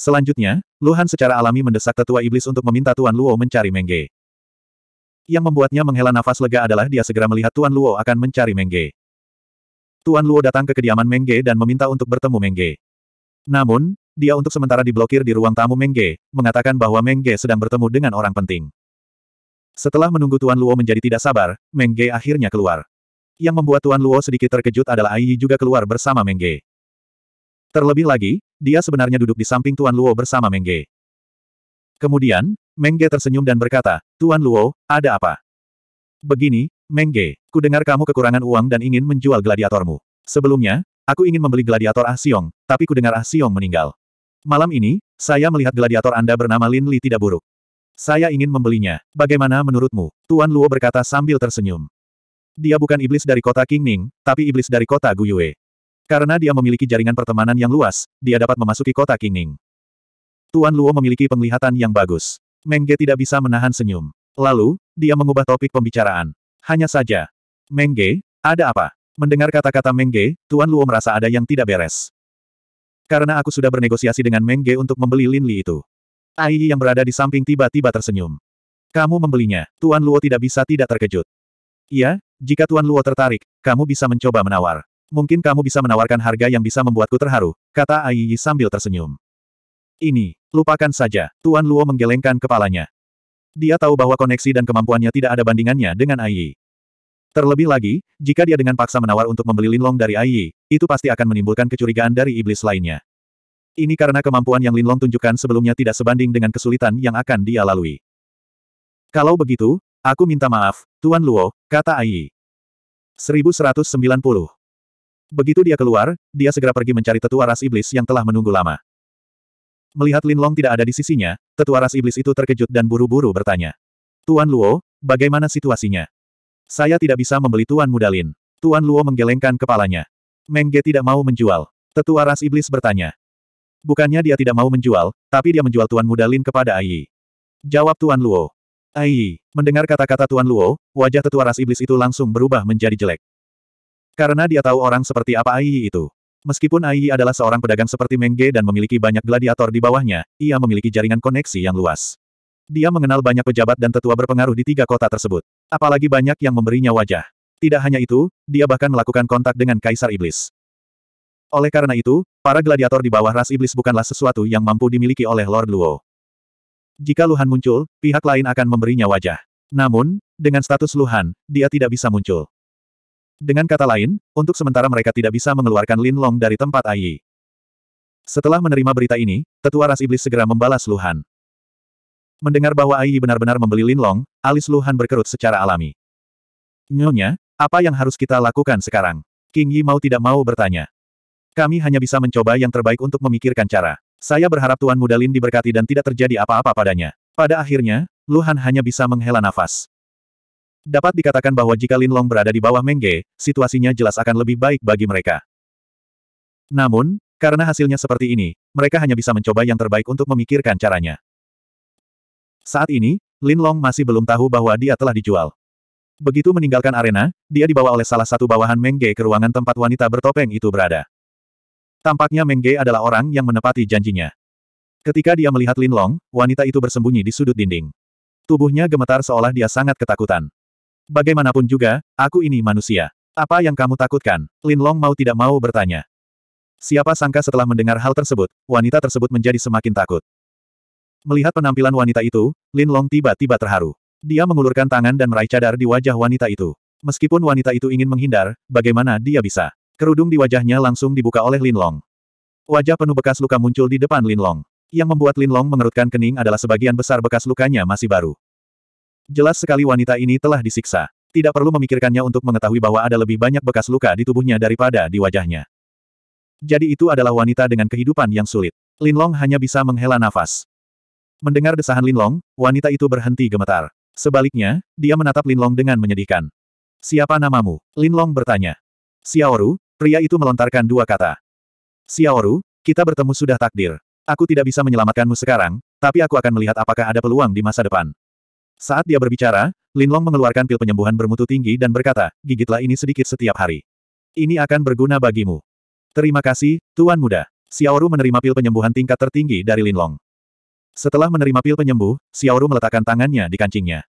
Selanjutnya, Luhan secara alami mendesak tetua iblis untuk meminta Tuan Luo mencari Mengge. Yang membuatnya menghela nafas lega adalah dia segera melihat Tuan Luo akan mencari Mengge. Tuan Luo datang ke kediaman Mengge dan meminta untuk bertemu Mengge. Namun, dia untuk sementara diblokir di ruang tamu Mengge, mengatakan bahwa Mengge sedang bertemu dengan orang penting. Setelah menunggu Tuan Luo menjadi tidak sabar, Meng Ge akhirnya keluar. Yang membuat Tuan Luo sedikit terkejut adalah Ai Yi juga keluar bersama Meng Ge. Terlebih lagi, dia sebenarnya duduk di samping Tuan Luo bersama Meng Ge. Kemudian, Meng Ge tersenyum dan berkata, Tuan Luo, ada apa? Begini, Meng Ge, ku dengar kamu kekurangan uang dan ingin menjual gladiatormu. Sebelumnya, aku ingin membeli gladiator Ah Siong, tapi ku dengar Ah Siong meninggal. Malam ini, saya melihat gladiator Anda bernama Lin Li tidak buruk. Saya ingin membelinya. Bagaimana menurutmu? Tuan Luo berkata sambil tersenyum. Dia bukan iblis dari kota Qingning, tapi iblis dari kota Guyue. Karena dia memiliki jaringan pertemanan yang luas, dia dapat memasuki kota Qingning. Tuan Luo memiliki penglihatan yang bagus. Mengge tidak bisa menahan senyum. Lalu, dia mengubah topik pembicaraan. Hanya saja. Mengge, ada apa? Mendengar kata-kata Mengge, Tuan Luo merasa ada yang tidak beres. Karena aku sudah bernegosiasi dengan Mengge untuk membeli Lin Li itu. Ai yang berada di samping tiba-tiba tersenyum. Kamu membelinya, Tuan Luo tidak bisa tidak terkejut. Iya, jika Tuan Luo tertarik, kamu bisa mencoba menawar. Mungkin kamu bisa menawarkan harga yang bisa membuatku terharu, kata Ai sambil tersenyum. Ini, lupakan saja, Tuan Luo menggelengkan kepalanya. Dia tahu bahwa koneksi dan kemampuannya tidak ada bandingannya dengan Ai Terlebih lagi, jika dia dengan paksa menawar untuk membeli Linlong dari Ai itu pasti akan menimbulkan kecurigaan dari iblis lainnya. Ini karena kemampuan yang Linlong tunjukkan sebelumnya tidak sebanding dengan kesulitan yang akan dia lalui. Kalau begitu, aku minta maaf, Tuan Luo, kata Ai. 1190. Begitu dia keluar, dia segera pergi mencari tetua ras iblis yang telah menunggu lama. Melihat Linlong tidak ada di sisinya, tetua ras iblis itu terkejut dan buru-buru bertanya. Tuan Luo, bagaimana situasinya? Saya tidak bisa membeli Tuan Mudalin. Tuan Luo menggelengkan kepalanya. Mengge tidak mau menjual. Tetua ras iblis bertanya. Bukannya dia tidak mau menjual, tapi dia menjual Tuan Muda Lin kepada Ai. Jawab Tuan Luo. Ai, mendengar kata-kata Tuan Luo, wajah tetua ras iblis itu langsung berubah menjadi jelek. Karena dia tahu orang seperti apa Ai itu. Meskipun Ai adalah seorang pedagang seperti Mengge dan memiliki banyak gladiator di bawahnya, ia memiliki jaringan koneksi yang luas. Dia mengenal banyak pejabat dan tetua berpengaruh di tiga kota tersebut. Apalagi banyak yang memberinya wajah. Tidak hanya itu, dia bahkan melakukan kontak dengan Kaisar Iblis. Oleh karena itu, para gladiator di bawah ras iblis bukanlah sesuatu yang mampu dimiliki oleh Lord Luo. Jika Luhan muncul, pihak lain akan memberinya wajah. Namun, dengan status Luhan, dia tidak bisa muncul. Dengan kata lain, untuk sementara mereka tidak bisa mengeluarkan Lin Long dari tempat Ai. Setelah menerima berita ini, tetua ras iblis segera membalas Luhan. Mendengar bahwa Ai benar-benar membeli Lin Long, alis Luhan berkerut secara alami. Nyonya, apa yang harus kita lakukan sekarang? King Yi mau tidak mau bertanya. Kami hanya bisa mencoba yang terbaik untuk memikirkan cara. Saya berharap Tuan Muda Lin diberkati dan tidak terjadi apa-apa padanya. Pada akhirnya, Luhan hanya bisa menghela nafas. Dapat dikatakan bahwa jika Lin Long berada di bawah Mengge, situasinya jelas akan lebih baik bagi mereka. Namun, karena hasilnya seperti ini, mereka hanya bisa mencoba yang terbaik untuk memikirkan caranya. Saat ini, Lin Long masih belum tahu bahwa dia telah dijual. Begitu meninggalkan arena, dia dibawa oleh salah satu bawahan Mengge ke ruangan tempat wanita bertopeng itu berada. Tampaknya Mengge adalah orang yang menepati janjinya. Ketika dia melihat Lin Long, wanita itu bersembunyi di sudut dinding. Tubuhnya gemetar seolah dia sangat ketakutan. Bagaimanapun juga, aku ini manusia. Apa yang kamu takutkan? Lin Long mau tidak mau bertanya. Siapa sangka setelah mendengar hal tersebut, wanita tersebut menjadi semakin takut. Melihat penampilan wanita itu, Lin Long tiba-tiba terharu. Dia mengulurkan tangan dan meraih cadar di wajah wanita itu. Meskipun wanita itu ingin menghindar, bagaimana dia bisa? Kerudung di wajahnya langsung dibuka oleh Lin Long. Wajah penuh bekas luka muncul di depan Lin Long, Yang membuat Lin Long mengerutkan kening adalah sebagian besar bekas lukanya masih baru. Jelas sekali wanita ini telah disiksa. Tidak perlu memikirkannya untuk mengetahui bahwa ada lebih banyak bekas luka di tubuhnya daripada di wajahnya. Jadi itu adalah wanita dengan kehidupan yang sulit. Lin Long hanya bisa menghela nafas. Mendengar desahan Lin Long, wanita itu berhenti gemetar. Sebaliknya, dia menatap Lin Long dengan menyedihkan. Siapa namamu? Lin Long bertanya. Xiaoru, Pria itu melontarkan dua kata. Xiaoru, kita bertemu sudah takdir. Aku tidak bisa menyelamatkanmu sekarang, tapi aku akan melihat apakah ada peluang di masa depan. Saat dia berbicara, Linlong mengeluarkan pil penyembuhan bermutu tinggi dan berkata, gigitlah ini sedikit setiap hari. Ini akan berguna bagimu. Terima kasih, Tuan Muda. Xiaoru menerima pil penyembuhan tingkat tertinggi dari Linlong. Setelah menerima pil penyembuh, Xiaoru meletakkan tangannya di kancingnya.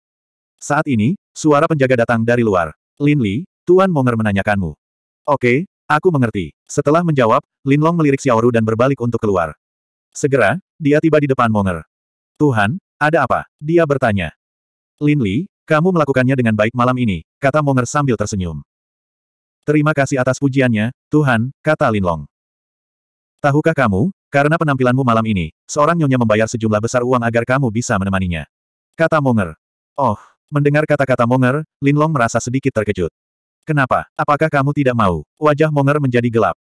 Saat ini, suara penjaga datang dari luar. Lin Li, Tuan Monger menanyakanmu. Oke, Aku mengerti. Setelah menjawab, Linlong melirik Xiaoru dan berbalik untuk keluar. Segera, dia tiba di depan Monger. Tuhan, ada apa? Dia bertanya. Lin Li, kamu melakukannya dengan baik malam ini, kata Monger sambil tersenyum. Terima kasih atas pujiannya, Tuhan, kata Linlong. Tahukah kamu, karena penampilanmu malam ini, seorang nyonya membayar sejumlah besar uang agar kamu bisa menemaninya. Kata Monger. Oh, mendengar kata-kata Monger, Linlong merasa sedikit terkejut. Kenapa? Apakah kamu tidak mau? Wajah Monger menjadi gelap.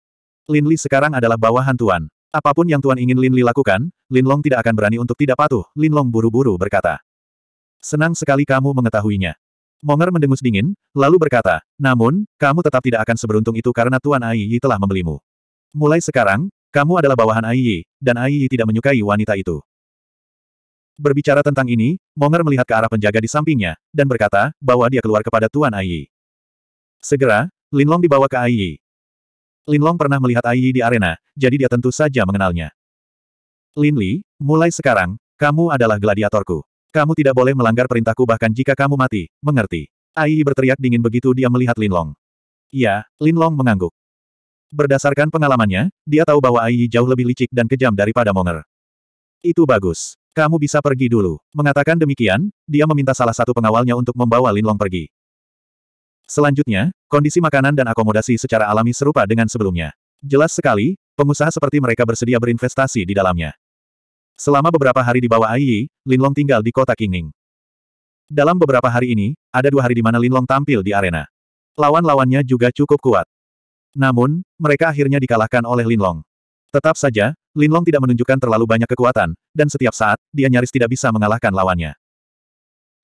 Lin Li sekarang adalah bawahan Tuan. Apapun yang Tuan ingin Lin Li lakukan, Lin Long tidak akan berani untuk tidak patuh, Lin Long buru-buru berkata. Senang sekali kamu mengetahuinya. Monger mendengus dingin, lalu berkata, namun, kamu tetap tidak akan seberuntung itu karena Tuan Ai Yi telah membelimu. Mulai sekarang, kamu adalah bawahan Ai Yi, dan Ai Yi tidak menyukai wanita itu. Berbicara tentang ini, Monger melihat ke arah penjaga di sampingnya, dan berkata, bahwa dia keluar kepada Tuan Ai Yi. Segera, Linlong dibawa ke Aiyi. Linlong pernah melihat Aiyi di arena, jadi dia tentu saja mengenalnya. Linli, mulai sekarang, kamu adalah gladiatorku. Kamu tidak boleh melanggar perintahku bahkan jika kamu mati, mengerti? Aiyi berteriak dingin begitu dia melihat Linlong. Ya, Linlong mengangguk. Berdasarkan pengalamannya, dia tahu bahwa Aiyi jauh lebih licik dan kejam daripada Monger. Itu bagus. Kamu bisa pergi dulu. Mengatakan demikian, dia meminta salah satu pengawalnya untuk membawa Linlong pergi. Selanjutnya, kondisi makanan dan akomodasi secara alami serupa dengan sebelumnya. Jelas sekali, pengusaha seperti mereka bersedia berinvestasi di dalamnya. Selama beberapa hari di bawah Aiyi, Linlong tinggal di kota Kingning. Dalam beberapa hari ini, ada dua hari di mana Linlong tampil di arena. Lawan-lawannya juga cukup kuat. Namun, mereka akhirnya dikalahkan oleh Linlong. Tetap saja, Linlong tidak menunjukkan terlalu banyak kekuatan, dan setiap saat, dia nyaris tidak bisa mengalahkan lawannya.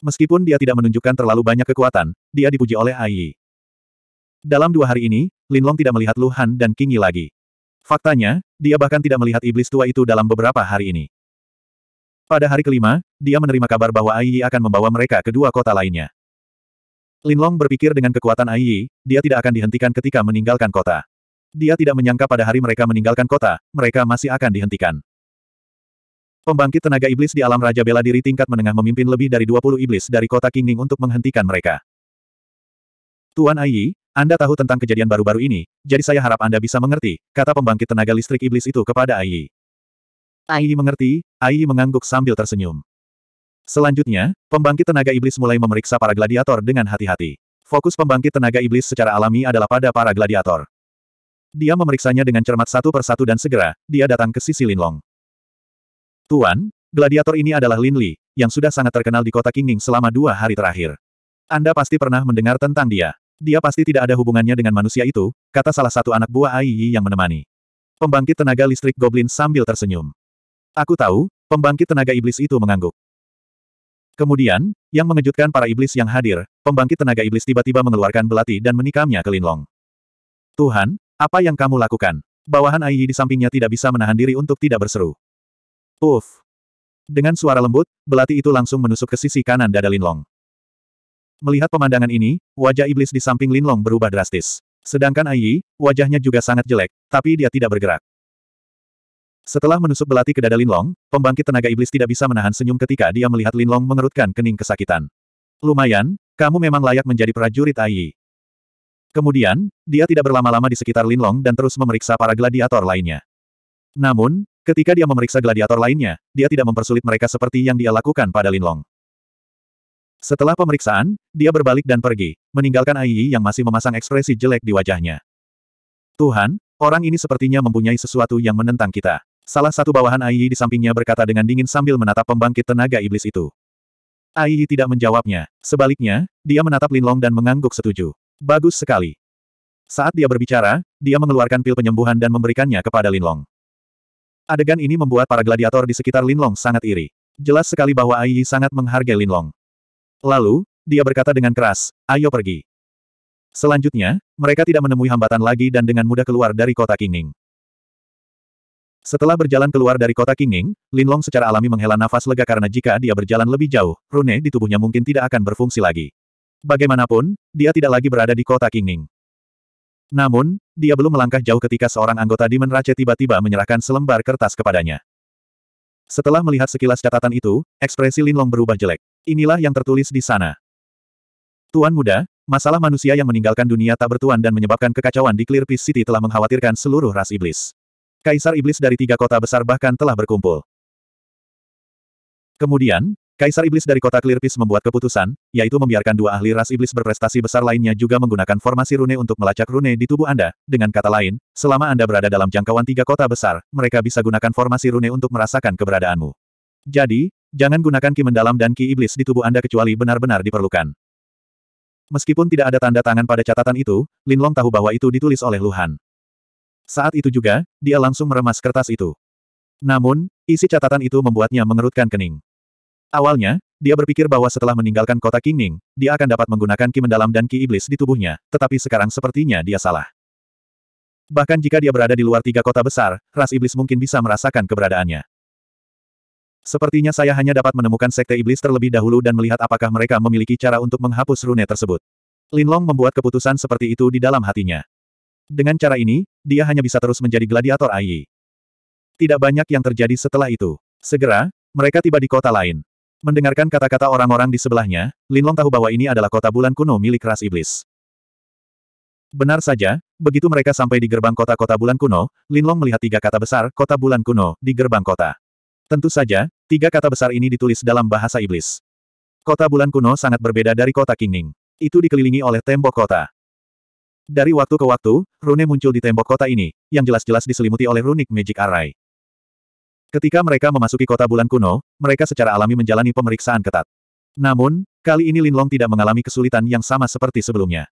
Meskipun dia tidak menunjukkan terlalu banyak kekuatan, dia dipuji oleh Ai. Dalam dua hari ini, Linlong tidak melihat Luhan dan King Yi lagi. Faktanya, dia bahkan tidak melihat iblis tua itu dalam beberapa hari ini. Pada hari kelima, dia menerima kabar bahwa Ai Yi akan membawa mereka ke dua kota lainnya. Linlong berpikir dengan kekuatan Ai Yi, dia tidak akan dihentikan ketika meninggalkan kota. Dia tidak menyangka pada hari mereka meninggalkan kota, mereka masih akan dihentikan. Pembangkit tenaga iblis di alam Raja Bela Diri tingkat menengah memimpin lebih dari 20 iblis dari kota Kingning untuk menghentikan mereka. Tuan Ai, Anda tahu tentang kejadian baru-baru ini, jadi saya harap Anda bisa mengerti, kata pembangkit tenaga listrik iblis itu kepada Ai. Ai mengerti, Ai mengangguk sambil tersenyum. Selanjutnya, pembangkit tenaga iblis mulai memeriksa para gladiator dengan hati-hati. Fokus pembangkit tenaga iblis secara alami adalah pada para gladiator. Dia memeriksanya dengan cermat satu persatu dan segera, dia datang ke sisi Linlong. Tuan, gladiator ini adalah Lin Li, yang sudah sangat terkenal di kota Kingning selama dua hari terakhir. Anda pasti pernah mendengar tentang dia. Dia pasti tidak ada hubungannya dengan manusia itu, kata salah satu anak buah Ai Yi yang menemani. Pembangkit tenaga listrik Goblin sambil tersenyum. Aku tahu, pembangkit tenaga iblis itu mengangguk. Kemudian, yang mengejutkan para iblis yang hadir, pembangkit tenaga iblis tiba-tiba mengeluarkan belati dan menikamnya ke Linlong. Tuhan, apa yang kamu lakukan? Bawahan Ai Yi di sampingnya tidak bisa menahan diri untuk tidak berseru. Uf! Dengan suara lembut, belati itu langsung menusuk ke sisi kanan dada Linlong. Melihat pemandangan ini, wajah iblis di samping Linlong berubah drastis. Sedangkan Ayi, wajahnya juga sangat jelek, tapi dia tidak bergerak. Setelah menusuk belati ke dada Linlong, pembangkit tenaga iblis tidak bisa menahan senyum ketika dia melihat Linlong mengerutkan kening kesakitan. Lumayan, kamu memang layak menjadi prajurit Ayi. Kemudian, dia tidak berlama-lama di sekitar Linlong dan terus memeriksa para gladiator lainnya. Namun, Ketika dia memeriksa gladiator lainnya, dia tidak mempersulit mereka seperti yang dia lakukan pada Linlong. Setelah pemeriksaan, dia berbalik dan pergi, meninggalkan Aiyi yang masih memasang ekspresi jelek di wajahnya. Tuhan, orang ini sepertinya mempunyai sesuatu yang menentang kita. Salah satu bawahan Aiyi di sampingnya berkata dengan dingin sambil menatap pembangkit tenaga iblis itu. Aiyi tidak menjawabnya. Sebaliknya, dia menatap Linlong dan mengangguk setuju. Bagus sekali. Saat dia berbicara, dia mengeluarkan pil penyembuhan dan memberikannya kepada Linlong. Adegan ini membuat para gladiator di sekitar Linlong sangat iri. Jelas sekali bahwa Ai sangat menghargai Linlong. Lalu, dia berkata dengan keras, ayo pergi. Selanjutnya, mereka tidak menemui hambatan lagi dan dengan mudah keluar dari kota Kinging. Setelah berjalan keluar dari kota Kinging, Linlong secara alami menghela nafas lega karena jika dia berjalan lebih jauh, rune di tubuhnya mungkin tidak akan berfungsi lagi. Bagaimanapun, dia tidak lagi berada di kota Kinging. Namun, dia belum melangkah jauh ketika seorang anggota Demon Race tiba-tiba menyerahkan selembar kertas kepadanya. Setelah melihat sekilas catatan itu, ekspresi Lin Long berubah jelek. Inilah yang tertulis di sana. Tuan muda, masalah manusia yang meninggalkan dunia tak bertuan dan menyebabkan kekacauan di Clear Peace City telah mengkhawatirkan seluruh ras iblis. Kaisar iblis dari tiga kota besar bahkan telah berkumpul. Kemudian, Kaisar Iblis dari kota Clearpeace membuat keputusan, yaitu membiarkan dua ahli ras iblis berprestasi besar lainnya juga menggunakan formasi rune untuk melacak rune di tubuh Anda. Dengan kata lain, selama Anda berada dalam jangkauan tiga kota besar, mereka bisa gunakan formasi rune untuk merasakan keberadaanmu. Jadi, jangan gunakan ki mendalam dan ki iblis di tubuh Anda kecuali benar-benar diperlukan. Meskipun tidak ada tanda tangan pada catatan itu, Linlong tahu bahwa itu ditulis oleh Luhan. Saat itu juga, dia langsung meremas kertas itu. Namun, isi catatan itu membuatnya mengerutkan kening. Awalnya, dia berpikir bahwa setelah meninggalkan kota Ning, dia akan dapat menggunakan ki mendalam dan ki iblis di tubuhnya, tetapi sekarang sepertinya dia salah. Bahkan jika dia berada di luar tiga kota besar, ras iblis mungkin bisa merasakan keberadaannya. Sepertinya saya hanya dapat menemukan sekte iblis terlebih dahulu dan melihat apakah mereka memiliki cara untuk menghapus rune tersebut. Lin Long membuat keputusan seperti itu di dalam hatinya. Dengan cara ini, dia hanya bisa terus menjadi gladiator AI. Tidak banyak yang terjadi setelah itu. Segera, mereka tiba di kota lain. Mendengarkan kata-kata orang-orang di sebelahnya, Linlong tahu bahwa ini adalah kota bulan kuno milik ras iblis. Benar saja, begitu mereka sampai di gerbang kota-kota bulan kuno, Linlong melihat tiga kata besar kota bulan kuno di gerbang kota. Tentu saja, tiga kata besar ini ditulis dalam bahasa iblis. Kota bulan kuno sangat berbeda dari kota Kingning. Itu dikelilingi oleh tembok kota. Dari waktu ke waktu, rune muncul di tembok kota ini, yang jelas-jelas diselimuti oleh runik magic array. Ketika mereka memasuki kota bulan kuno, mereka secara alami menjalani pemeriksaan ketat. Namun, kali ini Linlong tidak mengalami kesulitan yang sama seperti sebelumnya.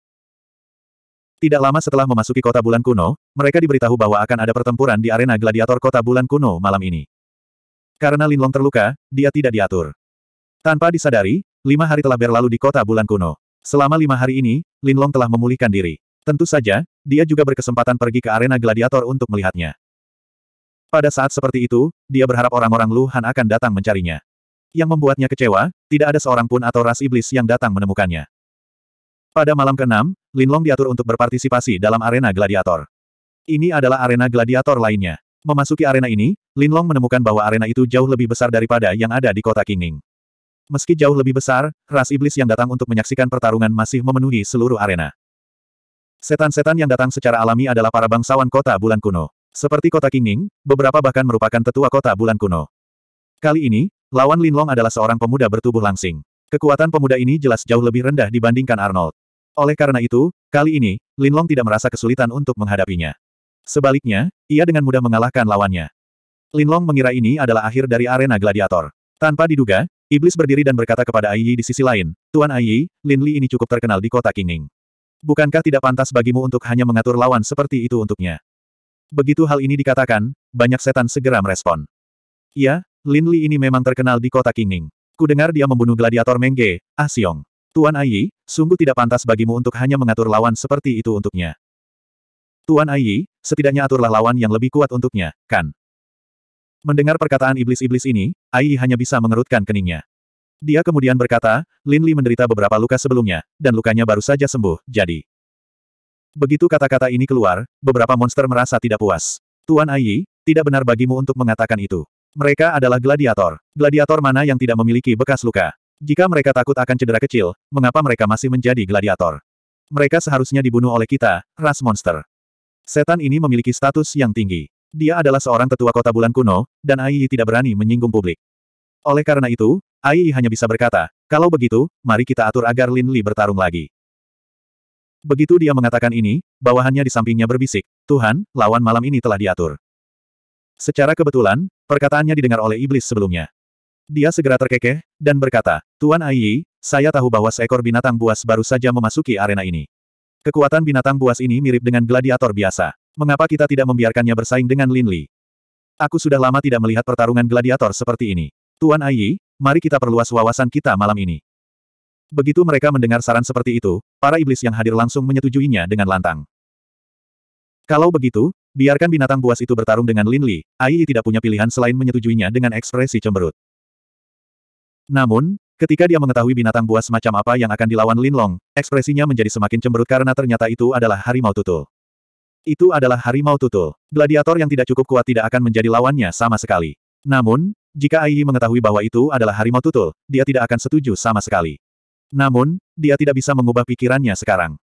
Tidak lama setelah memasuki kota bulan kuno, mereka diberitahu bahwa akan ada pertempuran di arena gladiator kota bulan kuno malam ini. Karena Linlong terluka, dia tidak diatur. Tanpa disadari, lima hari telah berlalu di kota bulan kuno. Selama lima hari ini, Linlong telah memulihkan diri. Tentu saja, dia juga berkesempatan pergi ke arena gladiator untuk melihatnya. Pada saat seperti itu, dia berharap orang-orang Luhan akan datang mencarinya. Yang membuatnya kecewa, tidak ada seorang pun atau ras iblis yang datang menemukannya. Pada malam ke-6, Long diatur untuk berpartisipasi dalam arena gladiator. Ini adalah arena gladiator lainnya. Memasuki arena ini, Lin Long menemukan bahwa arena itu jauh lebih besar daripada yang ada di kota Qingning. Meski jauh lebih besar, ras iblis yang datang untuk menyaksikan pertarungan masih memenuhi seluruh arena. Setan-setan yang datang secara alami adalah para bangsawan kota bulan kuno. Seperti kota Kinging, beberapa bahkan merupakan tetua kota bulan kuno. Kali ini, lawan Linlong adalah seorang pemuda bertubuh langsing. Kekuatan pemuda ini jelas jauh lebih rendah dibandingkan Arnold. Oleh karena itu, kali ini, Linlong tidak merasa kesulitan untuk menghadapinya. Sebaliknya, ia dengan mudah mengalahkan lawannya. Linlong mengira ini adalah akhir dari arena gladiator. Tanpa diduga, Iblis berdiri dan berkata kepada Ai Yi di sisi lain, Tuan Ai Yi, Lin Li ini cukup terkenal di kota Kinging. Bukankah tidak pantas bagimu untuk hanya mengatur lawan seperti itu untuknya? Begitu hal ini dikatakan, banyak setan segera merespon. Ya, Lin Li ini memang terkenal di kota Ku Kudengar dia membunuh gladiator Mengge, Ah Xiong. Tuan Ai, sungguh tidak pantas bagimu untuk hanya mengatur lawan seperti itu untuknya. Tuan Ai, setidaknya aturlah lawan yang lebih kuat untuknya, kan? Mendengar perkataan iblis-iblis ini, Ai hanya bisa mengerutkan keningnya. Dia kemudian berkata, Lin Li menderita beberapa luka sebelumnya, dan lukanya baru saja sembuh, jadi. Begitu kata-kata ini keluar, beberapa monster merasa tidak puas. Tuan Ayi, tidak benar bagimu untuk mengatakan itu. Mereka adalah gladiator. Gladiator mana yang tidak memiliki bekas luka? Jika mereka takut akan cedera kecil, mengapa mereka masih menjadi gladiator? Mereka seharusnya dibunuh oleh kita, ras monster. Setan ini memiliki status yang tinggi. Dia adalah seorang tetua kota bulan kuno, dan Ayi tidak berani menyinggung publik. Oleh karena itu, Ayi hanya bisa berkata, kalau begitu, mari kita atur agar Lin Li bertarung lagi. Begitu dia mengatakan ini, bawahannya di sampingnya berbisik, Tuhan, lawan malam ini telah diatur. Secara kebetulan, perkataannya didengar oleh iblis sebelumnya. Dia segera terkekeh, dan berkata, Tuan Aiyi, saya tahu bahwa seekor binatang buas baru saja memasuki arena ini. Kekuatan binatang buas ini mirip dengan gladiator biasa. Mengapa kita tidak membiarkannya bersaing dengan Lin Li? Aku sudah lama tidak melihat pertarungan gladiator seperti ini. Tuan Aiyi, mari kita perluas wawasan kita malam ini. Begitu mereka mendengar saran seperti itu, para iblis yang hadir langsung menyetujuinya dengan lantang. Kalau begitu, biarkan binatang buas itu bertarung dengan Lin Li, Ai tidak punya pilihan selain menyetujuinya dengan ekspresi cemberut. Namun, Ketika dia mengetahui binatang buas macam apa yang akan dilawan Lin Long, ekspresinya menjadi semakin cemberut karena ternyata itu adalah harimau tutul. Itu adalah harimau tutul. Gladiator yang tidak cukup kuat tidak akan menjadi lawannya sama sekali. Namun, jika Ai mengetahui bahwa itu adalah harimau tutul, dia tidak akan setuju sama sekali. Namun, dia tidak bisa mengubah pikirannya sekarang.